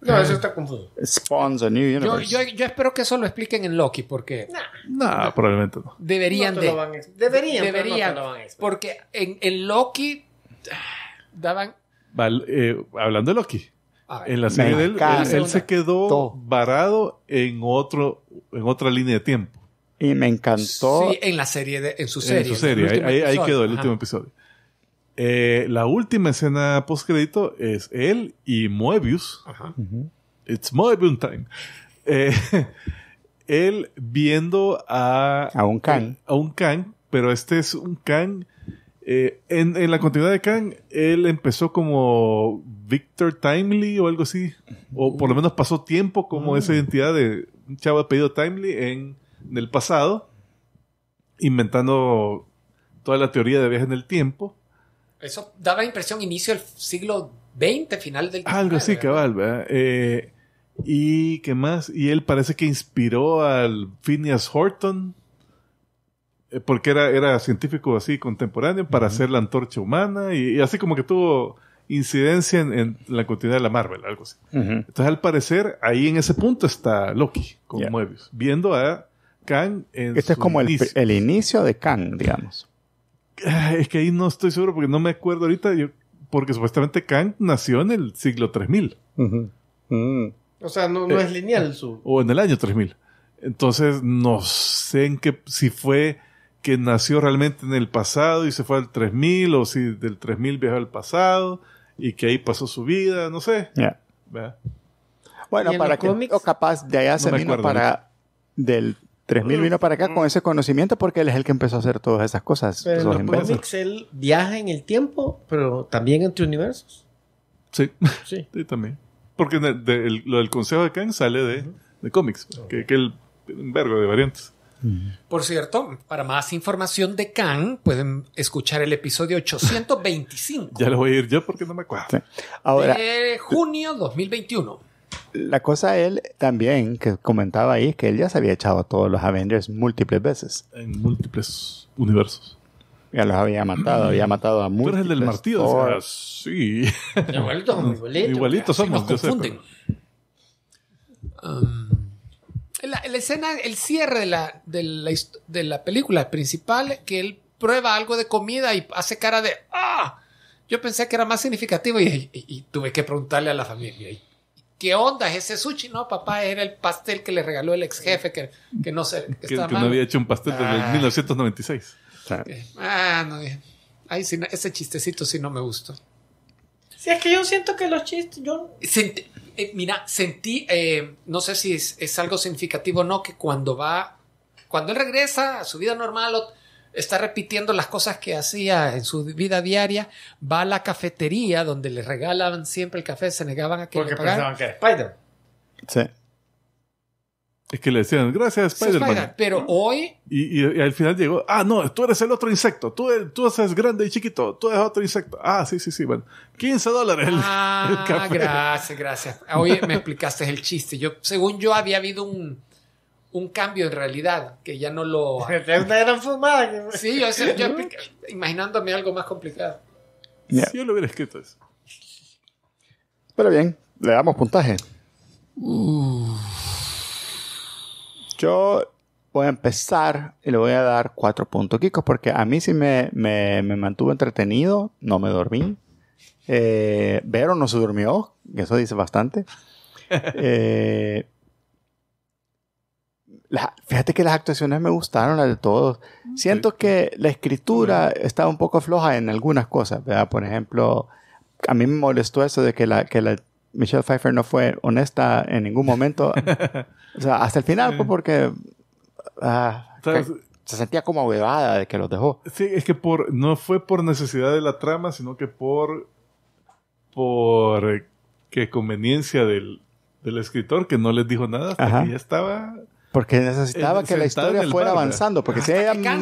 No, eso está confuso. Spawns a new universe. Yo, yo, espero que eso lo expliquen en Loki, porque. Nah, probablemente no. Deberían de. deberían. Deberían. No porque en, Loki ah, daban. Eh, hablando de Loki, en la serie de él, él, se quedó varado en otro, en otra línea de tiempo. Y me encantó. Sí, en la serie de, en su serie. ahí, quedó el último episodio. Eh, la última escena post crédito es él y Moebius. It's Moebius time. Eh, él viendo a a un can, a un can, pero este es un can eh, en, la continuidad de Kang, él empezó como Victor Timely o algo así. O por lo menos pasó tiempo como ah. esa identidad de un chavo apellido Timely en, el pasado, inventando toda la teoría de viajes en el tiempo. Eso daba la impresión inicio del siglo XX, final del Algo así, cabal, ¿verdad? Eh, y qué más, y él parece que inspiró al Phineas Horton eh, porque era, era científico así contemporáneo para hacer la antorcha humana y, así como que tuvo incidencia en, la continuidad de la Marvel, algo así. Entonces, al parecer, ahí en ese punto está Loki con yeah. viendo a Kang en Este es como El, inicio de Kang, digamos. Ah, es que ahí no estoy seguro porque no me acuerdo ahorita, porque supuestamente Kang nació en el siglo 3000. Mm. O sea, no, no eh, es lineal su... O en el año 3000. Entonces, no sé en qué, si fue que nació realmente en el pasado y se fue al 3000 o si del 3000 viajó al pasado y que ahí pasó su vida, no sé. Bueno, para que o capaz de allá se vino para del 3000 vino para acá con mm. ese conocimiento porque él es el que empezó a hacer todas esas cosas. los cómics él viaja en el tiempo, pero también entre universos. Sí, sí, también. Porque lo del Consejo de Kang sale de, cómics, que, que el un vergo de variantes. Por cierto, para más información de Khan, pueden escuchar el episodio 825. ya lo voy a ir yo porque no me acuerdo. Ahora, de junio 2021. La cosa él también que comentaba ahí que él ya se había echado a todos los Avengers múltiples veces. En múltiples universos. Ya los había matado, había matado a muchos. Tú eres el del martillo, o sí. Igualito, somos, um, la, escena, el cierre de la, de la, película principal, que él prueba algo de comida y hace cara de ¡Ah! Yo pensé que era más significativo y, tuve que preguntarle a la familia. ¿Qué onda es ese sushi? No, papá, era el pastel que le regaló el ex jefe que, que no se. Que, no había hecho un pastel desde 1996. Ah. ah, no. Ay, ese chistecito sí no me gustó. Si es que yo siento que los chistes. Yo... Eh, mira, sentí, eh, no sé si es, algo significativo o no, que cuando va, cuando él regresa a su vida normal, está repitiendo las cosas que hacía en su vida diaria, va a la cafetería donde le regalaban siempre el café, se negaban a que pensaban que era Spider. Sí. Es que le decían, gracias Spider-Man. pero hoy... Y, y, al final llegó, ah, no, tú eres el otro insecto, tú, tú eres grande y chiquito, tú eres otro insecto. Ah, sí, sí, sí, bueno. 15 dólares ah, Gracias, gracias. hoy me explicaste el chiste. Yo, según yo, había habido un, un cambio en realidad, que ya no lo... una fumada. sí, yo, imaginándome algo más complicado. Si yo lo hubiera escrito eso. Pero bien, le damos puntaje. Yo voy a empezar y le voy a dar cuatro puntos, Kiko, porque a mí sí me, me, mantuvo entretenido, no me dormí. Eh, Vero no se durmió, eso dice bastante. Eh, fíjate que las actuaciones me gustaron, las de todos. Mm. Siento que la escritura mm. estaba un poco floja en algunas cosas, ¿verdad? Por ejemplo, a mí me molestó eso de que la, que la Michelle Pfeiffer no fue honesta en ningún momento O sea, hasta el final, pues, porque. Ah, se sentía como huevada de que los dejó. Sí, es que por, no fue por necesidad de la trama, sino que por. por. que conveniencia del, escritor que no les dijo nada hasta ya estaba. Porque necesitaba que la historia fuera avanzando. Porque si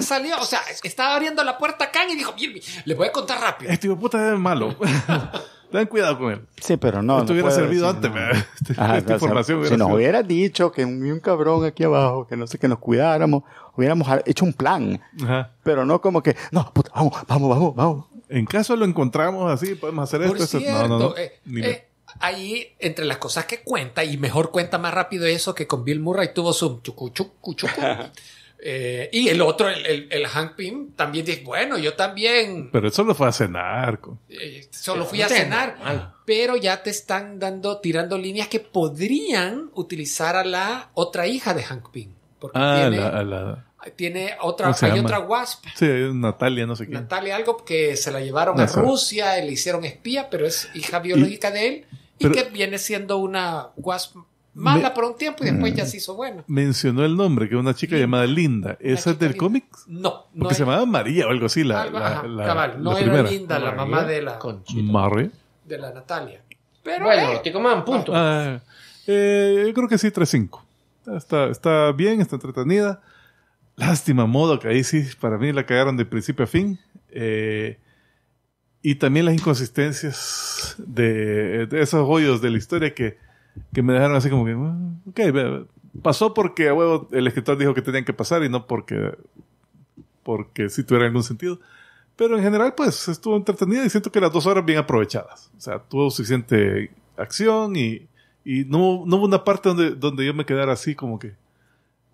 salió, o sea, estaba abriendo la puerta a y dijo, le voy a contar rápido. Este puta es malo. Ten cuidado con él. Sí, pero no. Esto no hubiera servido antes, Esta información Si nos hubiera dicho que un, cabrón aquí abajo, que no sé, que nos cuidáramos, hubiéramos hecho un plan. Pero no como que, no, vamos, vamos, vamos, vamos. En caso lo encontramos así, podemos hacer esto. Cierto, No, eh, eh, ahí, entre las cosas que cuenta, y mejor cuenta más rápido eso que con Bill Murray tuvo su chucu, chucu, chucu Eh, y el otro, el, el, Hank Pym, también dice, bueno, yo también... Pero eso solo fue a cenar. Eh, solo fui a cenar. Pero ya te están dando, tirando líneas que podrían utilizar a la otra hija de Hank Pym. Porque ah, tiene, la, tiene otra, hay otra Wasp. Sí, Natalia, no sé qué. Natalia algo que se la llevaron a Rusia, le hicieron espía, pero es hija biológica de él. Y que viene siendo una Wasp mala por un tiempo y después ya mm. se hizo bueno. Mencionó el nombre, que es una chica llamada Linda. ¿Esa es del cómic? No. no Porque se llamaba María o algo así. La, la, no era Linda, la mamá de la... De la Natalia. Pero bueno, te eh, coman, punto. Ah, ah, eh, creo que sí, 3-5. Está, está bien, está entretenida. Lástima, modo que ahí sí, para mí la cagaron de principio a fin. Eh, y también las inconsistencias de esos hoyos de la historia que que me dejaron así como que, ah, ok, pasó porque a el escritor dijo que tenían que pasar y no porque, porque si tuviera algún sentido. Pero en general, pues estuvo entretenida y siento que las dos horas bien aprovechadas. O sea, tuvo suficiente acción y, y no, no hubo una parte donde, donde yo me quedara así como que,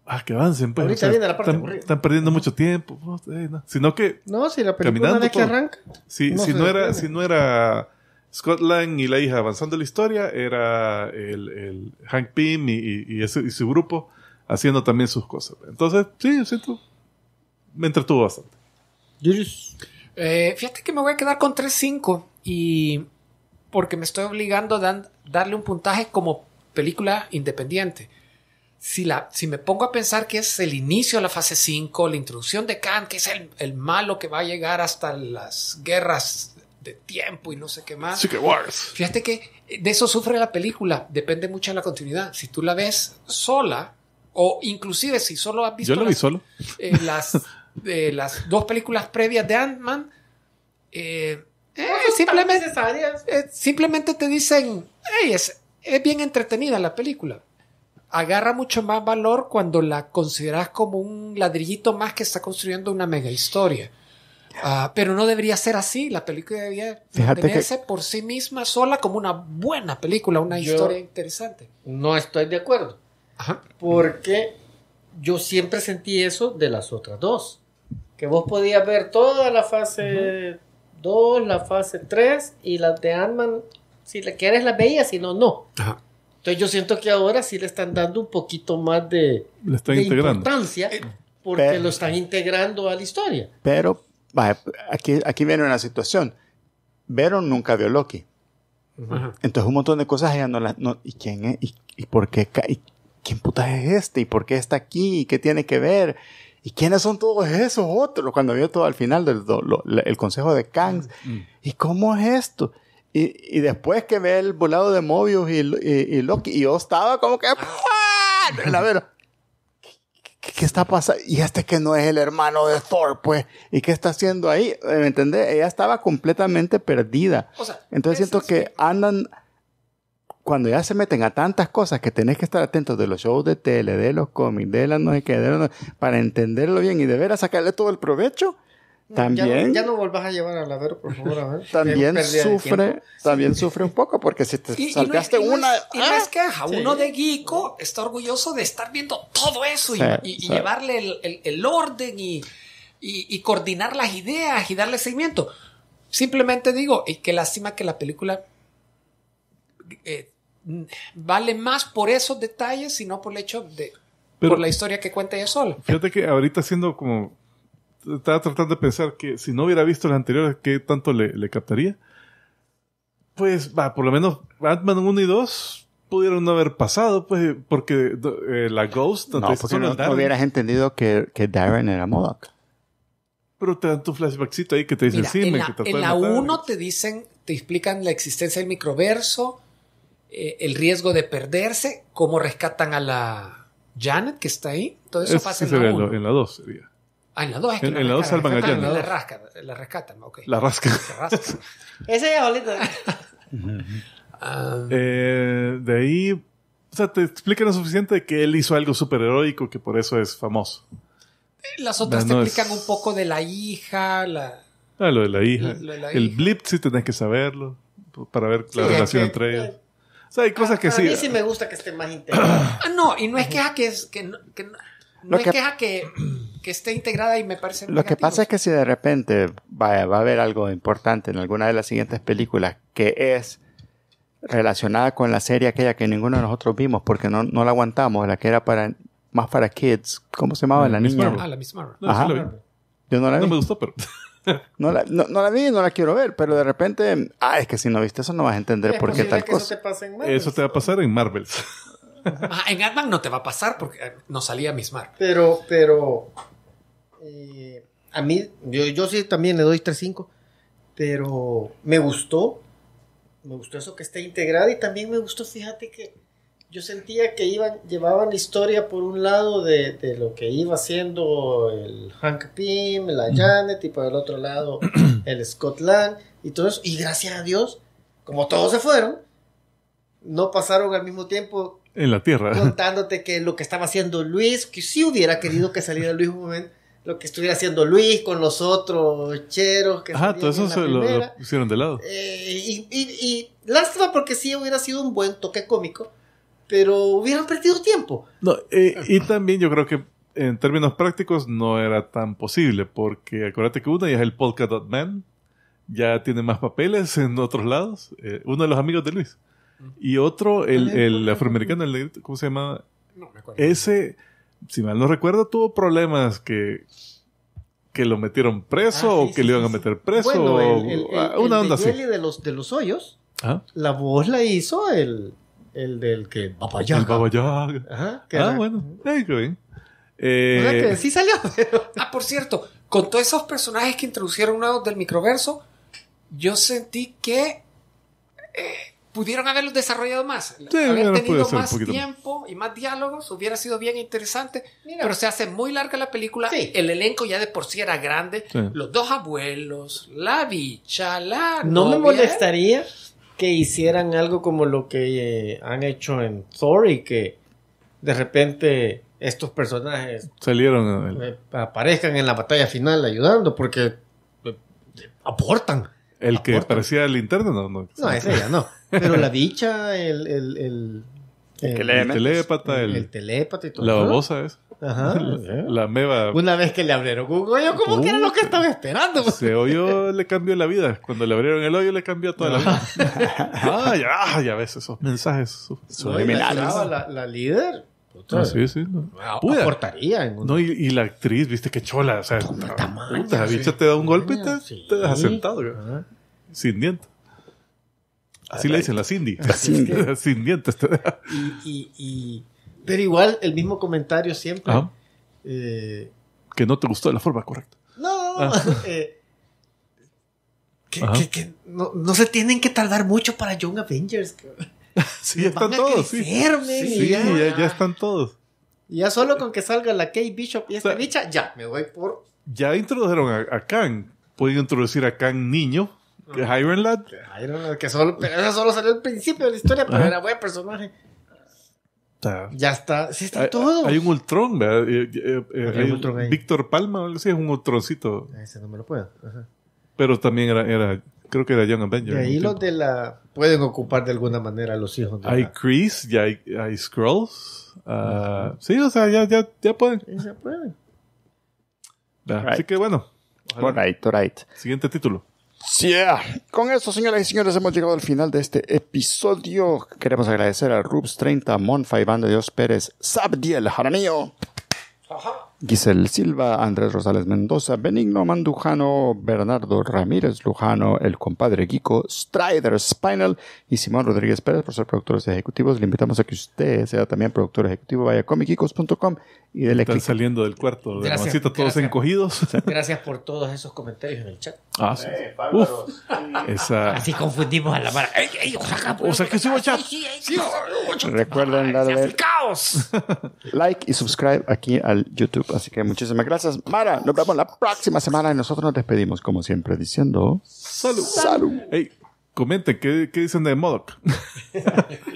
ah, que avancen. Pues. Ahorita viene la parte están, perdiendo mucho tiempo. Pues, eh, no. Sino que. No, si la película que arranca. Si, si, no era, si no era Scotland y la hija avanzando la historia, era el, Hank Pym y, ese, y, su grupo haciendo también sus cosas. Entonces, sí, siento, me entretuvo bastante. Eh, fíjate que me voy a quedar con 3-5 y porque me estoy obligando a darle un puntaje como película independiente. Si, la, si me pongo a pensar que es el inicio de la fase 5, la introducción de Khan, que es el, el malo que va a llegar hasta las guerras tiempo y no sé qué más. Fíjate que de eso sufre la película, depende mucho de la continuidad. Si tú la ves sola, o inclusive si solo has visto... las, solo. Eh, eh, las, dos películas previas de Ant-Man, eh, simplemente, te dicen, es, es bien entretenida la película agarra mucho más valor cuando la consideras como un ladrillito más que está construyendo una mega historia. Ah, pero no debería ser así. La película debería tenerse por sí misma sola como una buena película, una historia interesante. No estoy de acuerdo. Ajá. Porque yo siempre sentí eso de las otras dos. Que vos podías ver toda la fase 2, la fase 3 y las de Ant-Man. Si le quieres, las veías, si no, no. Ajá. Entonces yo siento que ahora sí le están dando un poquito más de, importancia eh, porque lo están integrando a la historia. Pero Vaya, aquí, aquí viene una situación. Vero nunca vio Loki. Entonces un montón de cosas ya no las... No, ¿Y quién es? ¿Y, y por qué? Y, ¿Quién puta es este? ¿Y por qué está aquí? ¿Y qué tiene que ver? ¿Y quiénes son todos esos otros? Cuando vio todo al final del el consejo de Kang. Mm. ¿Y cómo es esto? Y, y, después que ve el volado de Mobius y, y, Loki, y yo estaba como que... La verdad, ¿qué, está pasando? Y este que no es el hermano de Thor, pues, ¿y qué está haciendo ahí? Eh, ¿Me entendés? Ella estaba completamente perdida. Entonces siento que andan, cuando ya se meten a tantas cosas que tenés que estar atentos de los shows de tele, de los cómics, de las no sé qué, de las para entenderlo bien y de ver a sacarle todo el provecho, también. Ya, no volvás a llevar al Avero, por favor, también sufre, también sufre un poco, porque si te y, una. Y más que a uno de geeko está orgulloso de estar viendo todo eso y, llevarle el, orden y, coordinar las ideas y darle seguimiento. Simplemente digo, y qué lástima que la película eh, vale más por esos detalles, sino por el hecho de por la historia que cuenta ella sola. Fíjate que ahorita siendo como estaba tratando de pensar que si no hubiera visto la anterior, ¿qué tanto le, le captaría? Pues, va, por lo menos Batman 1 y 2 pudieron no haber pasado, pues, porque eh, la Ghost... No, porque no, hubieras entendido que, que Darren era modok Pero te dan tu flashbackcito ahí que te dice... Mira, sí, en la, En la 1 te dicen, te explican la existencia del microverso, eh, el riesgo de perderse, cómo rescatan a la Janet que está ahí. Todo eso pasa en la 1. En la 2 sería. Ah, en la 2 es este En, la, en la 2 salvan a En La, rascan, la rescatan, ok. La rascan. Ese es bolito. Eh, de ahí, o sea, te explican lo suficiente de que él hizo algo heroico que por eso es famoso. Eh, las otras te explican un poco de la hija, la... Ah, lo de la hija. Lo de la el blip sí tenés que saberlo para ver la relación entre eh, ellas. O sea, hay cosas ah, que sí. A mí sí me gusta que esté más interesante. ah, no, y no es que, ah, que, es, que, no, que no lo que, queja que, esté integrada y me parece. Lo que pasa es que si de repente vaya, va a haber algo importante en alguna de las siguientes películas que es relacionada con la serie aquella que ninguno de nosotros vimos porque no, no la aguantamos, la que era para más para kids. ¿Cómo se llamaba ah, la, la niña? Ah, la Miss Marvel. No, la no la me gustó, pero. No la, no, y no la quiero ver, pero de repente, ah, es que si no viste eso no vas a entender por qué tal cosa. Eso te, eso te va a pasar en Marvels en ant no te va a pasar porque eh, no salía Mismar. Pero, pero. Eh, a mí, yo, yo, sí también le doy 3-5. Pero me gustó. Me gustó eso que esté integrado Y también me gustó, fíjate que yo sentía que iban, llevaban la historia por un lado de, lo que iba haciendo el Hank Pym, la Janet, y por el otro lado el Scotland. y todo eso. Y gracias a Dios, como todos se fueron, no pasaron al mismo tiempo en la Tierra. Contándote que lo que estaba haciendo Luis, que si sí hubiera querido que saliera Luis un momento, lo que estuviera haciendo Luis con los otros cheros que todo eso se lo, lo, pusieron de lado. Eh, y, lástima porque sí hubiera sido un buen toque cómico, pero hubieran perdido tiempo. No, eh, y también yo creo que en términos prácticos no era tan posible, porque acuérdate que una ya es el Polka Dot Man, ya tiene más papeles en otros lados, eh, uno de los amigos de Luis. Y otro, el, el afroamericano, el, ¿cómo se llama? No Ese, si mal no recuerdo, tuvo problemas que, que lo metieron preso ah, o que le iban a meter preso. Bueno, el, una onda de de los, de los hoyos, ah. la voz la hizo el, el del que El ah, bueno. sí salió. ah, por cierto, con todos esos personajes que introducieron voz del microverso, yo sentí que eh, pudieron haberlos desarrollado más. Sí, Haber tenido más tiempo y más diálogos hubiera sido bien interesante. Pero se hace muy larga la película. El elenco ya de por sí era grande. Los dos abuelos, la bicha, la. No me molestaría que hicieran algo como lo que eh, han hecho en Thor y que de repente estos personajes salieron eh, aparezcan en la batalla final ayudando porque eh, aportan. El que parecía el interno, no, no. No, ese ya no. Pero la dicha, el, el, el, telépata, el, el telépata y todo. La babosa es. Ajá. La, meva meba. Una vez que le abrieron un hoyo, como que era lo que uh, estaba esperando. Ese hoyo le cambió la vida. Cuando le abrieron el hoyo, le cambió toda la vida. ah, ya, ah, ya ves esos mensajes. la, líder. Ah, sí, sí. No. Ah, no, y, la actriz, viste que chola. O sea, ah, La dicha te da un golpe y te, das te sentado. Sin dientes. Así le dicen, la Cindy. sin dientes. Este. Y, pero igual, el mismo comentario siempre. Eh, que no te gustó de la forma correcta. No, ah. eh, que, no, se tienen que tardar mucho para Young Avengers. sí, ya están todos. sí, ya, están todos. Ya solo con que salga la Kate Bishop y esta bicha, ya me voy por. Ya introdujeron a, a Kang. Pueden introducir a Kang niño Iron Lad. que solo, pero eso solo salió al principio de la historia, pero era buen personaje. Ya está, sí está hay, todo. Hay un Ultron, ¿verdad? Eh, eh, eh, Víctor Palma, algo así, es un Ultroncito. Ese no me lo puedo. Pero también era, era, creo que era Young Avenger. Y ahí los de la. Pueden ocupar de alguna manera a los hijos de Hay Chris, y hay, Scrolls. Ah, sí, o sea, ya, ya, ya pueden. ya Así que bueno. Siguiente título ya Con esto, señoras y señores, hemos llegado al final de este episodio. Queremos agradecer al Rubs30, y de Dios Pérez, Sabdiel Jaramillo. Giselle Silva, Andrés Rosales Mendoza, Benigno Mandujano, Bernardo Ramírez Lujano, el compadre Kiko, Strider Spinal y Simón Rodríguez Pérez por ser productores ejecutivos. Le invitamos a que usted sea también productor ejecutivo. Vaya a comicicos.com y dele Están saliendo del cuarto, de gracias, todos encogidos. Gracias por todos esos comentarios en el chat. Ah, eh, Así confundimos a la mara. o sea, que subo chat. sí, Recuerden darle like y subscribe aquí al YouTube. Así que muchísimas gracias. Mara, nos vemos la próxima semana y nosotros nos despedimos, como siempre, diciendo. Salud. Salud. Hey, comenten, ¿qué, qué dicen de Modoc?